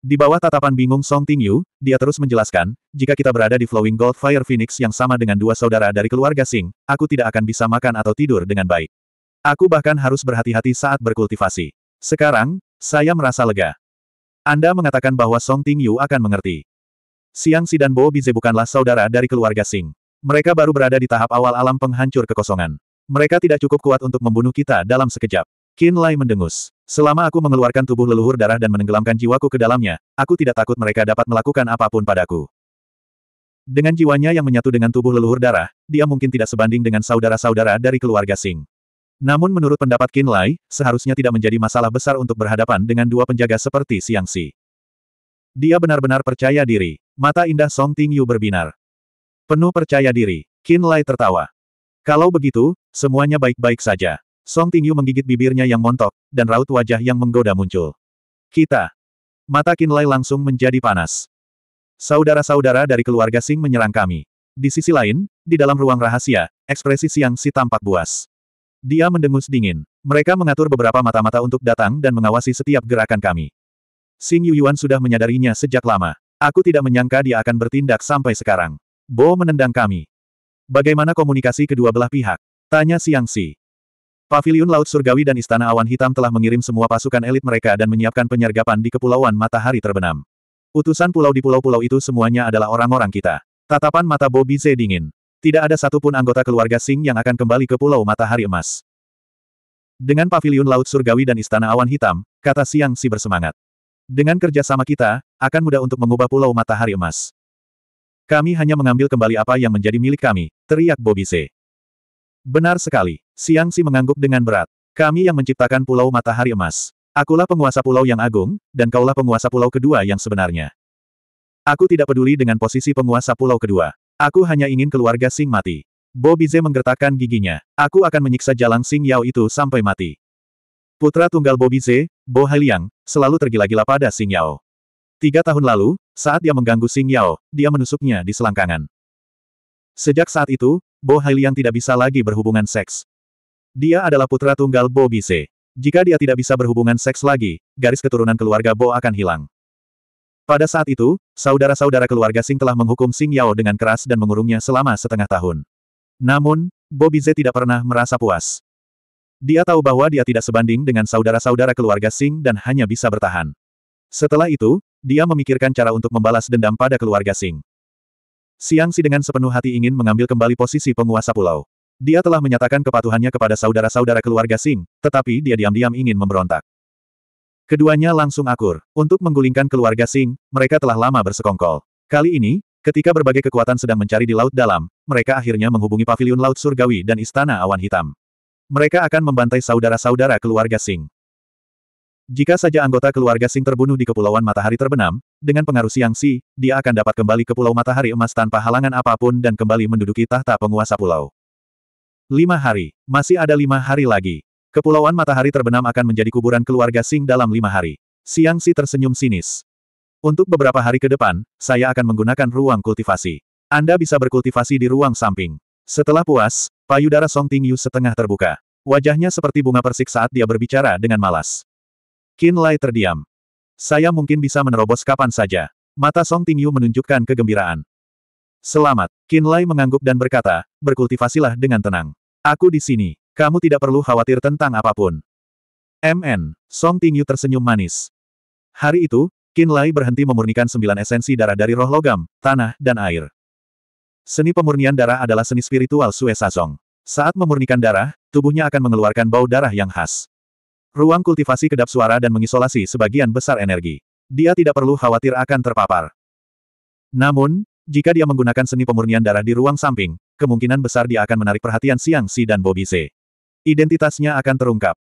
Di bawah tatapan bingung Song Tingyu, dia terus menjelaskan, jika kita berada di Flowing Gold Fire Phoenix yang sama dengan dua saudara dari keluarga Sing, aku tidak akan bisa makan atau tidur dengan baik. Aku bahkan harus berhati-hati saat berkultivasi. Sekarang, saya merasa lega. Anda mengatakan bahwa Song Tingyu akan mengerti. Siang Si dan Bo Bize bukanlah saudara dari keluarga Sing. Mereka baru berada di tahap awal alam penghancur kekosongan. Mereka tidak cukup kuat untuk membunuh kita dalam sekejap. Qin Lai mendengus. Selama aku mengeluarkan tubuh leluhur darah dan menenggelamkan jiwaku ke dalamnya, aku tidak takut mereka dapat melakukan apapun padaku. Dengan jiwanya yang menyatu dengan tubuh leluhur darah, dia mungkin tidak sebanding dengan saudara-saudara dari keluarga Sing. Namun menurut pendapat Qin Lai, seharusnya tidak menjadi masalah besar untuk berhadapan dengan dua penjaga seperti Siang Si. Dia benar-benar percaya diri. Mata indah Song Ting Yu berbinar. Penuh percaya diri. Qin Lai tertawa. Kalau begitu, semuanya baik-baik saja. Song Ting Yu menggigit bibirnya yang montok, dan raut wajah yang menggoda muncul. Kita. Mata Qin Lai langsung menjadi panas. Saudara-saudara dari keluarga Sing menyerang kami. Di sisi lain, di dalam ruang rahasia, ekspresi Siang Si tampak buas. Dia mendengus dingin. Mereka mengatur beberapa mata-mata untuk datang dan mengawasi setiap gerakan kami. Xing Yuyuan sudah menyadarinya sejak lama. Aku tidak menyangka dia akan bertindak sampai sekarang. Bo menendang kami. Bagaimana komunikasi kedua belah pihak? Tanya Siang Si. Pavilion Laut Surgawi dan Istana Awan Hitam telah mengirim semua pasukan elit mereka dan menyiapkan penyergapan di Kepulauan Matahari Terbenam. Utusan pulau di pulau-pulau itu semuanya adalah orang-orang kita. Tatapan mata Bo Bize dingin. Tidak ada satupun anggota keluarga Sing yang akan kembali ke Pulau Matahari Emas. Dengan Pavilion Laut Surgawi dan Istana Awan Hitam, kata Siang Si bersemangat. Dengan kerja sama kita, akan mudah untuk mengubah Pulau Matahari Emas. Kami hanya mengambil kembali apa yang menjadi milik kami, teriak Bobby C. Benar sekali, Siang Si mengangguk dengan berat. Kami yang menciptakan Pulau Matahari Emas. Akulah penguasa pulau yang agung, dan kaulah penguasa pulau kedua yang sebenarnya. Aku tidak peduli dengan posisi penguasa pulau kedua. Aku hanya ingin keluarga Sing mati. Bobby Z menggertakkan giginya. Aku akan menyiksa jalan Sing Yao itu sampai mati. Putra tunggal Bobby Z, Bo Hailiang, selalu tergila-gila pada Xing Yao. Tiga tahun lalu, saat dia mengganggu Xing Yao, dia menusuknya di selangkangan. Sejak saat itu, Bo Hailiang tidak bisa lagi berhubungan seks. Dia adalah putra tunggal Bo Bise. Jika dia tidak bisa berhubungan seks lagi, garis keturunan keluarga Bo akan hilang. Pada saat itu, saudara-saudara keluarga Sing telah menghukum Sing Yao dengan keras dan mengurungnya selama setengah tahun. Namun, Bo Z tidak pernah merasa puas. Dia tahu bahwa dia tidak sebanding dengan saudara-saudara keluarga Singh dan hanya bisa bertahan. Setelah itu, dia memikirkan cara untuk membalas dendam pada keluarga Singh. Siang Si dengan sepenuh hati ingin mengambil kembali posisi penguasa pulau. Dia telah menyatakan kepatuhannya kepada saudara-saudara keluarga Singh, tetapi dia diam-diam ingin memberontak. Keduanya langsung akur. Untuk menggulingkan keluarga Singh, mereka telah lama bersekongkol. Kali ini, ketika berbagai kekuatan sedang mencari di Laut Dalam, mereka akhirnya menghubungi Paviliun Laut Surgawi dan Istana Awan Hitam. Mereka akan membantai saudara-saudara keluarga Singh. Jika saja anggota keluarga Singh terbunuh di Kepulauan Matahari Terbenam, dengan pengaruh Siang Si, dia akan dapat kembali ke Pulau Matahari Emas tanpa halangan apapun dan kembali menduduki tahta penguasa pulau. Lima hari. Masih ada lima hari lagi. Kepulauan Matahari Terbenam akan menjadi kuburan keluarga Singh dalam lima hari. Siang Si tersenyum sinis. Untuk beberapa hari ke depan, saya akan menggunakan ruang kultivasi. Anda bisa berkultivasi di ruang samping. Setelah puas, Payudara Song Tingyu setengah terbuka. Wajahnya seperti bunga persik saat dia berbicara dengan malas. Qin Lai terdiam. Saya mungkin bisa menerobos kapan saja. Mata Song Tingyu menunjukkan kegembiraan. Selamat, Qin Lai mengangguk dan berkata, berkultivasilah dengan tenang. Aku di sini, kamu tidak perlu khawatir tentang apapun. MN, Song Tingyu tersenyum manis. Hari itu, Qin Lai berhenti memurnikan sembilan esensi darah dari roh logam, tanah, dan air. Seni pemurnian darah adalah seni spiritual Sue Sazong. Saat memurnikan darah, tubuhnya akan mengeluarkan bau darah yang khas. Ruang kultivasi kedap suara dan mengisolasi sebagian besar energi. Dia tidak perlu khawatir akan terpapar. Namun, jika dia menggunakan seni pemurnian darah di ruang samping, kemungkinan besar dia akan menarik perhatian Siang Si dan Bobby C. Identitasnya akan terungkap.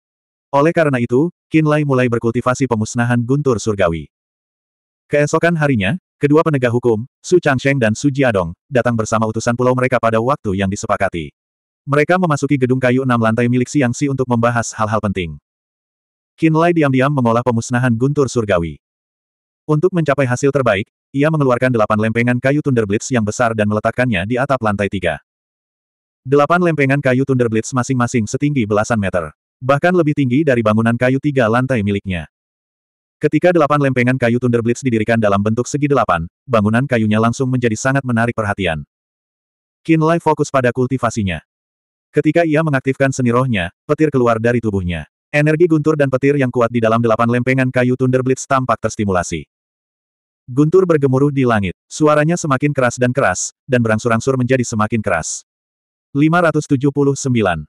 Oleh karena itu, Kinlay mulai berkultivasi pemusnahan guntur surgawi. Keesokan harinya, Kedua penegak hukum, Su Changsheng dan Su Jiadong, datang bersama utusan pulau mereka pada waktu yang disepakati. Mereka memasuki gedung kayu enam lantai milik Siang Si untuk membahas hal-hal penting. Qin Lai diam-diam mengolah pemusnahan guntur surgawi. Untuk mencapai hasil terbaik, ia mengeluarkan delapan lempengan kayu Thunderblitz yang besar dan meletakkannya di atap lantai tiga. Delapan lempengan kayu Thunderblitz masing-masing setinggi belasan meter. Bahkan lebih tinggi dari bangunan kayu tiga lantai miliknya. Ketika delapan lempengan kayu Thunderblitz didirikan dalam bentuk segi delapan, bangunan kayunya langsung menjadi sangat menarik perhatian. Qin Lai fokus pada kultivasinya. Ketika ia mengaktifkan seni rohnya, petir keluar dari tubuhnya. Energi guntur dan petir yang kuat di dalam delapan lempengan kayu Thunderblitz tampak terstimulasi. Guntur bergemuruh di langit, suaranya semakin keras dan keras, dan berangsur-angsur menjadi semakin keras. 579.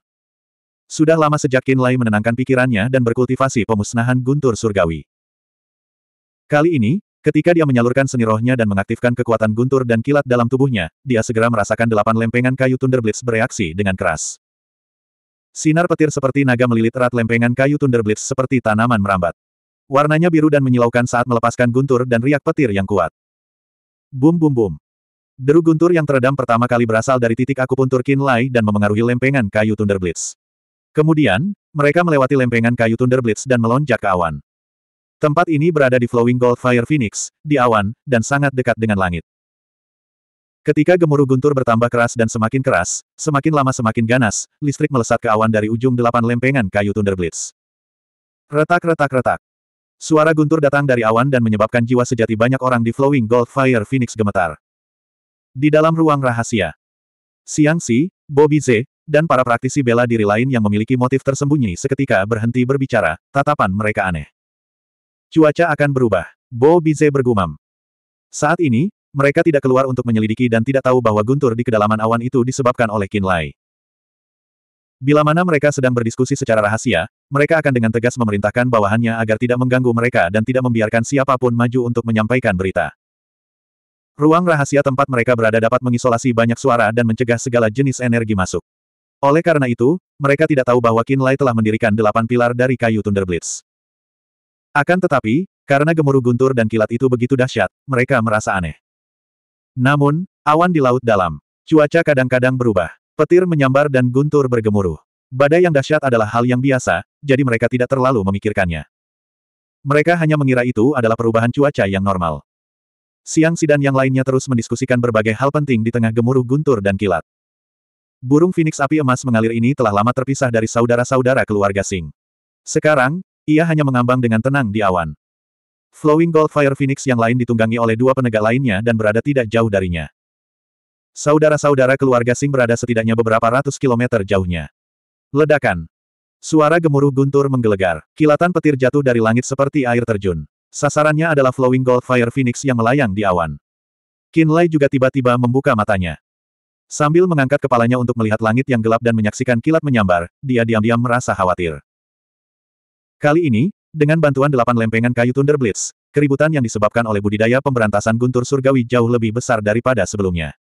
Sudah lama sejak Qin Lai menenangkan pikirannya dan berkultivasi pemusnahan guntur surgawi. Kali ini, ketika dia menyalurkan seni rohnya dan mengaktifkan kekuatan guntur dan kilat dalam tubuhnya, dia segera merasakan delapan lempengan kayu thunderblitz bereaksi dengan keras. Sinar petir seperti naga melilit erat lempengan kayu thunderblitz seperti tanaman merambat. Warnanya biru dan menyilaukan saat melepaskan guntur dan riak petir yang kuat. Bum bum bum. Deru guntur yang teredam pertama kali berasal dari titik akupuntur Kinlai dan memengaruhi lempengan kayu thunderblitz. Kemudian, mereka melewati lempengan kayu thunderblitz dan melonjak ke awan. Tempat ini berada di Flowing Gold Fire Phoenix, di awan, dan sangat dekat dengan langit. Ketika gemuruh guntur bertambah keras dan semakin keras, semakin lama semakin ganas, listrik melesat ke awan dari ujung delapan lempengan kayu Thunderblitz. Retak-retak-retak. Suara guntur datang dari awan dan menyebabkan jiwa sejati banyak orang di Flowing Gold Fire Phoenix gemetar. Di dalam ruang rahasia, Siang Si, Bobby Z, dan para praktisi bela diri lain yang memiliki motif tersembunyi seketika berhenti berbicara, tatapan mereka aneh. Cuaca akan berubah. Bo Bize bergumam. Saat ini, mereka tidak keluar untuk menyelidiki dan tidak tahu bahwa guntur di kedalaman awan itu disebabkan oleh Qin Lai. Bila mana mereka sedang berdiskusi secara rahasia, mereka akan dengan tegas memerintahkan bawahannya agar tidak mengganggu mereka dan tidak membiarkan siapapun maju untuk menyampaikan berita. Ruang rahasia tempat mereka berada dapat mengisolasi banyak suara dan mencegah segala jenis energi masuk. Oleh karena itu, mereka tidak tahu bahwa Kinlay telah mendirikan delapan pilar dari kayu Thunderblitz. Blitz. Akan tetapi, karena gemuruh guntur dan kilat itu begitu dahsyat, mereka merasa aneh. Namun, awan di laut dalam. Cuaca kadang-kadang berubah. Petir menyambar dan guntur bergemuruh. Badai yang dahsyat adalah hal yang biasa, jadi mereka tidak terlalu memikirkannya. Mereka hanya mengira itu adalah perubahan cuaca yang normal. Siang Sidan yang lainnya terus mendiskusikan berbagai hal penting di tengah gemuruh guntur dan kilat. Burung Phoenix api emas mengalir ini telah lama terpisah dari saudara-saudara keluarga Sing. Sekarang, ia hanya mengambang dengan tenang di awan. Flowing Gold Fire Phoenix yang lain ditunggangi oleh dua penegak lainnya dan berada tidak jauh darinya. Saudara-saudara keluarga Sing berada setidaknya beberapa ratus kilometer jauhnya. Ledakan. Suara gemuruh guntur menggelegar. Kilatan petir jatuh dari langit seperti air terjun. Sasarannya adalah Flowing Gold Fire Phoenix yang melayang di awan. Kinlay juga tiba-tiba membuka matanya. Sambil mengangkat kepalanya untuk melihat langit yang gelap dan menyaksikan kilat menyambar, dia diam-diam merasa khawatir. Kali ini, dengan bantuan delapan lempengan kayu Thunder Blitz, keributan yang disebabkan oleh budidaya pemberantasan guntur surgawi jauh lebih besar daripada sebelumnya.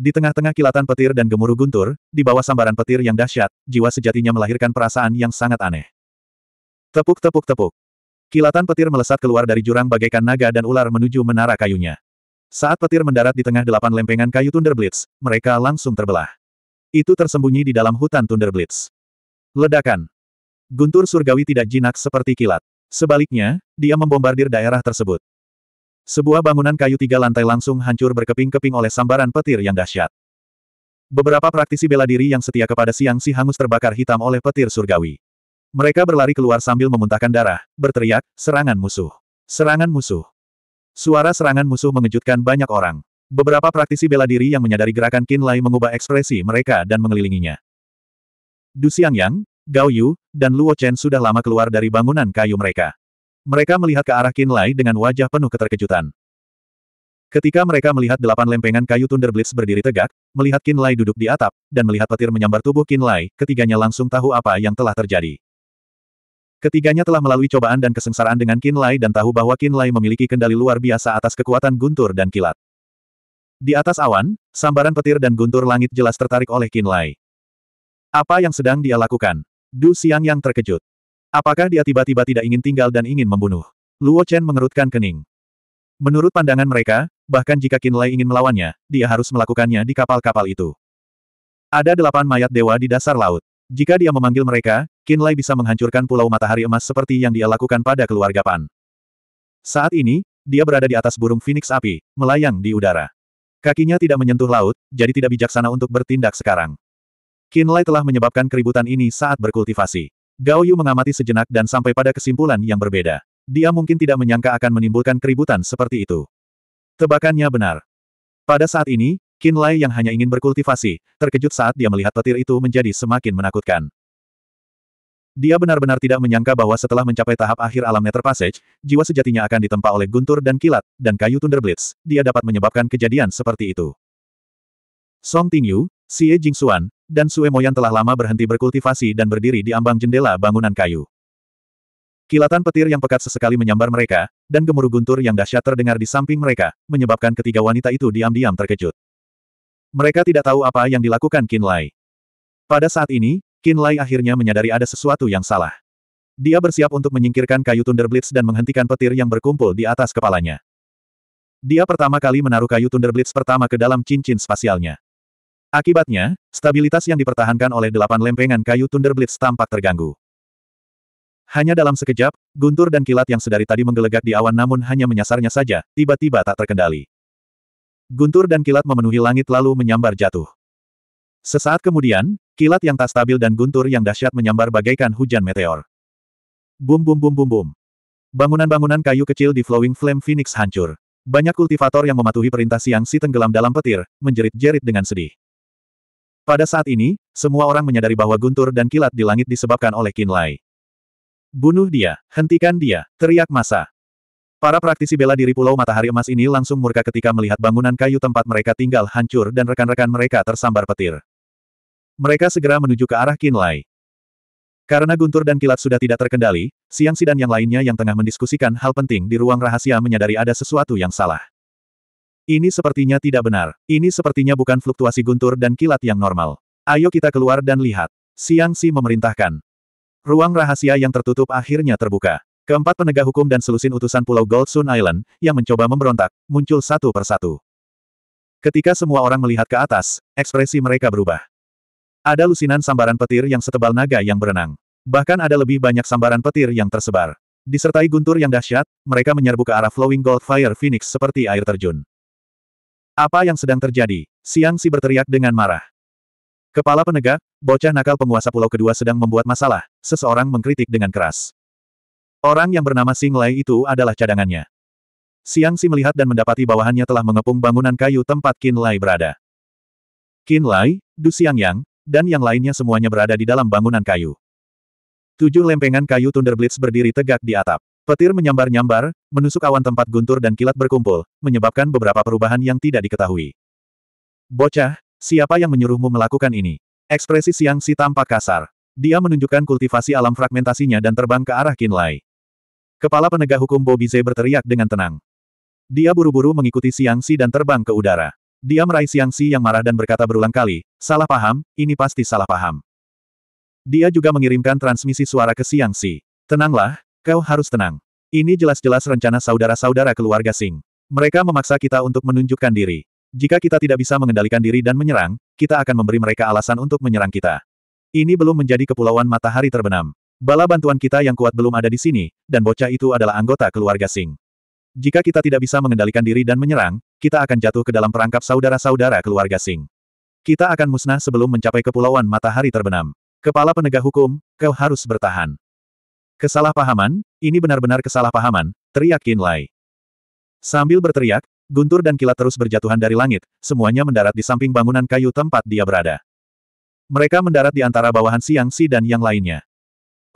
Di tengah-tengah kilatan petir dan gemuruh guntur, di bawah sambaran petir yang dahsyat, jiwa sejatinya melahirkan perasaan yang sangat aneh. Tepuk tepuk tepuk. Kilatan petir melesat keluar dari jurang bagaikan naga dan ular menuju menara kayunya. Saat petir mendarat di tengah delapan lempengan kayu Thunder Blitz, mereka langsung terbelah. Itu tersembunyi di dalam hutan Thunder Blitz. Ledakan. Guntur surgawi tidak jinak seperti kilat. Sebaliknya, dia membombardir daerah tersebut. Sebuah bangunan kayu tiga lantai langsung hancur berkeping-keping oleh sambaran petir yang dahsyat. Beberapa praktisi bela diri yang setia kepada Siang Si hangus terbakar hitam oleh petir surgawi. Mereka berlari keluar sambil memuntahkan darah, berteriak, serangan musuh. Serangan musuh. Suara serangan musuh mengejutkan banyak orang. Beberapa praktisi bela diri yang menyadari gerakan kinlay Lai mengubah ekspresi mereka dan mengelilinginya. Du Xiangyang, Gao Yu, dan Luo Chen sudah lama keluar dari bangunan kayu mereka. Mereka melihat ke arah Qin Lai dengan wajah penuh keterkejutan. Ketika mereka melihat delapan lempengan kayu Blitz berdiri tegak, melihat Qin Lai duduk di atap, dan melihat petir menyambar tubuh Qin Lai, ketiganya langsung tahu apa yang telah terjadi. Ketiganya telah melalui cobaan dan kesengsaraan dengan Qin Lai dan tahu bahwa Qin Lai memiliki kendali luar biasa atas kekuatan guntur dan kilat. Di atas awan, sambaran petir dan guntur langit jelas tertarik oleh Qin Lai. Apa yang sedang dia lakukan? Du Xiang yang terkejut. Apakah dia tiba-tiba tidak ingin tinggal dan ingin membunuh? Luo Chen mengerutkan kening. Menurut pandangan mereka, bahkan jika Qin Lei ingin melawannya, dia harus melakukannya di kapal-kapal itu. Ada delapan mayat dewa di dasar laut. Jika dia memanggil mereka, Qin Lei bisa menghancurkan pulau matahari emas seperti yang dia lakukan pada keluarga Pan. Saat ini, dia berada di atas burung phoenix api, melayang di udara. Kakinya tidak menyentuh laut, jadi tidak bijaksana untuk bertindak sekarang. Kinlay telah menyebabkan keributan ini saat berkultivasi. Gao Yu mengamati sejenak dan sampai pada kesimpulan yang berbeda. Dia mungkin tidak menyangka akan menimbulkan keributan seperti itu. Tebakannya benar. Pada saat ini, Kinlay yang hanya ingin berkultivasi, terkejut saat dia melihat petir itu menjadi semakin menakutkan. Dia benar-benar tidak menyangka bahwa setelah mencapai tahap akhir alam Nether Passage, jiwa sejatinya akan ditempa oleh guntur dan kilat, dan kayu Thunder Blitz, dia dapat menyebabkan kejadian seperti itu. Song Tingyu, Xie Jingxuan, dan Sue Moyan telah lama berhenti berkultivasi dan berdiri di ambang jendela bangunan kayu. Kilatan petir yang pekat sesekali menyambar mereka, dan gemuruh guntur yang dahsyat terdengar di samping mereka, menyebabkan ketiga wanita itu diam-diam terkejut. Mereka tidak tahu apa yang dilakukan Qin Lai. Pada saat ini, Qin Lai akhirnya menyadari ada sesuatu yang salah. Dia bersiap untuk menyingkirkan kayu Thunderblitz dan menghentikan petir yang berkumpul di atas kepalanya. Dia pertama kali menaruh kayu Thunderblitz pertama ke dalam cincin spasialnya. Akibatnya, stabilitas yang dipertahankan oleh delapan lempengan kayu Thunderblitz tampak terganggu. Hanya dalam sekejap, guntur dan kilat yang sedari tadi menggelegak di awan namun hanya menyasarnya saja, tiba-tiba tak terkendali. Guntur dan kilat memenuhi langit lalu menyambar jatuh. Sesaat kemudian, kilat yang tak stabil dan guntur yang dahsyat menyambar bagaikan hujan meteor. Bum bum bum bum bum. Bangunan-bangunan kayu kecil di Flowing Flame Phoenix hancur. Banyak kultivator yang mematuhi perintah siang si tenggelam dalam petir, menjerit-jerit dengan sedih. Pada saat ini, semua orang menyadari bahwa guntur dan kilat di langit disebabkan oleh Kinlay. Bunuh dia, hentikan dia, teriak masa. Para praktisi bela diri Pulau Matahari Emas ini langsung murka ketika melihat bangunan kayu tempat mereka tinggal hancur dan rekan-rekan mereka tersambar petir. Mereka segera menuju ke arah Kinlay. Karena guntur dan kilat sudah tidak terkendali, Siang Sidan yang lainnya yang tengah mendiskusikan hal penting di ruang rahasia menyadari ada sesuatu yang salah. Ini sepertinya tidak benar. Ini sepertinya bukan fluktuasi guntur dan kilat yang normal. Ayo kita keluar dan lihat. Siang Si memerintahkan. Ruang rahasia yang tertutup akhirnya terbuka. Keempat penegak hukum dan selusin utusan Pulau Gold Sun Island, yang mencoba memberontak, muncul satu persatu. Ketika semua orang melihat ke atas, ekspresi mereka berubah. Ada lusinan sambaran petir yang setebal naga yang berenang. Bahkan ada lebih banyak sambaran petir yang tersebar. Disertai guntur yang dahsyat, mereka menyerbu ke arah Flowing Gold Fire Phoenix seperti air terjun. Apa yang sedang terjadi? Siang Si berteriak dengan marah. Kepala penegak, bocah nakal penguasa pulau kedua sedang membuat masalah, seseorang mengkritik dengan keras. Orang yang bernama Sing Lai itu adalah cadangannya. Siang Si melihat dan mendapati bawahannya telah mengepung bangunan kayu tempat Kin Lai berada. Kin Lai, Du Siang Yang, dan yang lainnya semuanya berada di dalam bangunan kayu. Tujuh lempengan kayu Thunder Blitz berdiri tegak di atap. Petir menyambar-nyambar, menusuk awan tempat guntur dan kilat berkumpul, menyebabkan beberapa perubahan yang tidak diketahui. Bocah, siapa yang menyuruhmu melakukan ini? Ekspresi Siang Si tampak kasar. Dia menunjukkan kultivasi alam fragmentasinya dan terbang ke arah Kinlay. Kepala penegak hukum Bobize berteriak dengan tenang. Dia buru-buru mengikuti Siang Si dan terbang ke udara. Dia meraih Siang Si yang marah dan berkata berulang kali, salah paham, ini pasti salah paham. Dia juga mengirimkan transmisi suara ke Siang Si. Tenanglah, Kau harus tenang. Ini jelas-jelas rencana saudara-saudara keluarga Sing. Mereka memaksa kita untuk menunjukkan diri. Jika kita tidak bisa mengendalikan diri dan menyerang, kita akan memberi mereka alasan untuk menyerang kita. Ini belum menjadi kepulauan matahari terbenam. Bala bantuan kita yang kuat belum ada di sini, dan bocah itu adalah anggota keluarga Sing. Jika kita tidak bisa mengendalikan diri dan menyerang, kita akan jatuh ke dalam perangkap saudara-saudara keluarga Sing. Kita akan musnah sebelum mencapai kepulauan matahari terbenam. Kepala penegak hukum, kau harus bertahan. Kesalahpahaman, ini benar-benar kesalahpahaman, teriak Qin Lai. Sambil berteriak, guntur dan kilat terus berjatuhan dari langit, semuanya mendarat di samping bangunan kayu tempat dia berada. Mereka mendarat di antara bawahan Siang Si dan yang lainnya.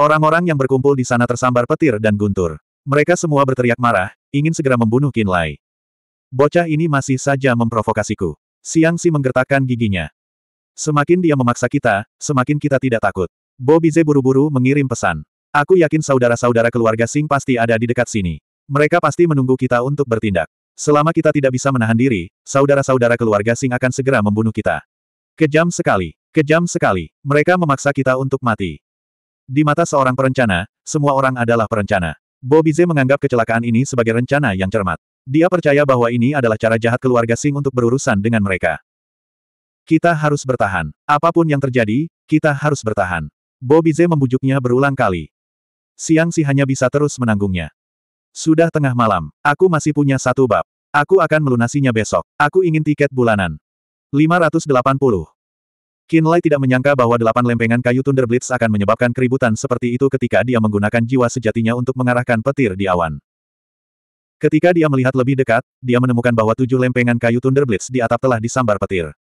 Orang-orang yang berkumpul di sana tersambar petir dan guntur. Mereka semua berteriak marah, ingin segera membunuh Qin Lai. Bocah ini masih saja memprovokasiku. Siang Si menggertakkan giginya. Semakin dia memaksa kita, semakin kita tidak takut. Bobize buru-buru mengirim pesan. Aku yakin saudara-saudara keluarga Sing pasti ada di dekat sini. Mereka pasti menunggu kita untuk bertindak. Selama kita tidak bisa menahan diri, saudara-saudara keluarga Sing akan segera membunuh kita. Kejam sekali, kejam sekali. Mereka memaksa kita untuk mati. Di mata seorang perencana, semua orang adalah perencana. Z menganggap kecelakaan ini sebagai rencana yang cermat. Dia percaya bahwa ini adalah cara jahat keluarga Sing untuk berurusan dengan mereka. Kita harus bertahan. Apapun yang terjadi, kita harus bertahan. Z membujuknya berulang kali. Siang Si hanya bisa terus menanggungnya. Sudah tengah malam, aku masih punya satu bab. Aku akan melunasinya besok. Aku ingin tiket bulanan. 580. Kinlay tidak menyangka bahwa delapan lempengan kayu Thunder Blitz akan menyebabkan keributan seperti itu ketika dia menggunakan jiwa sejatinya untuk mengarahkan petir di awan. Ketika dia melihat lebih dekat, dia menemukan bahwa tujuh lempengan kayu Thunder Blitz di atap telah disambar petir.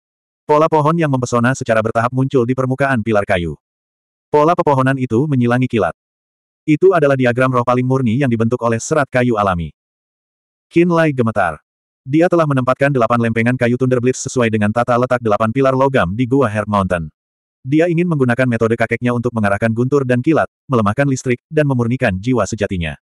Pola pohon yang mempesona secara bertahap muncul di permukaan pilar kayu. Pola pepohonan itu menyilangi kilat. Itu adalah diagram roh paling murni yang dibentuk oleh serat kayu alami. Qin Lai gemetar. Dia telah menempatkan delapan lempengan kayu Thunderblitz sesuai dengan tata letak delapan pilar logam di Gua Herb Mountain. Dia ingin menggunakan metode kakeknya untuk mengarahkan guntur dan kilat, melemahkan listrik, dan memurnikan jiwa sejatinya.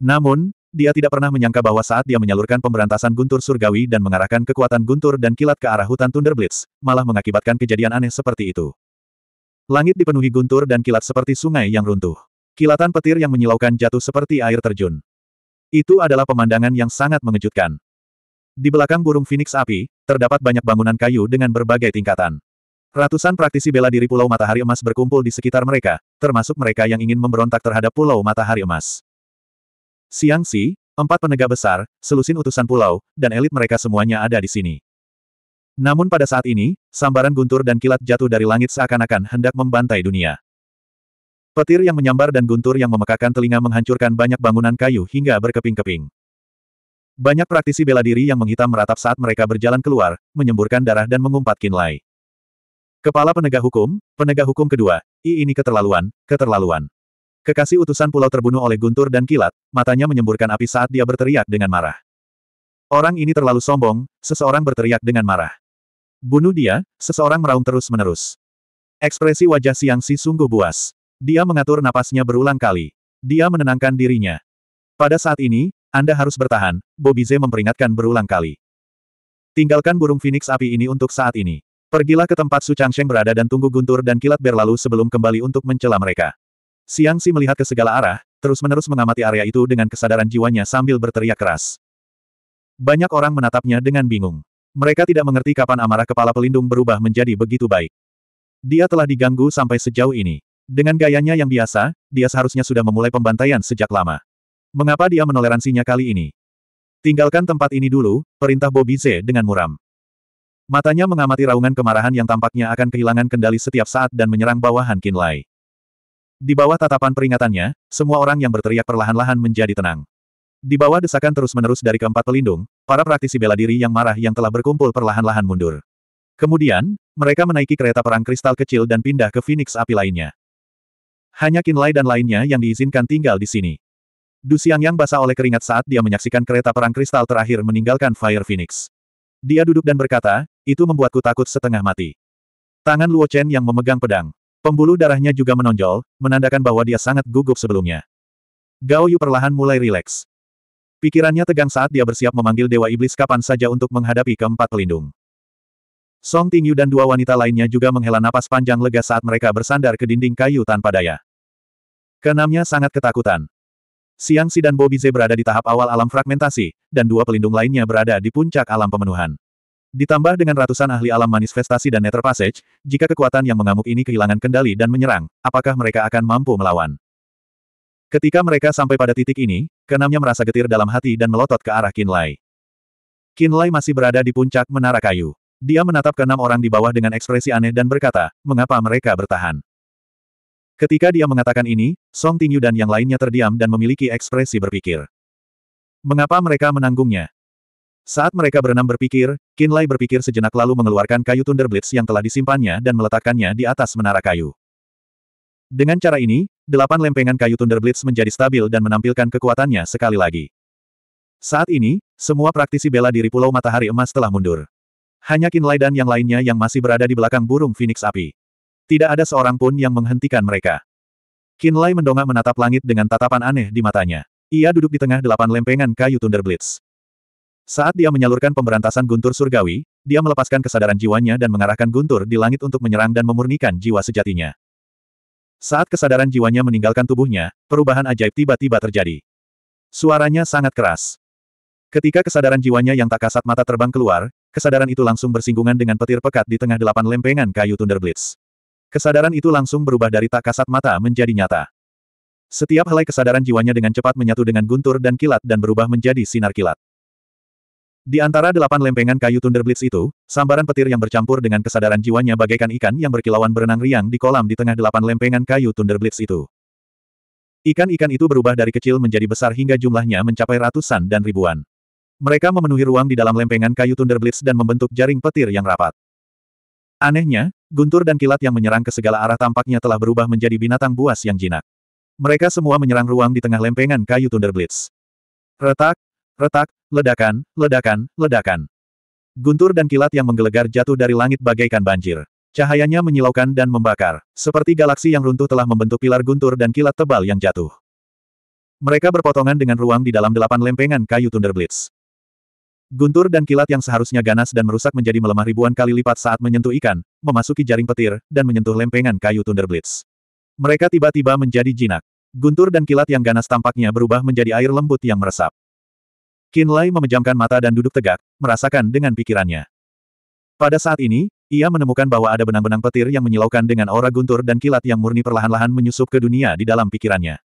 Namun, dia tidak pernah menyangka bahwa saat dia menyalurkan pemberantasan guntur surgawi dan mengarahkan kekuatan guntur dan kilat ke arah hutan Thunderblitz, malah mengakibatkan kejadian aneh seperti itu. Langit dipenuhi guntur dan kilat seperti sungai yang runtuh. Kilatan petir yang menyilaukan jatuh seperti air terjun. Itu adalah pemandangan yang sangat mengejutkan. Di belakang burung Phoenix api, terdapat banyak bangunan kayu dengan berbagai tingkatan. Ratusan praktisi bela diri Pulau Matahari Emas berkumpul di sekitar mereka, termasuk mereka yang ingin memberontak terhadap Pulau Matahari Emas. Siang Si, empat penegak besar, selusin utusan pulau, dan elit mereka semuanya ada di sini. Namun pada saat ini, sambaran guntur dan kilat jatuh dari langit seakan-akan hendak membantai dunia. Petir yang menyambar dan guntur yang memekakan telinga menghancurkan banyak bangunan kayu hingga berkeping-keping. Banyak praktisi bela diri yang menghitam meratap saat mereka berjalan keluar, menyemburkan darah dan mengumpat kinlai. Kepala penegak hukum, penegak hukum kedua, I ini keterlaluan, keterlaluan. Kekasih utusan pulau terbunuh oleh guntur dan kilat, matanya menyemburkan api saat dia berteriak dengan marah. Orang ini terlalu sombong, seseorang berteriak dengan marah. Bunuh dia, seseorang meraung terus-menerus. Ekspresi wajah Siang Si sungguh buas. Dia mengatur napasnya berulang kali. Dia menenangkan dirinya. Pada saat ini, Anda harus bertahan, Bobize memperingatkan berulang kali. Tinggalkan burung Phoenix api ini untuk saat ini. Pergilah ke tempat Su Changsheng berada dan tunggu Guntur dan Kilat berlalu sebelum kembali untuk mencela mereka. Siang Si melihat ke segala arah, terus-menerus mengamati area itu dengan kesadaran jiwanya sambil berteriak keras. Banyak orang menatapnya dengan bingung. Mereka tidak mengerti kapan amarah kepala pelindung berubah menjadi begitu baik. Dia telah diganggu sampai sejauh ini. Dengan gayanya yang biasa, dia seharusnya sudah memulai pembantaian sejak lama. Mengapa dia menoleransinya kali ini? Tinggalkan tempat ini dulu, perintah Bobby Z dengan muram. Matanya mengamati raungan kemarahan yang tampaknya akan kehilangan kendali setiap saat dan menyerang bawahan Kinlay. Di bawah tatapan peringatannya, semua orang yang berteriak perlahan-lahan menjadi tenang. Di bawah desakan terus-menerus dari keempat pelindung, para praktisi bela diri yang marah yang telah berkumpul perlahan-lahan mundur. Kemudian, mereka menaiki kereta perang kristal kecil dan pindah ke Phoenix api lainnya. Hanya Lai dan lainnya yang diizinkan tinggal di sini. Du yang basah oleh keringat saat dia menyaksikan kereta perang kristal terakhir meninggalkan Fire Phoenix. Dia duduk dan berkata, itu membuatku takut setengah mati. Tangan Luo Chen yang memegang pedang. Pembuluh darahnya juga menonjol, menandakan bahwa dia sangat gugup sebelumnya. Gao Yu perlahan mulai rileks. Pikirannya tegang saat dia bersiap memanggil Dewa Iblis kapan saja untuk menghadapi keempat pelindung. Song Tingyu dan dua wanita lainnya juga menghela napas panjang lega saat mereka bersandar ke dinding kayu tanpa daya. Keenamnya sangat ketakutan. Siang Si dan Bobby berada di tahap awal alam fragmentasi, dan dua pelindung lainnya berada di puncak alam pemenuhan. Ditambah dengan ratusan ahli alam manifestasi dan Nether Passage, jika kekuatan yang mengamuk ini kehilangan kendali dan menyerang, apakah mereka akan mampu melawan? Ketika mereka sampai pada titik ini, keenamnya merasa getir dalam hati dan melotot ke arah Kinlay. Kinlay masih berada di puncak menara kayu. Dia menatap keenam orang di bawah dengan ekspresi aneh dan berkata, mengapa mereka bertahan? Ketika dia mengatakan ini, Song Tingyu dan yang lainnya terdiam dan memiliki ekspresi berpikir. Mengapa mereka menanggungnya? Saat mereka berenam berpikir, Lai berpikir sejenak lalu mengeluarkan kayu Thunder Blitz yang telah disimpannya dan meletakkannya di atas menara kayu. Dengan cara ini, delapan lempengan kayu Thunder Blitz menjadi stabil dan menampilkan kekuatannya sekali lagi. Saat ini, semua praktisi bela diri Pulau Matahari Emas telah mundur. Hanya Lai dan yang lainnya yang masih berada di belakang burung Phoenix Api. Tidak ada seorang pun yang menghentikan mereka. Kinlay mendongak menatap langit dengan tatapan aneh di matanya. Ia duduk di tengah delapan lempengan kayu Thunderblitz. Saat dia menyalurkan pemberantasan guntur surgawi, dia melepaskan kesadaran jiwanya dan mengarahkan guntur di langit untuk menyerang dan memurnikan jiwa sejatinya. Saat kesadaran jiwanya meninggalkan tubuhnya, perubahan ajaib tiba-tiba terjadi. Suaranya sangat keras. Ketika kesadaran jiwanya yang tak kasat mata terbang keluar, kesadaran itu langsung bersinggungan dengan petir pekat di tengah delapan lempengan kayu Thunderblitz. Kesadaran itu langsung berubah dari tak kasat mata menjadi nyata. Setiap helai kesadaran jiwanya dengan cepat menyatu dengan guntur dan kilat dan berubah menjadi sinar kilat. Di antara delapan lempengan kayu thunderblitz itu, sambaran petir yang bercampur dengan kesadaran jiwanya bagaikan ikan yang berkilauan berenang riang di kolam di tengah delapan lempengan kayu thunderblitz itu. Ikan-ikan itu berubah dari kecil menjadi besar hingga jumlahnya mencapai ratusan dan ribuan. Mereka memenuhi ruang di dalam lempengan kayu thunderblitz dan membentuk jaring petir yang rapat. Anehnya, guntur dan kilat yang menyerang ke segala arah tampaknya telah berubah menjadi binatang buas yang jinak. Mereka semua menyerang ruang di tengah lempengan kayu Thunderblitz. Retak, retak, ledakan, ledakan, ledakan. Guntur dan kilat yang menggelegar jatuh dari langit bagaikan banjir. Cahayanya menyilaukan dan membakar, seperti galaksi yang runtuh telah membentuk pilar guntur dan kilat tebal yang jatuh. Mereka berpotongan dengan ruang di dalam delapan lempengan kayu Thunderblitz. Guntur dan kilat yang seharusnya ganas dan merusak menjadi melemah ribuan kali lipat saat menyentuh ikan, memasuki jaring petir, dan menyentuh lempengan kayu Thunderblitz. Mereka tiba-tiba menjadi jinak. Guntur dan kilat yang ganas tampaknya berubah menjadi air lembut yang meresap. Kinlay memejamkan mata dan duduk tegak, merasakan dengan pikirannya. Pada saat ini, ia menemukan bahwa ada benang-benang petir yang menyilaukan dengan aura guntur dan kilat yang murni perlahan-lahan menyusup ke dunia di dalam pikirannya.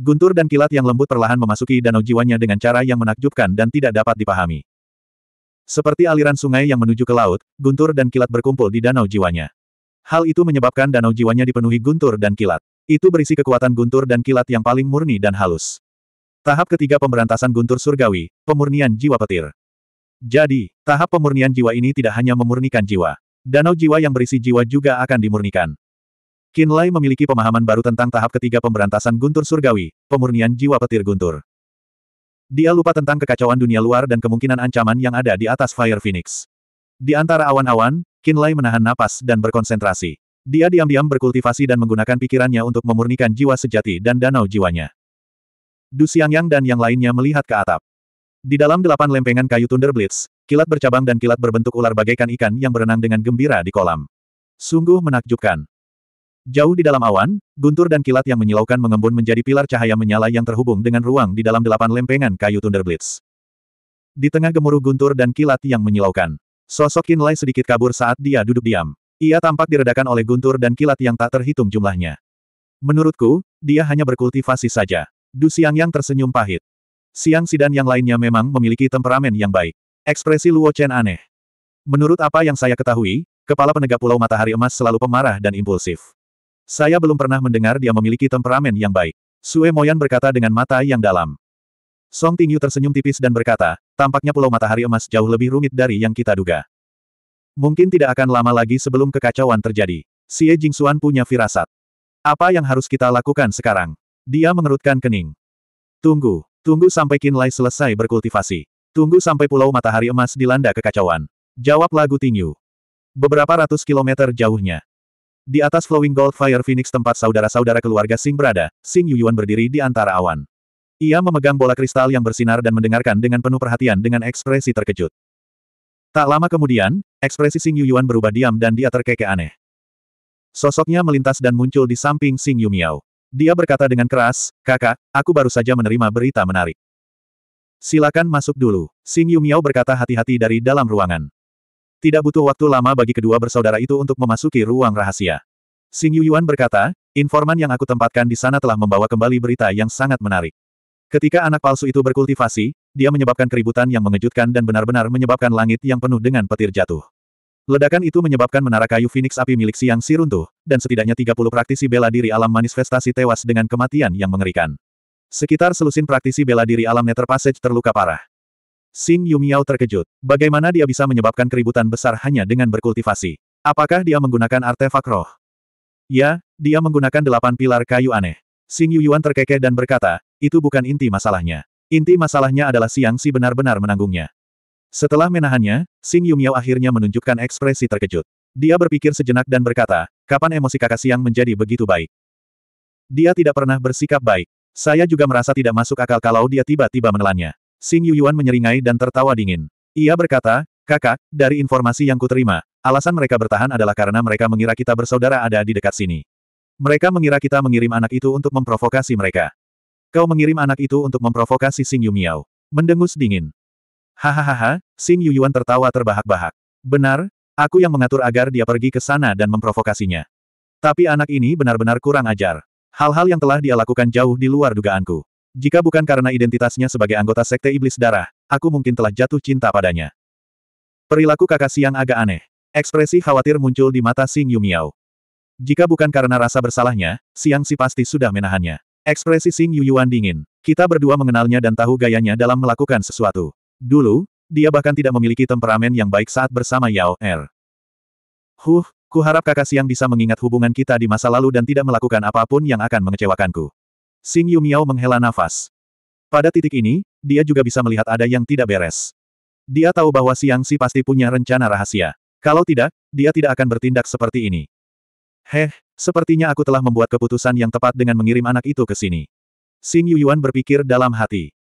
Guntur dan kilat yang lembut perlahan memasuki danau jiwanya dengan cara yang menakjubkan dan tidak dapat dipahami. Seperti aliran sungai yang menuju ke laut, guntur dan kilat berkumpul di danau jiwanya. Hal itu menyebabkan danau jiwanya dipenuhi guntur dan kilat. Itu berisi kekuatan guntur dan kilat yang paling murni dan halus. Tahap ketiga pemberantasan guntur surgawi, pemurnian jiwa petir. Jadi, tahap pemurnian jiwa ini tidak hanya memurnikan jiwa. Danau jiwa yang berisi jiwa juga akan dimurnikan. Kinlay memiliki pemahaman baru tentang tahap ketiga pemberantasan guntur surgawi, pemurnian jiwa petir guntur. Dia lupa tentang kekacauan dunia luar dan kemungkinan ancaman yang ada di atas Fire Phoenix. Di antara awan-awan, Kinlay menahan napas dan berkonsentrasi. Dia diam-diam berkultivasi dan menggunakan pikirannya untuk memurnikan jiwa sejati dan danau jiwanya. Du Xiangyang dan yang lainnya melihat ke atap. Di dalam delapan lempengan kayu Thunder Blitz, kilat bercabang dan kilat berbentuk ular bagaikan ikan yang berenang dengan gembira di kolam. Sungguh menakjubkan. Jauh di dalam awan, guntur dan kilat yang menyilaukan mengembun menjadi pilar cahaya menyala yang terhubung dengan ruang di dalam delapan lempengan kayu Thunderblitz. Di tengah gemuruh guntur dan kilat yang menyilaukan, sosok Kinlay sedikit kabur saat dia duduk diam. Ia tampak diredakan oleh guntur dan kilat yang tak terhitung jumlahnya. Menurutku, dia hanya berkultivasi saja. Du Siang yang tersenyum pahit. Siang Sidan yang lainnya memang memiliki temperamen yang baik. Ekspresi Luo Chen aneh. Menurut apa yang saya ketahui, kepala penegak Pulau Matahari Emas selalu pemarah dan impulsif. Saya belum pernah mendengar dia memiliki temperamen yang baik. Sue Moyan berkata dengan mata yang dalam. Song Tingyu tersenyum tipis dan berkata, tampaknya pulau matahari emas jauh lebih rumit dari yang kita duga. Mungkin tidak akan lama lagi sebelum kekacauan terjadi. Xie Jingxuan punya firasat. Apa yang harus kita lakukan sekarang? Dia mengerutkan kening. Tunggu, tunggu sampai Qin Lai selesai berkultivasi. Tunggu sampai pulau matahari emas dilanda kekacauan. Jawab lagu Tingyu. Beberapa ratus kilometer jauhnya, di atas Flowing Gold Fire Phoenix tempat saudara-saudara keluarga Sing berada, Sing Yuyuan berdiri di antara awan. Ia memegang bola kristal yang bersinar dan mendengarkan dengan penuh perhatian dengan ekspresi terkejut. Tak lama kemudian, ekspresi Sing Yuyuan berubah diam dan dia terkekeh aneh. Sosoknya melintas dan muncul di samping Sing Yumiao. Dia berkata dengan keras, kakak, aku baru saja menerima berita menarik. Silakan masuk dulu. Sing Yumiao berkata hati-hati dari dalam ruangan. Tidak butuh waktu lama bagi kedua bersaudara itu untuk memasuki ruang rahasia. Xing Yuan berkata, informan yang aku tempatkan di sana telah membawa kembali berita yang sangat menarik. Ketika anak palsu itu berkultivasi, dia menyebabkan keributan yang mengejutkan dan benar-benar menyebabkan langit yang penuh dengan petir jatuh. Ledakan itu menyebabkan menara kayu Phoenix api milik Siang Si runtuh, dan setidaknya 30 praktisi bela diri alam manifestasi tewas dengan kematian yang mengerikan. Sekitar selusin praktisi bela diri alam Nether Passage terluka parah. Xing Yumiao terkejut. Bagaimana dia bisa menyebabkan keributan besar hanya dengan berkultivasi? Apakah dia menggunakan artefak roh? Ya, dia menggunakan delapan pilar kayu aneh. Xing Yuyuan terkekeh dan berkata, itu bukan inti masalahnya. Inti masalahnya adalah Siang Si benar-benar menanggungnya. Setelah menahannya, Xing Yumiao akhirnya menunjukkan ekspresi terkejut. Dia berpikir sejenak dan berkata, kapan emosi kakak Siang menjadi begitu baik? Dia tidak pernah bersikap baik. Saya juga merasa tidak masuk akal kalau dia tiba-tiba menelannya. Xing Yuyuan menyeringai dan tertawa dingin. Ia berkata, kakak, dari informasi yang kuterima, alasan mereka bertahan adalah karena mereka mengira kita bersaudara ada di dekat sini. Mereka mengira kita mengirim anak itu untuk memprovokasi mereka. Kau mengirim anak itu untuk memprovokasi Xing Yumiao. Mendengus dingin. Hahaha, Xing Yuan tertawa terbahak-bahak. Benar, aku yang mengatur agar dia pergi ke sana dan memprovokasinya. Tapi anak ini benar-benar kurang ajar. Hal-hal yang telah dia lakukan jauh di luar dugaanku. Jika bukan karena identitasnya sebagai anggota Sekte Iblis Darah, aku mungkin telah jatuh cinta padanya. Perilaku kakak siang agak aneh. Ekspresi khawatir muncul di mata Sing Yumiao. Jika bukan karena rasa bersalahnya, Siang Si pasti sudah menahannya. Ekspresi Sing Yuyuan dingin. Kita berdua mengenalnya dan tahu gayanya dalam melakukan sesuatu. Dulu, dia bahkan tidak memiliki temperamen yang baik saat bersama Yao Er. Huh, kuharap kakak Siang bisa mengingat hubungan kita di masa lalu dan tidak melakukan apapun yang akan mengecewakanku. Xing Miao menghela nafas. Pada titik ini, dia juga bisa melihat ada yang tidak beres. Dia tahu bahwa Siang Si pasti punya rencana rahasia. Kalau tidak, dia tidak akan bertindak seperti ini. Heh, sepertinya aku telah membuat keputusan yang tepat dengan mengirim anak itu ke sini. Xing Yuan berpikir dalam hati.